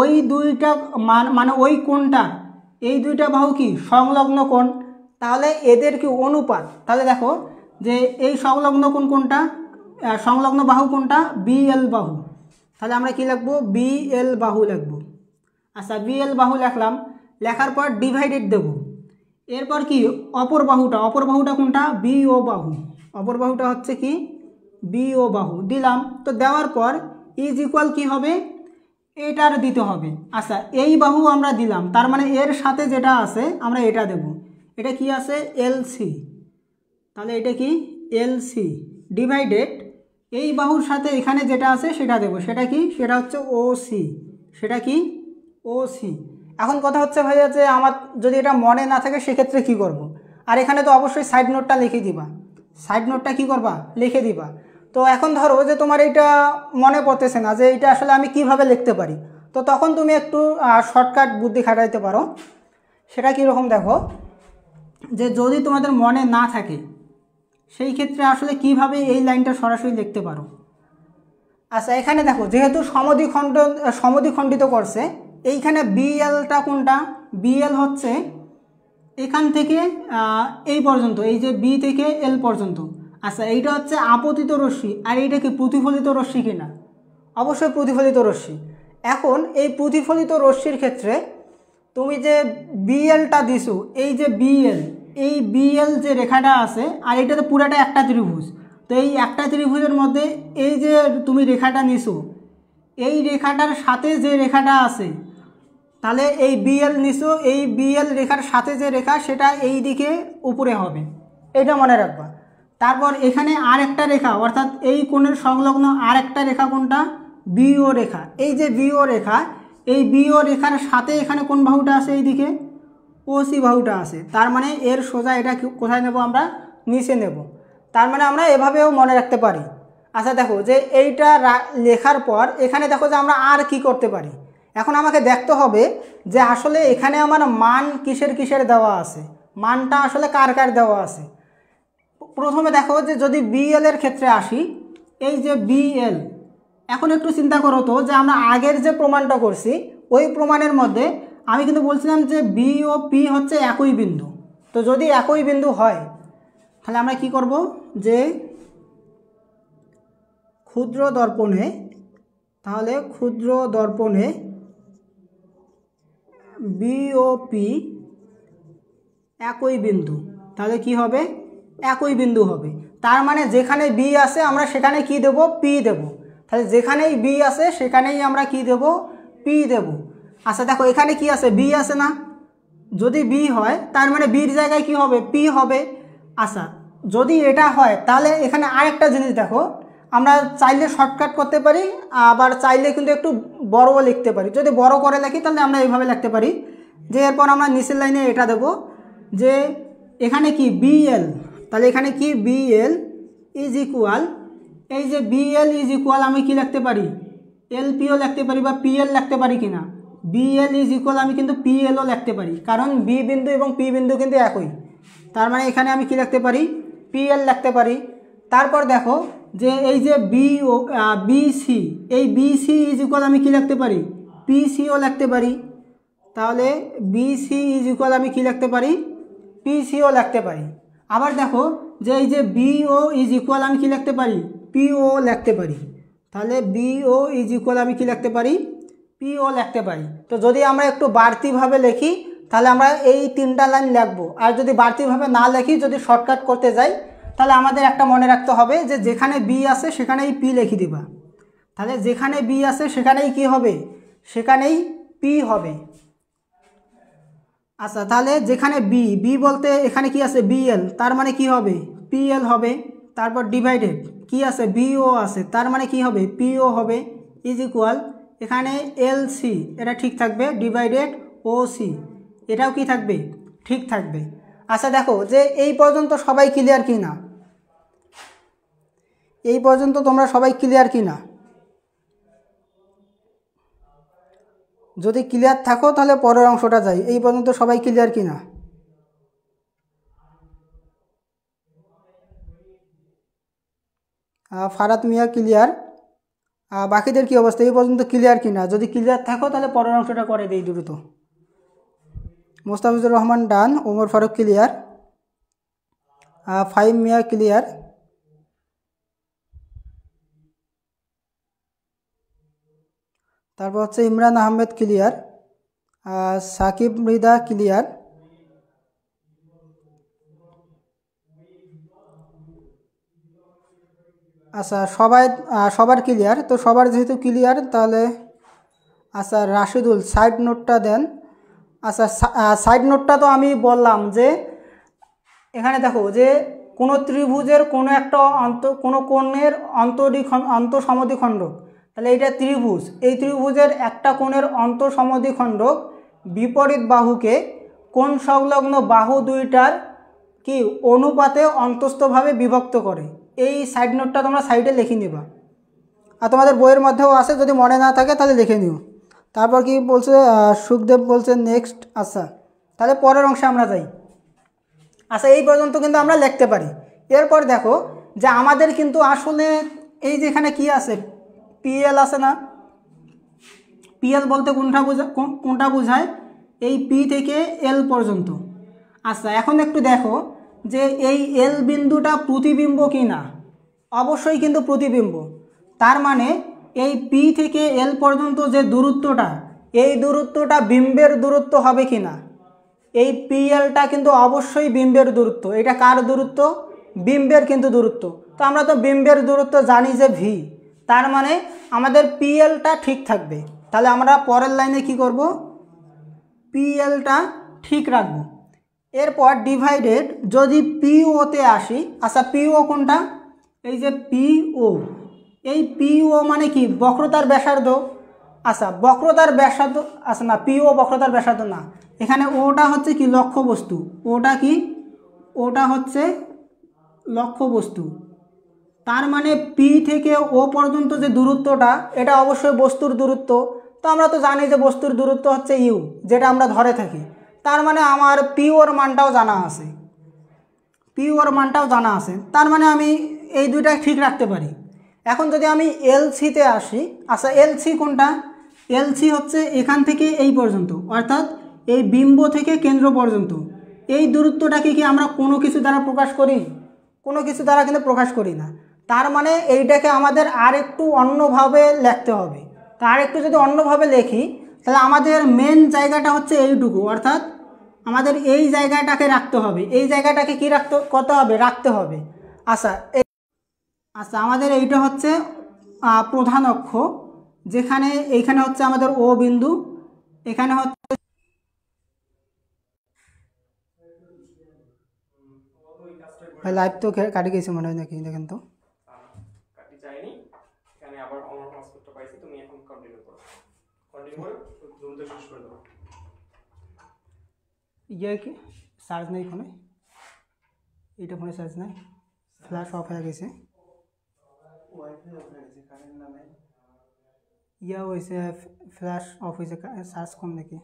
ওই দুইটা মানে ওই কোনটা এই দুইটা বাহু কি সংলগ্ন কোন তাহলে এদের কি অনুপাত তাহলে দেখো যে এই সংলগ্ন কোন কোনটা সংলগ্ন বাহু কোনটা বিএল বাহু তাহলে আমরা কি লিখবো বিএল বাহু লিখব আচ্ছা বিএল বাহু লিখলাম লেখার পর ডিভাইডেড দেব এরপর কি অপর বাহুটা অপর বাহুটা কোনটা বিও বাহু অপর বাহুটা হচ্ছে কি বিও বাহু দিলাম তো দেওয়ার পর ইজ ইকুয়াল কী হবে এটার দিতে হবে আচ্ছা এই বাহু আমরা দিলাম তার মানে এর সাথে যেটা আছে আমরা এটা দেব এটা কি আছে এলসি তাহলে এটা কি এলসি ডিভাইডেড এই বাহুর সাথে এখানে যেটা আছে সেটা দেবো সেটা কি সেটা হচ্ছে ও সি সেটা কি ও সি এখন কথা হচ্ছে ভাইয়া যে আমার যদি এটা মনে না থাকে সেক্ষেত্রে কি করব। আর এখানে তো অবশ্যই সাইড নোটটা লিখে দিবা সাইড নোটটা কি করবা লিখে দিবা তো এখন ধরো যে তোমার এইটা মনে পড়তেছে না যে এটা আসলে আমি কিভাবে লিখতে পারি তো তখন তুমি একটু শর্টকাট বুদ্ধি খাটাইতে পারো সেটা কীরকম দেখো যে যদি তোমাদের মনে না থাকে সেই ক্ষেত্রে আসলে কিভাবে এই লাইনটা সরাসরি দেখতে পারো আচ্ছা এখানে দেখো যেহেতু সমধিখণ্ড সমদ্বিখণ্ডিত করছে এইখানে বিএলটা কোনটা বিএল হচ্ছে এখান থেকে এই পর্যন্ত এই যে বি থেকে এল পর্যন্ত আচ্ছা এইটা হচ্ছে আপতিত রশ্মি আর এইটা কি প্রতিফলিত রশ্মি কিনা অবশ্যই প্রতিফলিত রশ্মি এখন এই প্রতিফলিত রশ্মির ক্ষেত্রে তুমি যে বিএলটা দিছো এই যে বিএল এই বিএল যে রেখাটা আছে আর এটা তো পুরাটা একটা ত্রিভুজ তো এই একটা ত্রিভুজের মধ্যে এই যে তুমি রেখাটা নিছো এই রেখাটার সাথে যে রেখাটা আছে তাহলে এই বিএল নিছো এই বিএল রেখার সাথে যে রেখা সেটা এই দিকে উপরে হবে এটা মনে রাখবা তারপর এখানে আর একটা রেখা অর্থাৎ এই কোণের সংলগ্ন আর একটা রেখা কোনটা বিও রেখা এই যে বিও রেখা এই বিও রেখার সাথে এখানে কোন বাহুটা আছে এই দিকে ওসি বাহুটা আসে তার মানে এর সোজা এটা কোথায় নেব আমরা নিচে নেব তার মানে আমরা এভাবেও মনে রাখতে পারি আচ্ছা দেখো যে এইটা লেখার পর এখানে দেখো যে আমরা আর কি করতে পারি এখন আমাকে দেখতে হবে যে আসলে এখানে আমার মান কিসের কিসের দেওয়া আছে মানটা আসলে কার কার দেওয়া আছে প্রথমে দেখো যে যদি বিএল এর ক্ষেত্রে আসি এই যে বিএল এখন একটু চিন্তা করো তো যে আমরা আগের যে প্রমাণটা করছি ওই প্রমাণের মধ্যে আমি কিন্তু বলছিলাম যে বি ও পি হচ্ছে একই বিন্দু তো যদি একই বিন্দু হয় তাহলে আমরা কি করব যে ক্ষুদ্র দর্পণে তাহলে ক্ষুদ্র দর্পণে বিওপি একই বিন্দু তাহলে কি হবে একই বিন্দু হবে তার মানে যেখানে বি আছে আমরা সেখানে কি দেব পি দেব তাহলে যেখানেই বি আছে সেখানেই আমরা কি দেব পি দেব আচ্ছা দেখো এখানে কি আছে বি আছে না যদি বি হয় তার মানে বির জায়গায় কি হবে পি হবে আচ্ছা যদি এটা হয় তাহলে এখানে আরেকটা জিনিস দেখো আমরা চাইলে শর্টকাট করতে পারি আবার চাইলে কিন্তু একটু বড়ও লিখতে পারি যদি বড় করে লিখি তাহলে আমরা এইভাবে লিখতে পারি যে এরপর আমরা নিচের লাইনে এটা দেব যে এখানে কি বিএল তাহলে এখানে কি বিএল ইজ ইকুয়াল এই যে বিএল ইজ ইকুয়াল আমি কি লিখতে পারি এলপিও লিখতে পারি বা পিএল লিখতে পারি কিনা বিএল ইজ ইকুয়াল আমি কিন্তু পিএলও লিখতে পারি কারণ বি বিন্দু এবং পি বিন্দু কিন্তু একই তার মানে এখানে আমি কি লিখতে পারি পিএল লিখতে পারি তারপর দেখো যে এই যে বি ও বিসি এই বিসি ইজ ইকুয়াল আমি কি লিখতে পারি পিসিও লিখতে পারি তাহলে বিসি ইজ ইকুয়াল আমি কি লিখতে পারি পিসিও লিখতে পারি আবার দেখো যে এই যে বিও ইজ ইকুয়াল আমি কি লিখতে পারি পিও লিখতে পারি তাহলে বিও ইজ ইকুয়াল আমি কি লিখতে পারি পিও লিখতে পারি তো যদি আমরা একটু বাড়তিভাবে লিখি তাহলে আমরা এই তিনটা লাইন লিখবো আর যদি বাড়তিভাবে না লিখি যদি শর্টকাট করতে যাই তাহলে আমাদের একটা মনে রাখতে হবে যে যেখানে বি আছে সেখানেই পি লিখে দিবা তাহলে যেখানে বি আছে সেখানেই কি হবে সেখানেই পি হবে আচ্ছা তাহলে যেখানে বি বি বলতে এখানে কি আছে বিএল তার মানে কি হবে পিএল হবে তারপর ডিভাইডেড কি আছে বিও আছে তার মানে কি হবে পিও হবে ইজ ইকুয়াল এখানে এল সি এটা ঠিক থাকবে ডিভাইডেড ও সি এটাও কি থাকবে ঠিক থাকবে আচ্ছা দেখো যে এই পর্যন্ত সবাই ক্লিয়ার কি না এই পর্যন্ত তোমরা সবাই ক্লিয়ার কি না যদি ক্লিয়ার থাকো তাহলে পরের অংশটা যাই এই পর্যন্ত সবাই ক্লিয়ার কি না ফারাত মিয়া ক্লিয়ার বাকিদের কি অবস্থা এই পর্যন্ত ক্লিয়ার কিনা যদি ক্লিয়ার থাকো তাহলে পরের অংশটা করে দিই দ্রুত মোস্তাফিজুর রহমান ডান ওমর ফারুক ক্লিয়ার ফাইভ মিয়া ক্লিয়ার তারপর হচ্ছে ইমরান আহমেদ ক্লিয়ার সাকিব মৃদা ক্লিয়ার আচ্ছা সবাই সবার ক্লিয়ার তো সবার যেহেতু ক্লিয়ার তাহলে আচ্ছা রাশিদুল সাইড নোটটা দেন আচ্ছা সাইড নোটটা তো আমি বললাম যে এখানে দেখো যে কোনো ত্রিভুজের কোনো একটা অন্ত কোনো কোণের অন্তরিখন অন্তঃসমদ্বিখণ্ডক তাহলে এটা ত্রিভুজ এই ত্রিভুজের একটা কোণের অন্তঃসমদ্বিখণ্ডক বিপরীত বাহুকে কোণ সংলগ্ন বাহু দুইটার কি অনুপাতে অন্তস্থভাবে বিভক্ত করে এই সাইড নোটটা তোমরা সাইডে লিখে নিবা আর তোমাদের বইয়ের মধ্যেও আসে যদি মনে না থাকে তাহলে লিখে নিও তারপর কি বলছে সুখদেব বলছে নেক্সট আচ্ছা তাহলে পরের অংশে আমরা যাই আচ্ছা এই পর্যন্ত কিন্তু আমরা লিখতে পারি এরপর দেখো যে আমাদের কিন্তু আসলে এই যে এখানে কী আছে পিএল আছে না পিএল বলতে কোনটা বোঝা কোনটা বোঝায় এই পি থেকে এল পর্যন্ত আচ্ছা এখন একটু দেখো যে এই এল বিন্দুটা প্রতিবিম্ব কি না অবশ্যই কিন্তু প্রতিবিম্ব তার মানে এই পি থেকে এল পর্যন্ত যে দূরত্বটা এই দূরত্বটা বিম্বের দূরত্ব হবে কি না এই পি এলটা কিন্তু অবশ্যই বিম্বের দূরত্ব এটা কার দূরত্ব বিম্বের কিন্তু দূরত্ব তো আমরা তো বিম্বের দূরত্ব জানি যে ভি তার মানে আমাদের পি এলটা ঠিক থাকবে তাহলে আমরা পরের লাইনে কি করব পি এলটা ঠিক রাখবো এরপর ডিভাইডেড যদি পিওতে আসি আচ্ছা পিও কোনটা এই যে পিও এই পিও মানে কি বক্রতার ব্যাসার্ধ আচ্ছা বক্রতার ব্যাসার্ধ আচ্ছা না পিও বক্রতার ব্যাসার্ধ না এখানে ওটা হচ্ছে কি লক্ষ্য বস্তু ওটা কি ওটা হচ্ছে লক্ষ্য বস্তু তার মানে পি থেকে ও পর্যন্ত যে দূরত্বটা এটা অবশ্যই বস্তুর দূরত্ব তো আমরা তো জানি যে বস্তুর দূরত্ব হচ্ছে ইউ যেটা আমরা ধরে থাকি তার মানে আমার পিওর মানটাও জানা আছে পিওর মানটাও জানা আছে তার মানে আমি এই দুইটা ঠিক রাখতে পারি এখন যদি আমি এলসিতে আসি আচ্ছা এলসি কোনটা এলসি হচ্ছে এখান থেকে এই পর্যন্ত অর্থাৎ এই বিম্ব থেকে কেন্দ্র পর্যন্ত এই দূরত্বটাকে কি আমরা কোনো কিছু দ্বারা প্রকাশ করি কোনো কিছু দ্বারা কিন্তু প্রকাশ করি না তার মানে এইটাকে আমাদের আর একটু অন্যভাবে লিখতে হবে তার একটু যদি অন্যভাবে লেখি তাহলে আমাদের মেন জায়গাটা হচ্ছে এইটুকু অর্থাৎ আমাদের এই জায়গাটাকে রাখতে হবে এই জায়গাটাকে কি রাখতে কত হবে রাখতে হবে আচ্ছা এই আচ্ছা আমাদের এইটা হচ্ছে প্রধান অক্ষ যেখানে এইখানে হচ্ছে আমাদের ও বিন্দু এখানে হচ্ছে লাইভ তো কাটে গেছে মনে হয় নাকি দেখেন তো ইয়ে কি চার্জ নেই ফোনে এইটা ফোনে চার্জ নাই ফ্ল্যাশ অফ হয়ে গেছে ইয়া হয়েছে ফ্ল্যাশ অফ হয়েছে চার্জ কম নাকি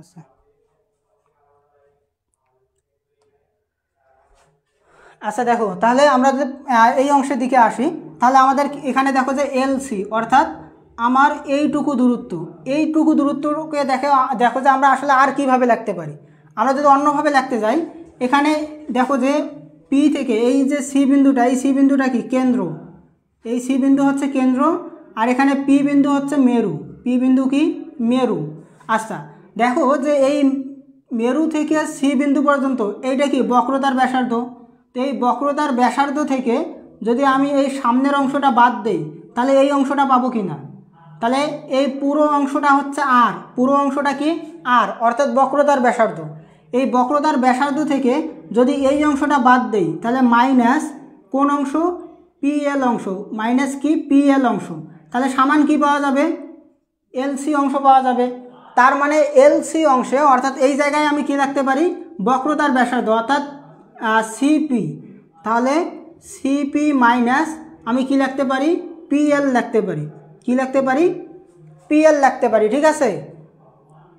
আচ্ছা আচ্ছা দেখো তাহলে আমরা যদি এই অংশের দিকে আসি তাহলে আমাদের এখানে দেখো যে এলসি অর্থাৎ আমার এইটুকু দূরত্ব এইটুকু দূরত্বকে দেখে দেখো যে আমরা আসলে আর কিভাবে লাগতে পারি আমরা যদি অন্যভাবে লাগতে যাই এখানে দেখো যে পি থেকে এই যে সি বিন্দুটা এই সি বিন্দুটা কি কেন্দ্র এই সি বিন্দু হচ্ছে কেন্দ্র আর এখানে পি বিন্দু হচ্ছে মেরু পি বিন্দু কি মেরু আচ্ছা দেখো যে এই মেরু থেকে সি বিন্দু পর্যন্ত এইটা কি বক্রতার ব্যাসার্ধ তো এই বক্রতার ব্যাসার্ধ থেকে যদি আমি এই সামনের অংশটা বাদ দেই তাহলে এই অংশটা পাবো কি না তাহলে এই পুরো অংশটা হচ্ছে আর পুরো অংশটা কি আর অর্থাৎ বক্রতার ব্যাসার্ধ এই বক্রতার ব্যাসার্ধ থেকে যদি এই অংশটা বাদ দেই তাহলে মাইনাস কোন অংশ পিএল অংশ মাইনাস কি পিএল অংশ তাহলে সামান কি পাওয়া যাবে এলসি অংশ পাওয়া যাবে তার মানে এলসি অংশে অর্থাৎ এই জায়গায় আমি কি রাখতে পারি বক্রতার ব্যাসার্ধ অর্থাৎ সিপি তাহলে সিপি মাইনাস আমি কি লিখতে পারি পিএল লিখতে পারি কি লিখতে পারি পিএল লিখতে পারি ঠিক আছে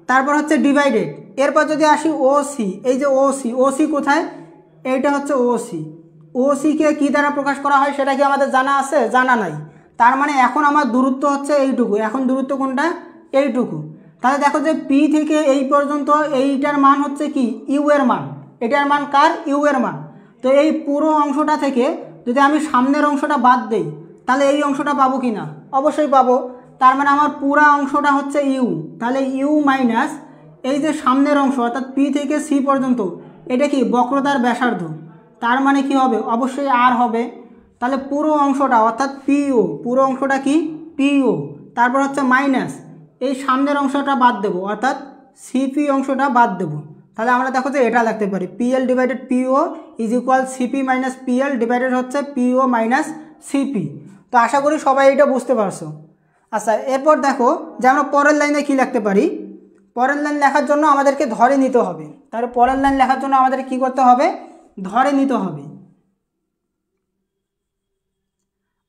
তারপর হচ্ছে ডিভাইডেড এরপর যদি আসি ওসি এই যে ওসি ওসি কোথায় এইটা হচ্ছে ওসি ওসিকে কী দ্বারা প্রকাশ করা হয় সেটা কি আমাদের জানা আছে জানা নাই তার মানে এখন আমার দূরত্ব হচ্ছে এইটুকু এখন দূরত্ব কোনটা এইটুকু তাহলে দেখো যে পি থেকে এই পর্যন্ত এইটার মান হচ্ছে কি ইউ এর মান এটার মান কার ইউ এর মান তো এই পুরো অংশটা থেকে যদি আমি সামনের অংশটা বাদ দেই তাহলে এই অংশটা পাবো কি না অবশ্যই পাবো তার মানে আমার পুরা অংশটা হচ্ছে ইউ তাহলে ইউ মাইনাস এই যে সামনের অংশ অর্থাৎ পি থেকে সি পর্যন্ত এটা কি বক্রতার ব্যাসার্ধ তার মানে কি হবে অবশ্যই আর হবে তাহলে পুরো অংশটা অর্থাৎ পিও পুরো অংশটা কি পিও তারপর হচ্ছে মাইনাস এই সামনের অংশটা বাদ দেবো অর্থাৎ সিপি অংশটা বাদ দেবো তাহলে আমরা দেখো যে এটা লাগতে পারি PL divided PO is equal CP minus PL divided হচ্ছে পিও মাইনাস সিপি তো আশা করি সবাই এটা বুঝতে পারছো আচ্ছা এরপর দেখো যে আমরা পরের লাইনে কী লিখতে পারি পরের লাইন লেখার জন্য আমাদেরকে ধরে নিতে হবে তাহলে পরের লাইন লেখার জন্য আমাদের কি করতে হবে ধরে নিতে হবে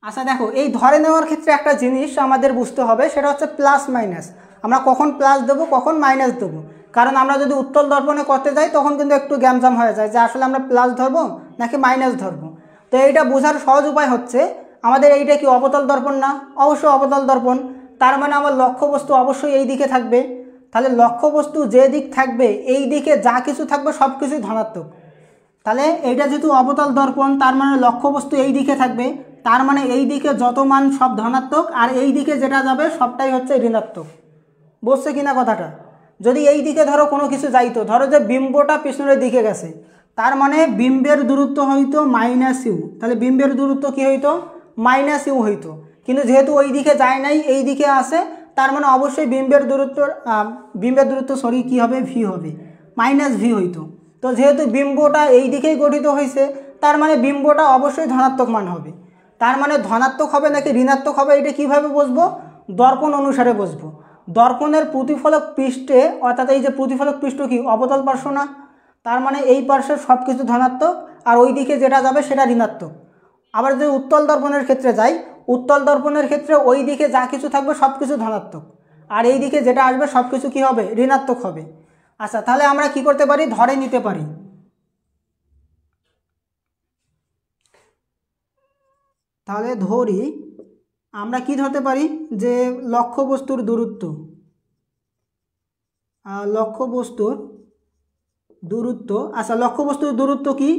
আচ্ছা দেখো এই ধরে নেওয়ার ক্ষেত্রে একটা জিনিস আমাদের বুঝতে হবে সেটা হচ্ছে প্লাস মাইনাস আমরা কখন প্লাস দেবো কখন মাইনাস দেবো কারণ আমরা যদি উত্তল দর্পণে করতে যাই তখন কিন্তু একটু গ্যামজাম হয়ে যায় যে আসলে আমরা প্লাস ধরবো নাকি মাইনাস ধরবো তো এইটা বোঝার সহজ উপায় হচ্ছে আমাদের এইটা কি অবতল দর্পণ না অবশ্য অবতল দর্পণ তার মানে আমার লক্ষ্যবস্তু অবশ্যই এই দিকে থাকবে তাহলে লক্ষ্যবস্তু যে দিক থাকবে এই দিকে যা কিছু থাকবে সব কিছুই ধনাত্মক তাহলে এইটা যেহেতু অবতল দর্পণ তার মানে লক্ষ্যবস্তু এই দিকে থাকবে তার মানে এই দিকে যত মান সব ধনাত্মক আর এই দিকে যেটা যাবে সবটাই হচ্ছে ঋণাত্মক বসছে কিনা কথাটা যদি এই দিকে ধরো কোনো কিছু যাইতো ধরো যে বিম্বটা পিছনের দিকে গেছে তার মানে বিম্বের দূরত্ব হইতো মাইনাস ইউ তাহলে বিম্বের দূরত্ব কি হইতো মাইনাস ইউ হইত কিন্তু যেহেতু ওই দিকে যায় নাই এই দিকে আসে তার মানে অবশ্যই বিম্বের দূরত্ব বিম্বের দূরত্ব সরি কি হবে ভি হবে মাইনাস ভি হইত তো যেহেতু বিম্বটা এই দিকেই গঠিত হয়েছে তার মানে বিম্বটা অবশ্যই ধনাত্মক মান হবে তার মানে ধনাত্মক হবে নাকি ঋণাত্মক হবে এটা কিভাবে বসবো দর্পণ অনুসারে বসবো দর্পণের প্রতিফলক পৃষ্ঠে অর্থাৎ এই যে প্রতিফলক পৃষ্ঠ কি অবতল পার্শ্ব না তার মানে এই পার্শ্বের সব কিছু ধনাত্মক আর ওই দিকে যেটা যাবে সেটা ঋণাত্মক আবার যদি উত্তল দর্পণের ক্ষেত্রে যাই উত্তল দর্পণের ক্ষেত্রে ওই দিকে যা কিছু থাকবে সব কিছু ধনাত্মক আর এই দিকে যেটা আসবে সব কিছু কী হবে ঋণাত্মক হবে আচ্ছা তাহলে আমরা কি করতে পারি ধরে নিতে পারি তাহলে ধরি আমরা কি ধরতে পারি যে লক্ষ্যবস্তুর দূরত্ব লক্ষ্যবস্তুর দূরত্ব আচ্ছা লক্ষ্যবস্তুর দূরত্ব কি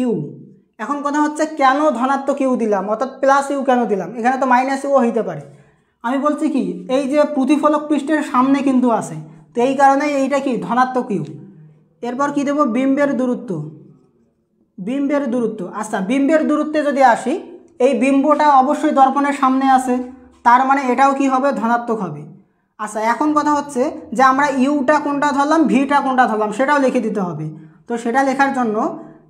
ইউ এখন কথা হচ্ছে কেন ধনাত্মক ইউ দিলাম অর্থাৎ প্লাস ইউ কেন দিলাম এখানে তো মাইনাস ইউও হইতে পারে আমি বলছি কি এই যে প্রতিফলক পৃষ্ঠের সামনে কিন্তু আছে তো এই কারণে এইটা কি ধনাত্মক ইউ এরপর কি দেব বিম্বের দূরত্ব বিম্বের দূরত্ব আচ্ছা বিম্বের দূরত্বে যদি আসি এই বিম্বটা অবশ্যই দর্পণের সামনে আছে তার মানে এটাও কি হবে ধনাত্মক হবে আচ্ছা এখন কথা হচ্ছে যে আমরা ইউটা কোনটা ধরলাম ভিটা কোনটা ধরলাম সেটাও লিখে দিতে হবে তো সেটা লেখার জন্য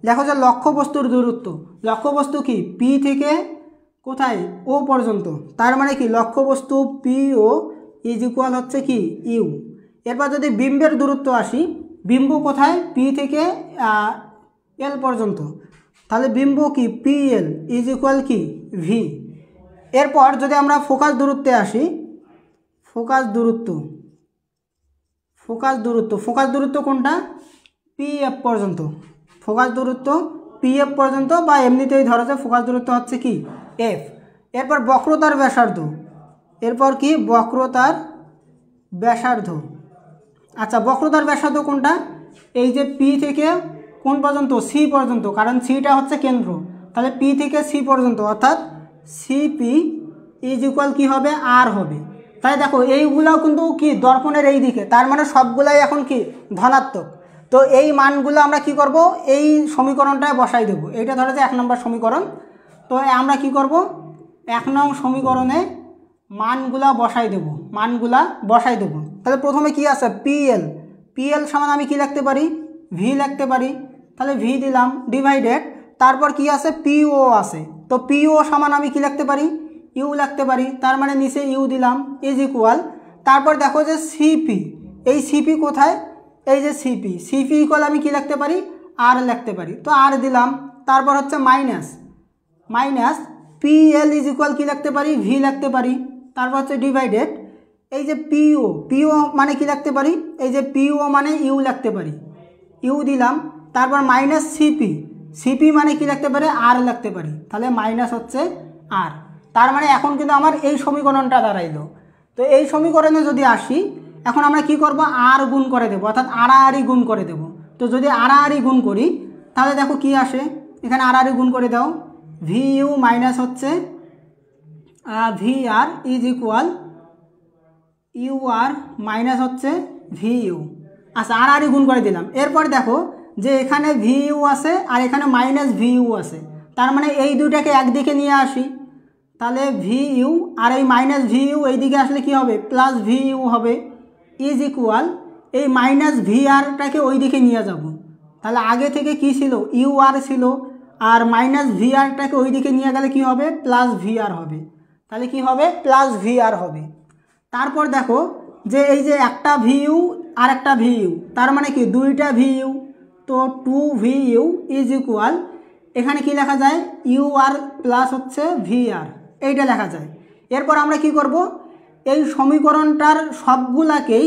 দেখো যে লক্ষ্যবস্তুর দূরত্ব লক্ষ্যবস্তু কি পি থেকে কোথায় ও পর্যন্ত তার মানে কি লক্ষ্যবস্তু P O is e equal হচ্ছে কি ইউ এরপর যদি বিম্বের দূরত্ব আসি বিম্ব কোথায় পি থেকে এল পর্যন্ত তাহলে বিম্ব কি পি এল ইজ ইকুয়াল কি ভি এরপর যদি আমরা ফোকাস দূরত্বে আসি ফোকাস দূরত্ব ফোকাস দূরত্ব ফোকাস দূরত্ব কোনটা পি এফ পর্যন্ত ফোকাস দূরত্ব পি এফ পর্যন্ত বা এমনিতেই ধরেছে ফোকাস দূরত্ব হচ্ছে কি এফ এরপর বক্রতার ব্যাসার্ধ এরপর কি বক্রতার ব্যাসার্ধ আচ্ছা বক্রতার ব্যাসার্ধ কোনটা এই যে পি থেকে কোন পর্যন্ত সি পর্যন্ত কারণ সিটা হচ্ছে কেন্দ্র তাহলে পি থেকে সি পর্যন্ত অর্থাৎ সিপি ইজ ইকুয়াল কী হবে আর হবে তাই দেখো এইগুলাও কিন্তু কি দর্পণের এই দিকে তার মানে সবগুলাই এখন কি ধনাত্মক তো এই মানগুলো আমরা কি করব এই সমীকরণটায় বসাই দেব এটা ধরেছে যে এক নম্বর সমীকরণ তো আমরা কি করব এক নং সমীকরণে মানগুলা বসাই দেব মানগুলা বসাই দেব তাহলে প্রথমে কি আছে পিএল পিএল সমান আমি কি লিখতে পারি ভি লিখতে পারি তাহলে ভি দিলাম ডিভাইডেড তারপর কি আছে পিও আছে তো পিও সমান আমি কি লিখতে পারি ইউ লিখতে পারি তার মানে নিচে ইউ দিলাম ইজ ইকুয়াল তারপর দেখো যে সিপি এই সিপি কোথায় এই যে সিপি সিপি ইকল আমি কি লিখতে পারি আর লিখতে পারি তো আর দিলাম তারপর হচ্ছে minus minus P L is equal কী লিখতে পারি ভি লিখতে পারি তারপর হচ্ছে ডিভাইডেড এই যে পিও পিও মানে কি লিখতে পারি এই যে পিও মানে ইউ লিখতে পারি ইউ দিলাম তারপর মাইনাস সিপি সিপি মানে কি লিখতে পারে আর লিখতে পারি তাহলে মাইনাস হচ্ছে আর তার মানে এখন কিন্তু আমার এই সমীকরণটা দাঁড়াইলো তো এই সমীকরণে যদি আসি এখন আমরা কি করব আর গুণ করে দেবো অর্থাৎ আড়াআড়ি গুণ করে দেব তো যদি আড়াআড়ি গুণ করি তাহলে দেখো কি আসে এখানে আড়াআড়ি গুণ করে দাও ভি ইউ মাইনাস হচ্ছে v r is equal u r minus হচ্ছে ভি ইউ আচ্ছা আড়াআড়ি গুণ করে দিলাম এরপর দেখো যে এখানে ভি ইউ আছে আর এখানে মাইনাস ভি ইউ আছে তার মানে এই দুইটাকে একদিকে নিয়ে আসি তাহলে ভি ইউ আর এই মাইনাস ভি ইউ এইদিকে আসলে কি হবে প্লাস ভি ইউ হবে ইজ ইকুয়াল এই মাইনাস ভি আরটাকে ওই দিকে নিয়ে যাব তাহলে আগে থেকে কি ছিল ইউ আর ছিল আর মাইনাস ভি আরটাকে ওই দিকে নিয়ে গেলে কি হবে প্লাস ভি আর হবে তাহলে কি হবে প্লাস ভি আর হবে তারপর দেখো যে এই যে একটা ভি ইউ আর একটা ভি ইউ তার মানে কি দুইটা ভি ইউ তো two v u is equal এখানে কি লেখা যায় ইউ আর প্লাস হচ্ছে ভি আর এইটা লেখা যায় এরপর আমরা কি করব এই সমীকরণটার সবগুলাকেই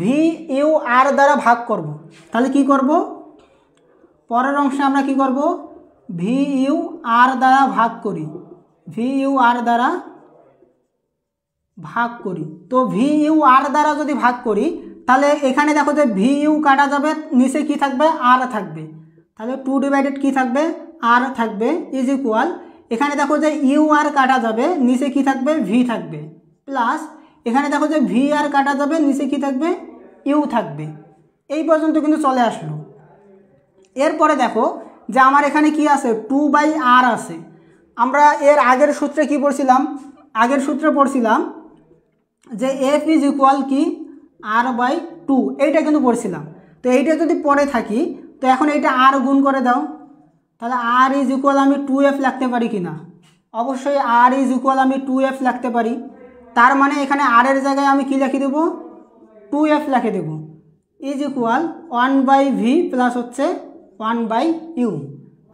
ভি ইউ আর দ্বারা ভাগ করব। তাহলে কি করব পরের অংশে আমরা কি করব ভি ইউ আর দ্বারা ভাগ করি ভি ইউ আর দ্বারা ভাগ করি তো ভি ইউ আর দ্বারা যদি ভাগ করি তাহলে এখানে দেখো যে ভি ইউ কাটা যাবে নিচে কি থাকবে আর থাকবে তাহলে টু ডিভাইডেড কী থাকবে আর থাকবে ইজ ইকুয়াল এখানে দেখো যে ইউ আর কাটা যাবে নিচে কি থাকবে ভি থাকবে প্লাস এখানে দেখো যে ভি আর কাটা যাবে নিচে কী থাকবে ইউ থাকবে এই পর্যন্ত কিন্তু চলে আসলো এরপরে দেখো যে আমার এখানে কি আছে টু বাই আর আছে আমরা এর আগের সূত্রে কি পড়ছিলাম আগের সূত্রে পড়ছিলাম যে এফ ইজ ইকুয়াল কি আর বাই টু এইটা কিন্তু পড়ছিলাম তো এইটা যদি পরে থাকি তো এখন এইটা আর গুণ করে দাও তাহলে আর ইজ ইকুয়াল আমি টু এফ লাগতে পারি কি না অবশ্যই আর ইজ ইকুয়াল আমি টু এফ লাগতে পারি তার মানে এখানে আর এর জায়গায় আমি কি লিখে দেবো টু এফ লিখে দেবো is equal one by v plus হচ্ছে ওয়ান বাই ইউ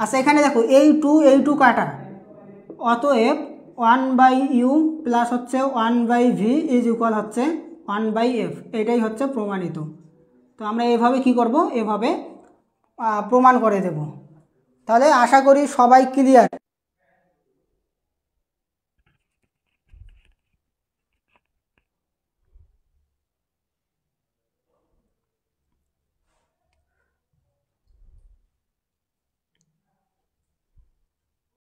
আচ্ছা এখানে দেখো এই টু এই টু কাটা অতএব ওয়ান বাই ইউ প্লাস হচ্ছে one by v is equal হচ্ছে ওয়ান বাই এফ এটাই হচ্ছে প্রমাণিত তো আমরা এভাবে কি করব এভাবে প্রমাণ করে দেব তাহলে আশা করি সবাই ক্লিয়ার